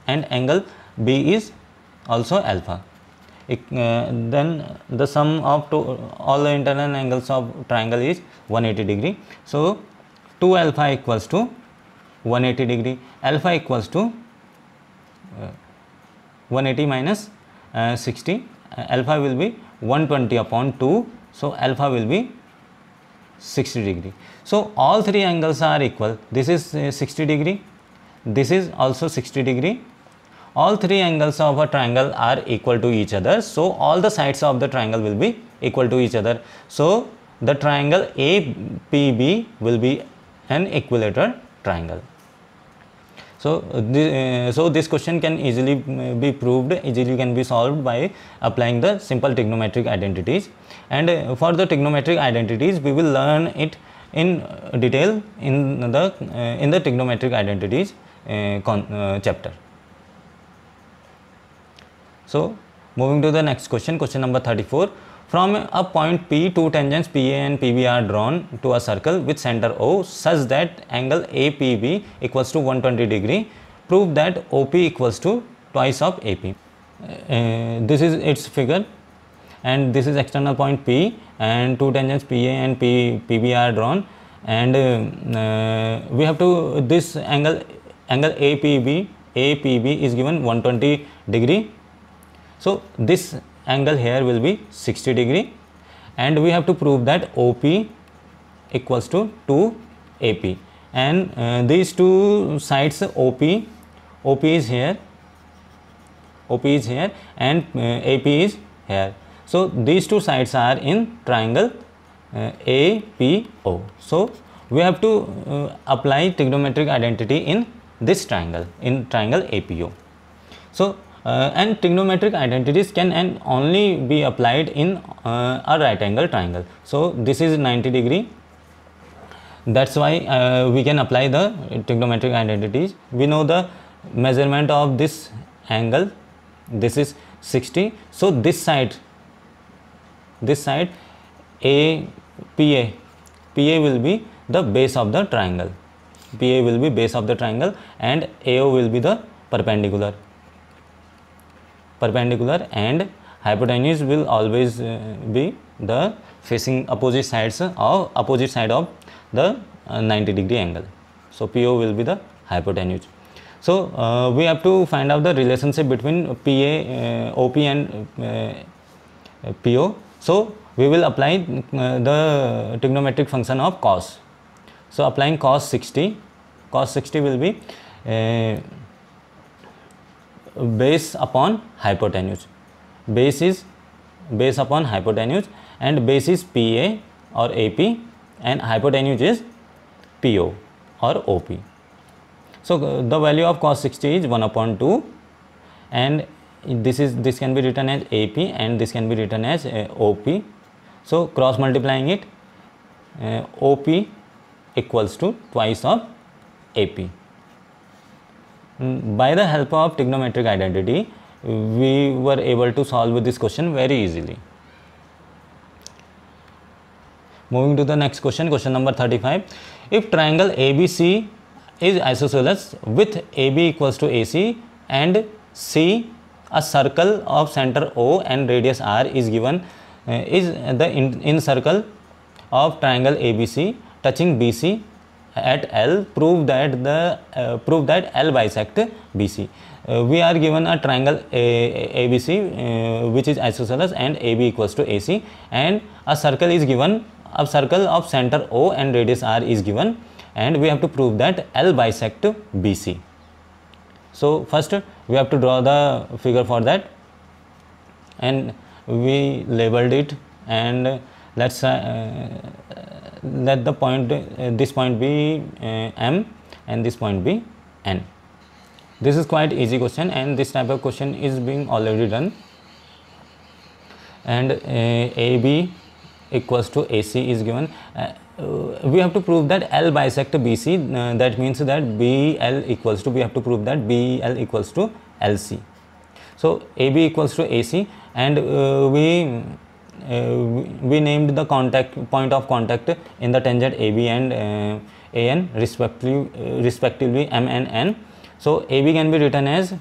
and angle B is also alpha. It, uh, then the sum of all the internal angles of triangle is 180 degree. So 2 alpha equals to 180 degree. Alpha equals to uh, 180 minus, uh, 60 uh, alpha will be 120 upon 2 so alpha will be 60 degree so all three angles are equal this is uh, 60 degree this is also 60 degree all three angles of a triangle are equal to each other so all the sides of the triangle will be equal to each other so the triangle APB will be an equilateral triangle so, uh, this, uh, so this question can easily uh, be proved, easily can be solved by applying the simple trigonometric identities. And for the trigonometric identities, we will learn it in detail in the in the trigonometric identities con, chapter. So, moving to the next question, question number 34. From a point P, two tangents PA and PB are drawn to a circle with center O such that angle APB equals to 120 degree. Prove that OP equals to twice of AP. Uh, this is its figure and this is external point P and two tangents PA and P, PB are drawn and uh, uh, we have to this angle angle APB APB is given 120 degree. So this angle here will be 60 degree and we have to prove that OP equals to 2 AP and uh, these two sides OP OP is here OP is here and uh, AP is here so these two sides are in triangle uh, APO so we have to uh, apply trigonometric identity in this triangle in triangle APO so uh, and trigonometric identities can and only be applied in uh, a right angle triangle so this is 90 degree that's why uh, we can apply the trigonometric identities we know the measurement of this angle this is 60 so this side this side a pa pa will be the base of the triangle pa will be base of the triangle and ao will be the perpendicular perpendicular and hypotenuse will always uh, be the facing opposite sides of opposite side of the uh, 90 degree angle so po will be the hypotenuse so uh, we have to find out the relationship between pa uh, op and uh, po so we will apply uh, the trigonometric function of cos so applying cos 60 cos 60 will be base upon hypotenuse base is base upon hypotenuse and base is pa or ap and hypotenuse is po or op so the value of cos 60 is 1 upon 2 and this is this can be written as ap and this can be written as uh, op so cross multiplying it uh, op equals to twice of ap by the help of trigonometric identity we were able to solve this question very easily moving to the next question question number 35 if triangle abc is isosceles with ab equals to ac and c a circle of center o and radius r is given uh, is the in, in circle of triangle abc touching bc at L prove that the uh, prove that L bisect BC. Uh, we are given a triangle a, ABC uh, which is isosceles and AB equals to AC and a circle is given a circle of center O and radius R is given and we have to prove that L bisect BC. So first we have to draw the figure for that and we labeled it and let's uh, let the point uh, this point be uh, m and this point be n this is quite easy question and this type of question is being already done and uh, ab equals to ac is given uh, uh, we have to prove that L bisect BC uh, that means that BL equals to we have to prove that BL equals to LC so AB equals to AC and uh, we we named the contact point of contact in the tangent AB and uh, AN respectively, uh, respectively M and N. So AB can be written as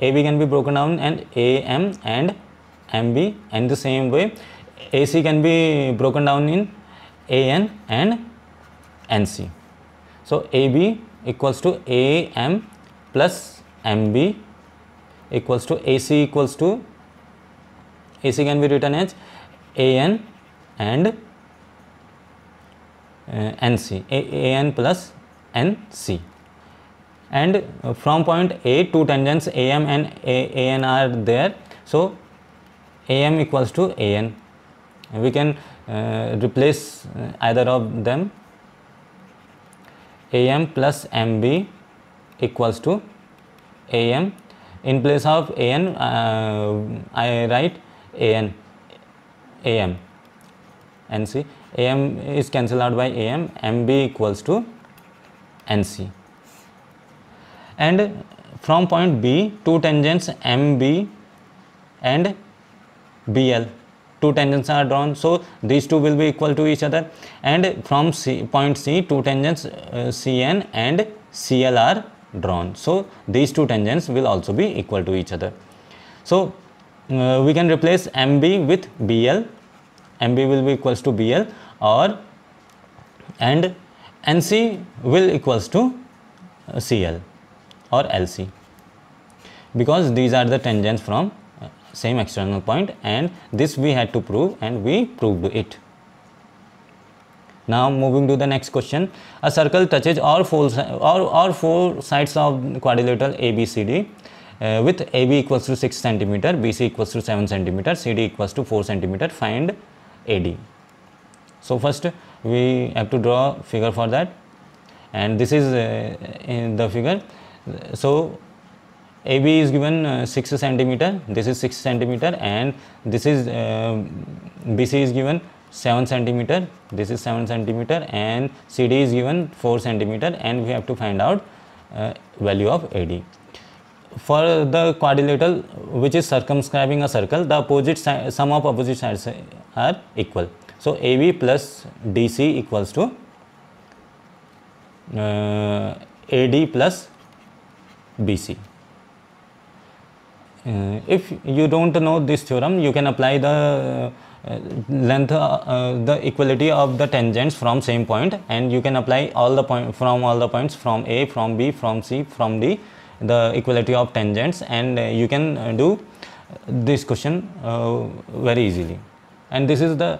AB can be broken down and AM and MB and the same way AC can be broken down in AN and NC. So AB equals to AM plus MB equals to AC equals to AC can be written as an and uh, nc a, an plus nc and uh, from point a two tangents am and a, an are there so am equals to an we can uh, replace uh, either of them am plus mb equals to am in place of an uh, i write an am and see am is cancelled out by am mb equals to nc and from point b two tangents mb and bl two tangents are drawn so these two will be equal to each other and from c point c two tangents uh, cn and cl are drawn so these two tangents will also be equal to each other so uh, we can replace MB with BL. MB will be equals to BL or and NC will equals to uh, CL or LC because these are the tangents from uh, same external point and this we had to prove and we proved it. Now moving to the next question. A circle touches all four, all, all four sides of quadrilateral ABCD uh, with AB equals to 6 centimeter, BC equals to 7 centimeter, CD equals to 4 centimeter, find AD. So first we have to draw figure for that and this is uh, in the figure. So AB is given uh, 6 centimeter, this is 6 centimeter and this is uh, BC is given 7 centimeter, this is 7 centimeter and CD is given 4 centimeter and we have to find out uh, value of AD for the quadrilateral which is circumscribing a circle, the opposite sum of opposite sides are equal. So, AB plus DC equals to uh, AD plus BC. Uh, if you don't know this theorem, you can apply the uh, length, uh, the equality of the tangents from same point and you can apply all the point from all the points from A, from B, from C, from D the equality of tangents and uh, you can uh, do this question uh, very easily and this is the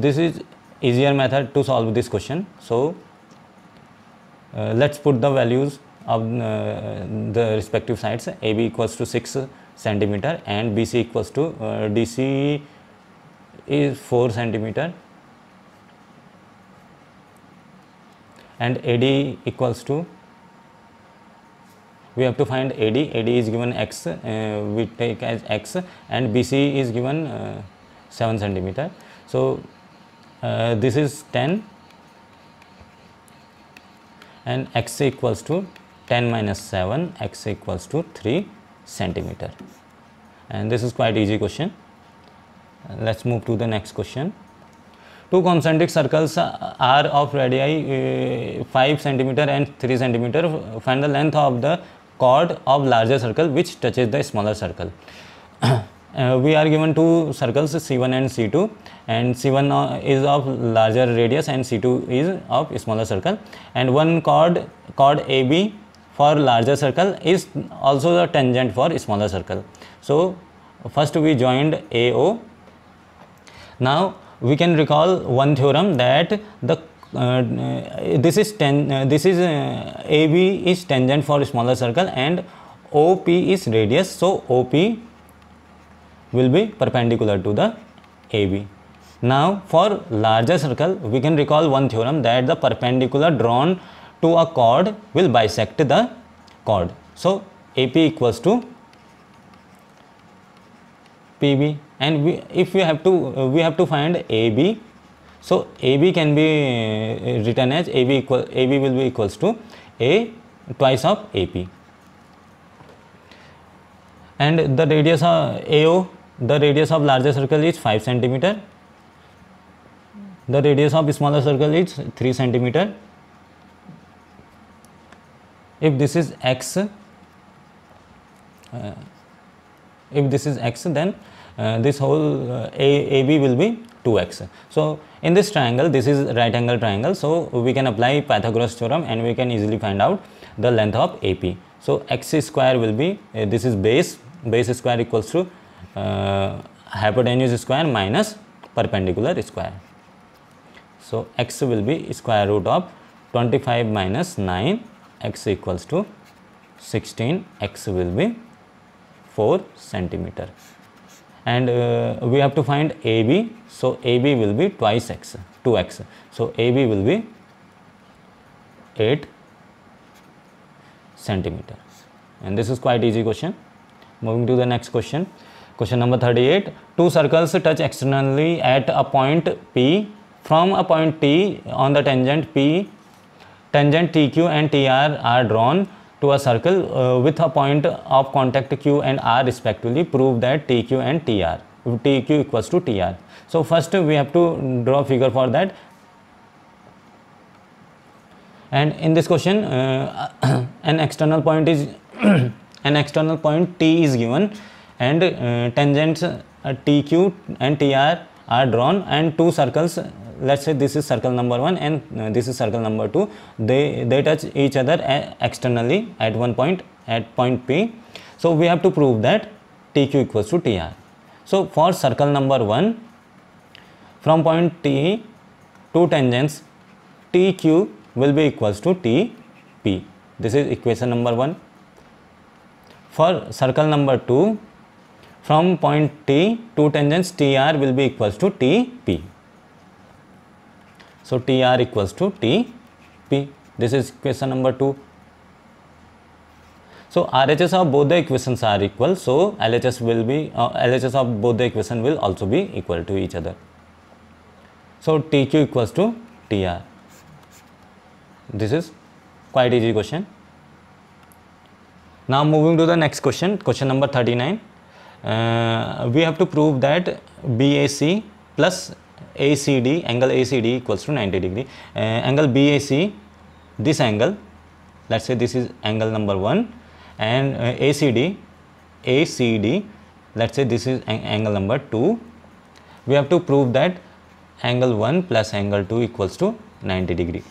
this is easier method to solve this question so let's put the values of the respective sides AB equals to 6 centimeter and BC equals to uh, DC is 4 centimeter and AD equals to we have to find AD. AD is given x, uh, we take as x and BC is given uh, 7 centimeter. So, uh, this is 10 and x equals to 10 minus 7, x equals to 3 centimeter. And this is quite easy question. Uh, let's move to the next question two concentric circles are of radii uh, 5 centimeter and 3 centimeter find the length of the chord of larger circle which touches the smaller circle. Uh, we are given two circles C1 and C2 and C1 uh, is of larger radius and C2 is of smaller circle and one chord chord AB for larger circle is also the tangent for smaller circle. So first we joined AO. Now we can recall one theorem that the uh, uh, this is ten, uh, this is AB is tangent for smaller circle and OP is radius. So, OP will be perpendicular to the AB. Now, for larger circle, we can recall one theorem that the perpendicular drawn to a chord will bisect the chord. So, AP equals to PB and we, if we have to, uh, we have to find AB so, AB can be uh, written as AB equal AB will be equals to A twice of AP and the radius of AO the radius of larger circle is 5 centimeter the radius of smaller circle is 3 centimeter if this is x uh, if this is x then uh, this whole uh, AB will be 2x. So, in this triangle, this is right angle triangle, so we can apply Pythagoras theorem and we can easily find out the length of AP. So x square will be, uh, this is base, base square equals to uh, hypotenuse square minus perpendicular square. So x will be square root of 25 minus 9 x equals to 16 x will be 4 centimeter and uh, we have to find AB. So, AB will be twice x, 2x. So, AB will be 8 centimeters. and this is quite easy question. Moving to the next question. Question number 38. Two circles touch externally at a point P. From a point T on the tangent P, tangent TQ and TR are drawn to a circle uh, with a point of contact Q and R respectively, prove that TQ and TR, TQ equals to TR. So first we have to draw figure for that. And in this question, uh, an external point is an external point T is given and uh, tangents uh, TQ and TR are drawn and two circles let's say this is circle number 1 and uh, this is circle number 2 they they touch each other uh, externally at one point at point p so we have to prove that tq equals to tr so for circle number 1 from point t two tangents tq will be equals to tp this is equation number 1 for circle number 2 from point t two tangents tr will be equals to tp so, TR equals to TP. This is question number 2. So, RHS of both the equations are equal. So, LHS will be, uh, LHS of both the equation will also be equal to each other. So, TQ equals to TR. This is quite easy question. Now, moving to the next question, question number 39. Uh, we have to prove that BAC plus ACD, angle ACD equals to 90 degree, uh, angle BAC, this angle, let us say this is angle number 1 and uh, ACD, ACD, let us say this is angle number 2. We have to prove that angle 1 plus angle 2 equals to 90 degree.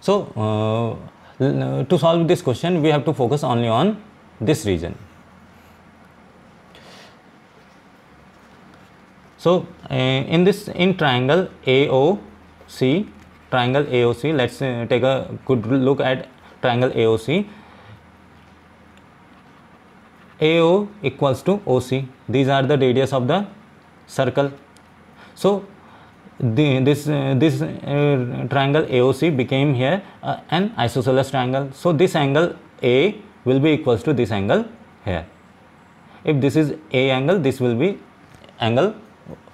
So, uh, uh to solve this question, we have to focus only on this region. so uh, in this in triangle aoc triangle aoc let's uh, take a good look at triangle aoc AO equals to OC. These are the radius of the circle. So the, this uh, this uh, triangle AOC became here uh, an isosceles triangle. So this angle A will be equals to this angle here. If this is A angle, this will be angle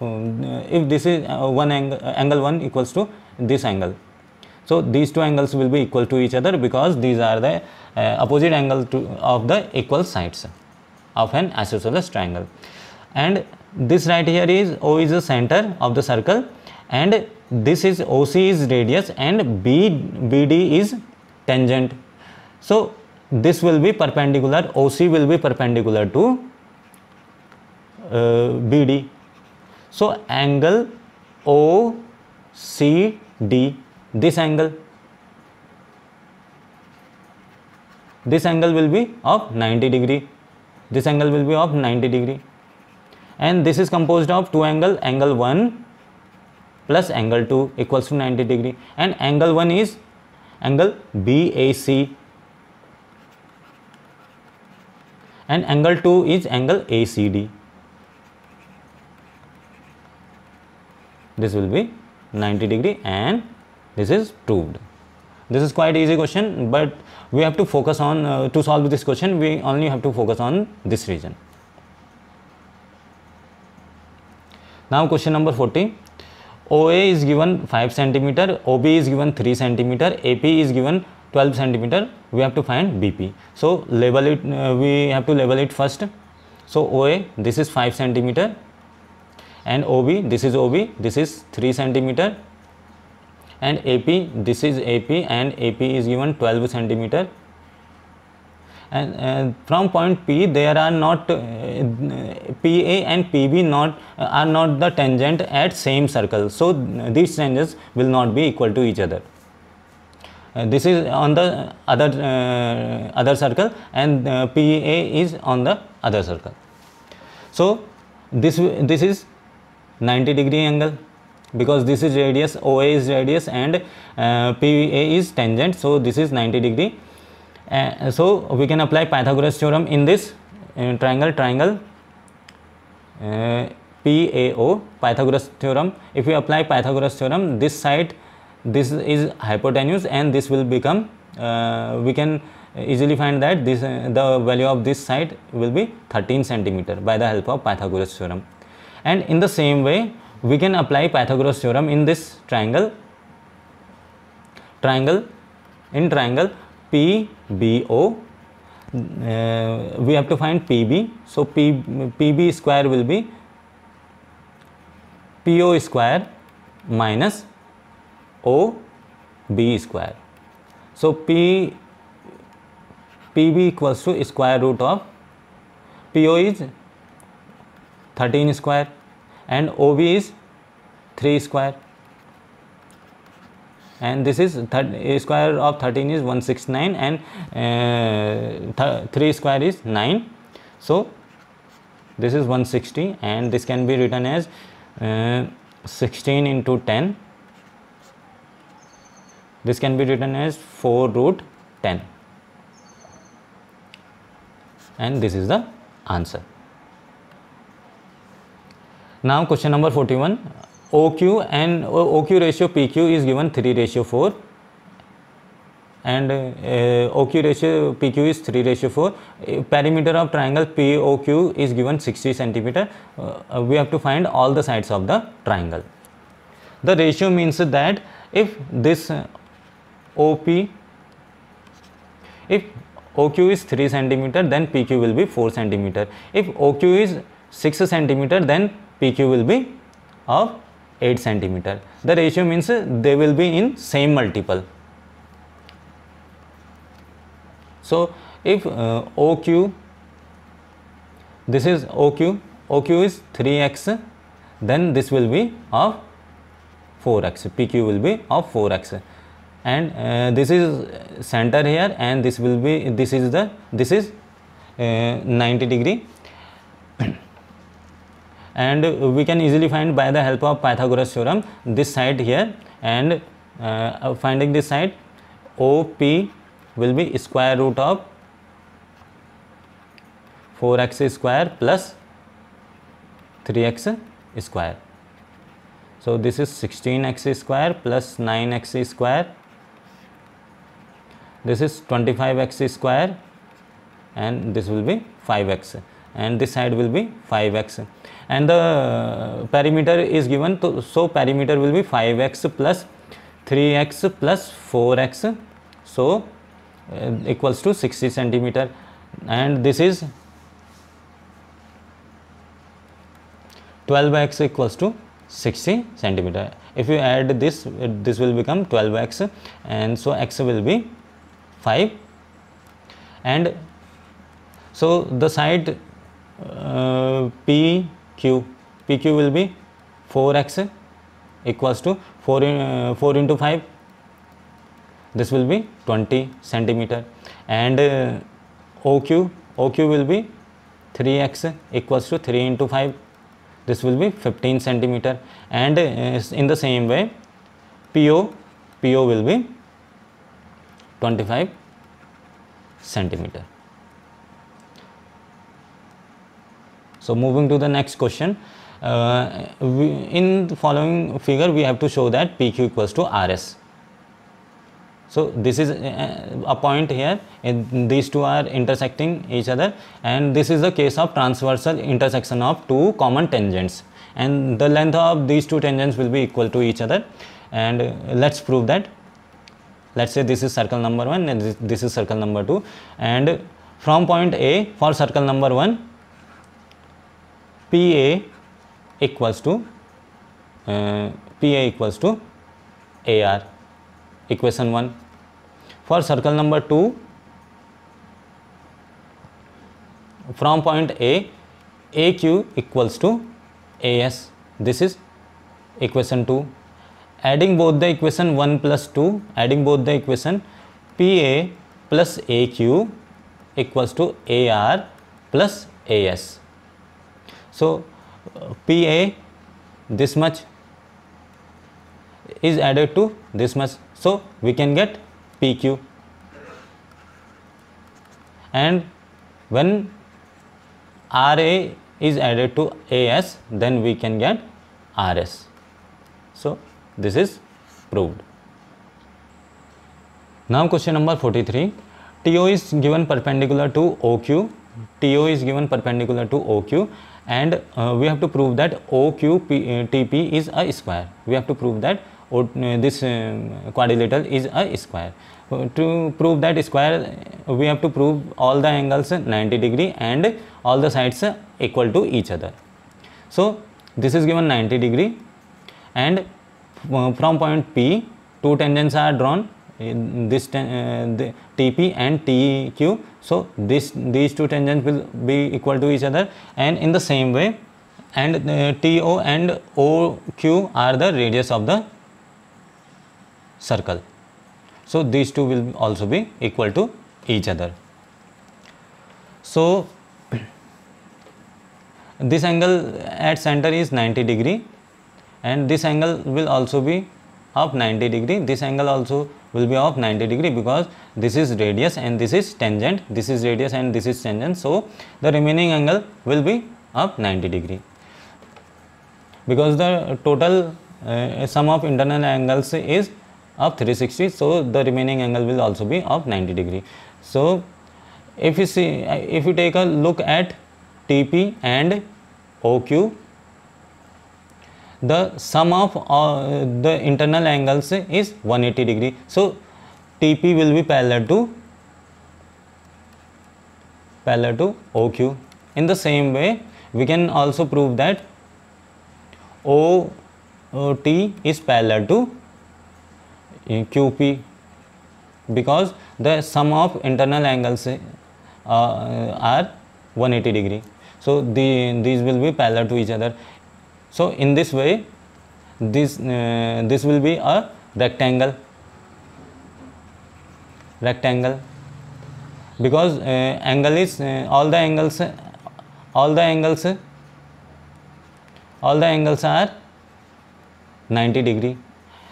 uh, if this is uh, one angle, uh, angle 1 equals to this angle. So, these two angles will be equal to each other because these are the opposite angle to, of the equal sides of an isosceles triangle. And this right here is O is the center of the circle and this is OC is radius and B, BD is tangent. So, this will be perpendicular, OC will be perpendicular to uh, BD so angle ocd this angle this angle will be of 90 degree this angle will be of 90 degree and this is composed of two angle angle 1 plus angle 2 equals to 90 degree and angle 1 is angle BAC and angle 2 is angle ACD this will be 90 degree and this is proved. this is quite easy question but we have to focus on uh, to solve this question we only have to focus on this region now question number 40 oa is given 5 centimeter ob is given 3 centimeter ap is given 12 centimeter we have to find bp so label it uh, we have to label it first so oa this is 5 centimeter and OB, this is OB, this is 3 centimeter and AP, this is AP and AP is given 12 centimeter and uh, from point P there are not uh, PA and PB not uh, are not the tangent at same circle. So these tangents will not be equal to each other. Uh, this is on the other uh, other circle and uh, PA is on the other circle. So this this is 90 degree angle because this is radius OA is radius and uh, PVA is tangent so this is 90 degree uh, so we can apply Pythagoras theorem in this uh, triangle triangle uh, PAO Pythagoras theorem if we apply Pythagoras theorem this side this is hypotenuse and this will become uh, we can easily find that this uh, the value of this side will be 13 centimeter by the help of Pythagoras theorem and in the same way we can apply Pythagoras theorem in this triangle triangle in triangle PBO uh, we have to find PB so P, PB square will be PO square minus OB square so P PB equals to square root of PO is 13 square and OB is 3 square and this is square of 13 is 169 and uh, 3 square is 9 so this is 160 and this can be written as uh, 16 into 10 this can be written as 4 root 10 and this is the answer now question number 41, OQ and uh, OQ ratio PQ is given 3 ratio 4 and uh, OQ ratio PQ is 3 ratio 4. Uh, perimeter of triangle POQ is given 60 centimeter. Uh, we have to find all the sides of the triangle. The ratio means that if this uh, OP, if OQ is 3 centimeter, then PQ will be 4 centimeter. If OQ is 6 centimeter, then PQ will be of 8 centimeter. The ratio means they will be in same multiple. So, if uh, OQ, this is OQ, OQ is 3x, then this will be of 4x, PQ will be of 4x and uh, this is center here and this will be this is the this is uh, 90 degree and we can easily find by the help of Pythagoras theorem this side here and uh, uh finding this side OP will be square root of 4x square plus 3x square. So this is 16x square plus 9x square. This is 25x square and this will be 5x and this side will be 5x and the perimeter is given to, so perimeter will be 5x plus 3x plus 4x so uh, equals to 60 centimeter and this is 12x equals to 60 centimeter if you add this this will become 12x and so x will be 5 and so the side uh, p q pq will be 4x equals to 4 uh, 4 into 5 this will be 20 centimeter and uh, oq oq will be 3x equals to 3 into 5 this will be 15 centimeter and uh, in the same way po po will be 25 centimeter So moving to the next question, uh, we, in the following figure we have to show that PQ equals to RS. So this is uh, uh, a, point here and these two are intersecting each other and this is the case of transversal intersection of two common tangents and the length of these two tangents will be equal to each other and uh, let's prove that let's say this is circle number 1 and this is circle number 2 and from point A for circle number 1 P A equals to P A equals to A R equation one for circle number two from point A A Q equals to A S this is equation two adding both the equation one plus two adding both the equation P A plus A Q equals to A R plus A S So, PA this much is added to this much. So, we can get PQ and when RA is added to AS then we can get RS. So, this is proved. Now question number 43. TO is given perpendicular to OQ TO is given perpendicular to OQ and uh, we have to prove that OQTP uh, is a square. We have to prove that o, uh, this um, quadrilateral is a square. Uh, to prove that square, we have to prove all the angles 90 degree and all the sides equal to each other. So, this is given 90 degree and from point P, two tangents are drawn this uh, the TP and TQ. So this these two tangents will be equal to each other and in the same way and uh, TO and OQ are the radius of the circle. So these two will also be equal to each other. So this angle at center is 90 degree and this angle will also be of 90 degree this angle also will be of 90 degree because this is radius and this is tangent this is radius and this is tangent so the remaining angle will be of 90 degree because the total uh, sum of internal angles is of 360 so the remaining angle will also be of 90 degree so if you see uh, if you take a look at tp and oq the sum of uh, the internal angles is 180 degree. So, TP will be parallel to parallel to OQ. In the same way, we can also prove that OT uh, is parallel to uh, QP because the sum of internal angles uh, are 180 degree. So, the, these will be parallel to each other. So, in this way this, uh, this will be a rectangle rectangle because uh, angle is uh, all the angles all the angles all the angles are 90 degree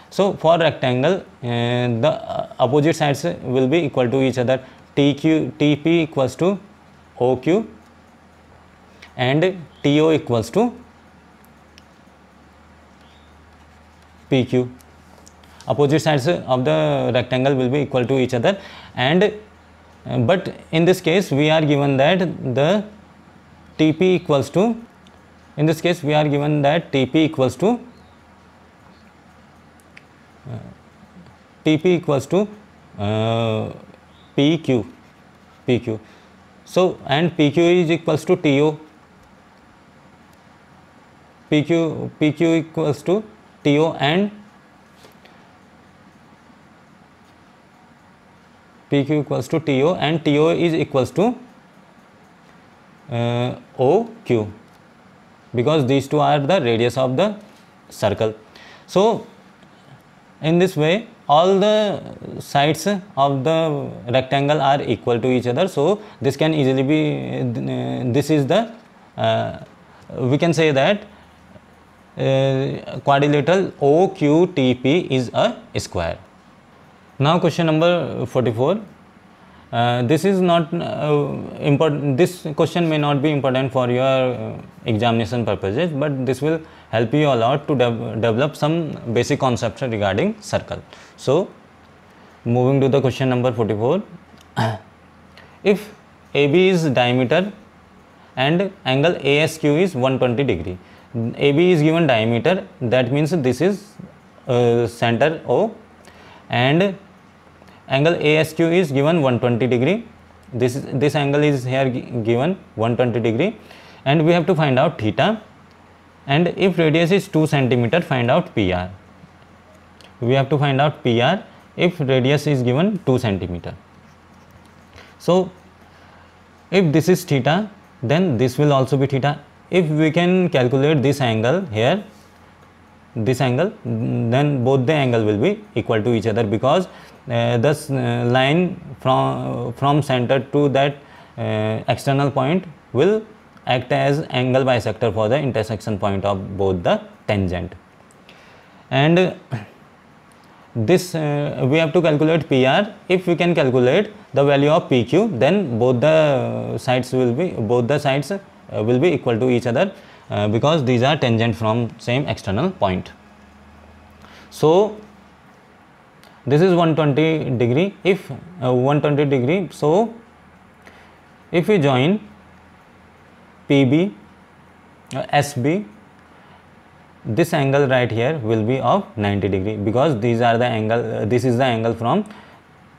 so for rectangle uh, the uh, opposite sides will be equal to each other tq tp equals to oq and to equals to PQ. Opposite sides of the rectangle will be equal to each other and uh, but in this case we are given that the TP equals to in this case we are given that TP equals to TP equals to uh, PQ uh, PQ. So, and PQ is equals to TO PQ PQ equals to TO and PQ equals to TO and TO is equals to uh, OQ because these two are the radius of the circle. So, in this way all the sides of the rectangle are equal to each other. So, this can easily be uh, this is the uh, we can say that uh, quadrilateral OQTP is a square. Now question number 44. Uh, this is not uh, important this question may not be important for your uh, examination purposes but this will help you a lot to de develop some basic concepts regarding circle so moving to the question number 44 if ab is diameter and angle asq is 120 degree AB is given diameter that means this is uh, center O and angle ASQ is given 120 degree this this angle is here given 120 degree and we have to find out theta and if radius is 2 centimeter find out PR we have to find out PR if radius is given 2 centimeter so if this is theta then this will also be theta if we can calculate this angle here this angle then both the angle will be equal to each other because uh, this uh, line from uh, from center to that uh, external point will act as angle bisector for the intersection point of both the tangent and uh, this uh, we have to calculate PR if we can calculate the value of PQ then both the sides will be both the sides uh, will be equal to each other uh, because these are tangent from same external point. So, this is 120 degree if uh, 120 degree. So, if we join PB SB this angle right here will be of 90 degree because these are the angle uh, this is the angle from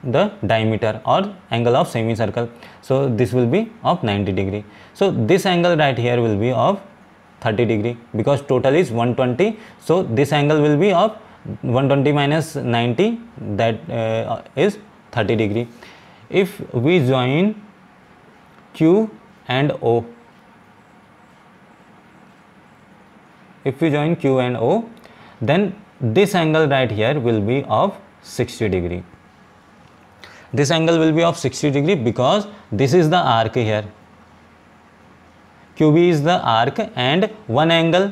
the diameter or angle of semicircle. So this will be of 90 degree. So this angle right here will be of 30 degree because total is 120. So this angle will be of 120 minus 90 that uh, is 30 degree. If we join Q and O, if we join Q and O, then this angle right here will be of 60 degree this angle will be of 60 degree because this is the arc here QB is the arc and one angle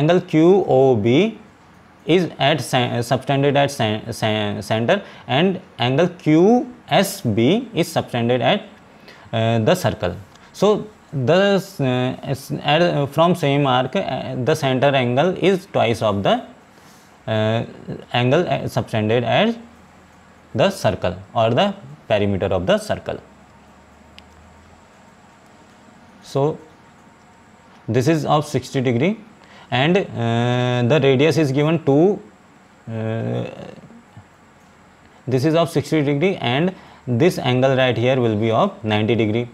angle QOB is at subtended at center and angle QSB is subtended at uh, the circle. So the uh, uh, from same arc uh, the center angle is twice of the uh, angle uh, subtended at the circle or the perimeter of the circle. So, this is of 60 degree and uh, the radius is given to. uh, this is of 60 degree and this angle right here will be of 90 degree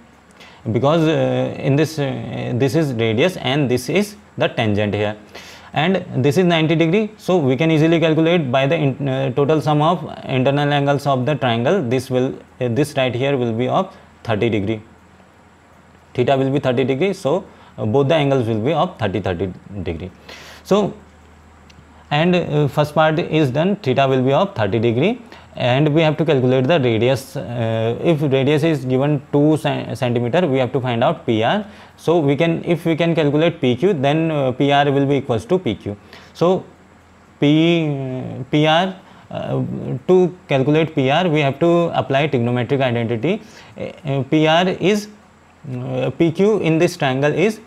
because uh, in this uh, this is radius and this is the tangent here and this is 90 degree so we can easily calculate by the in, uh, total sum of internal angles of the triangle this will uh, this right here will be of 30 degree theta will be 30 degree so uh, both the angles will be of 30 30 degree so and uh, first part is done theta will be of 30 degree and we have to calculate the radius uh, if radius is given 2 centimeter we have to find out PR so we can if we can calculate PQ then uh, PR will be equals to PQ so P uh, PR to calculate PR we have to apply trigonometric identity uh, uh, PR is uh, PQ in this triangle is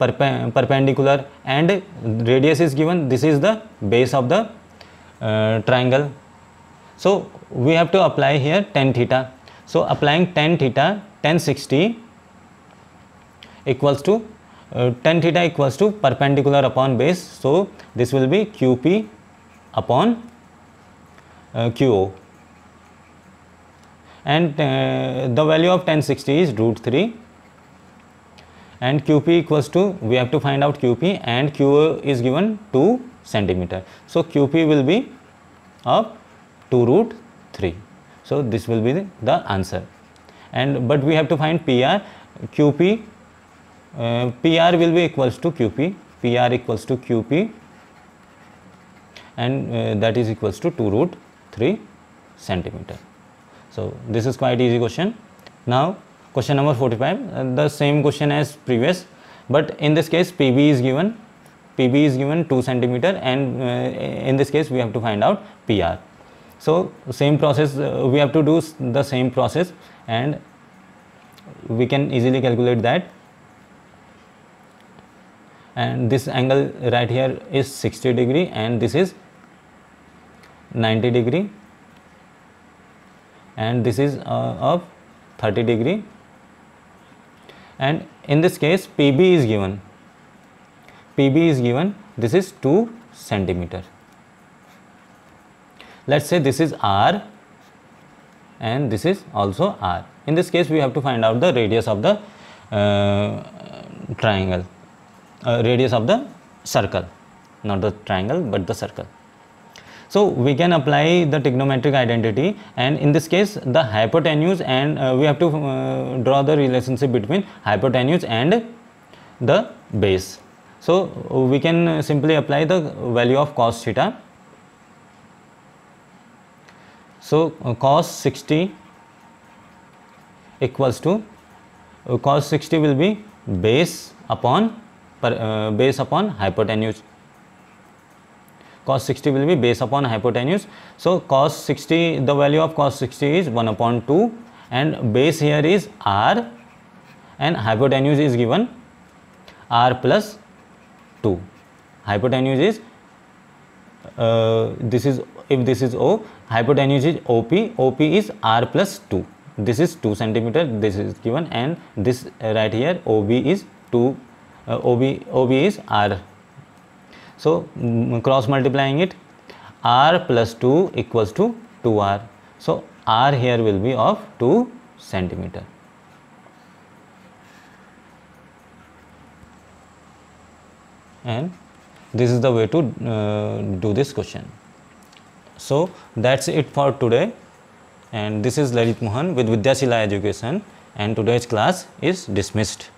perpendicular and radius is given this is the base of the triangle so we have to apply here 10 theta. So applying 10 theta 1060 equals to uh, theta equals to perpendicular upon base. So this will be QP upon uh, QO and uh, the value of 1060 is root 3 and QP equals to we have to find out QP and QO is given 2 centimeter. So QP will be of 2 root 3. So this will be the, answer. And but we have to find PR, QP, uh, PR will be equals to QP, PR equals to QP and uh, that is equals to 2 root 3 centimeter. So this is quite easy question. Now question number 45, uh, the same question as previous but in this case PB is given, PB is given 2 centimeter and uh, in this case we have to find out PR so same process uh, we have to do the same process and we can easily calculate that and this angle right here is 60 degree and this is 90 degree and this is uh, of 30 degree and in this case pb is given pb is given this is 2 centimeter Let's say this is R and this is also R. In this case, we have to find out the radius of the uh, triangle, uh, radius of the circle, not the triangle, but the circle. So we can apply the trigonometric identity and in this case the hypotenuse and uh, we have to uh, draw the relationship between hypotenuse and the base. So we can simply apply the value of cos theta So uh, cos 60 equals to uh, cos 60 will be base upon per, uh, base upon hypotenuse. Cos 60 will be base upon hypotenuse. So cos 60 the value of cos 60 is 1 upon 2 and base here is r and hypotenuse is given r plus 2. Hypotenuse is uh, this is if this is O, hypotenuse is OP, OP is R plus 2. This is 2 centimeter, this is given and this right here OB is 2, uh, OB, OB is R. So, mm, cross multiplying it R plus 2 equals to 2R. So, R here will be of 2 centimeter. And this is the way to uh, do this question. So that's it for today and this is Lalit Mohan with Vidyasila Education and today's class is dismissed.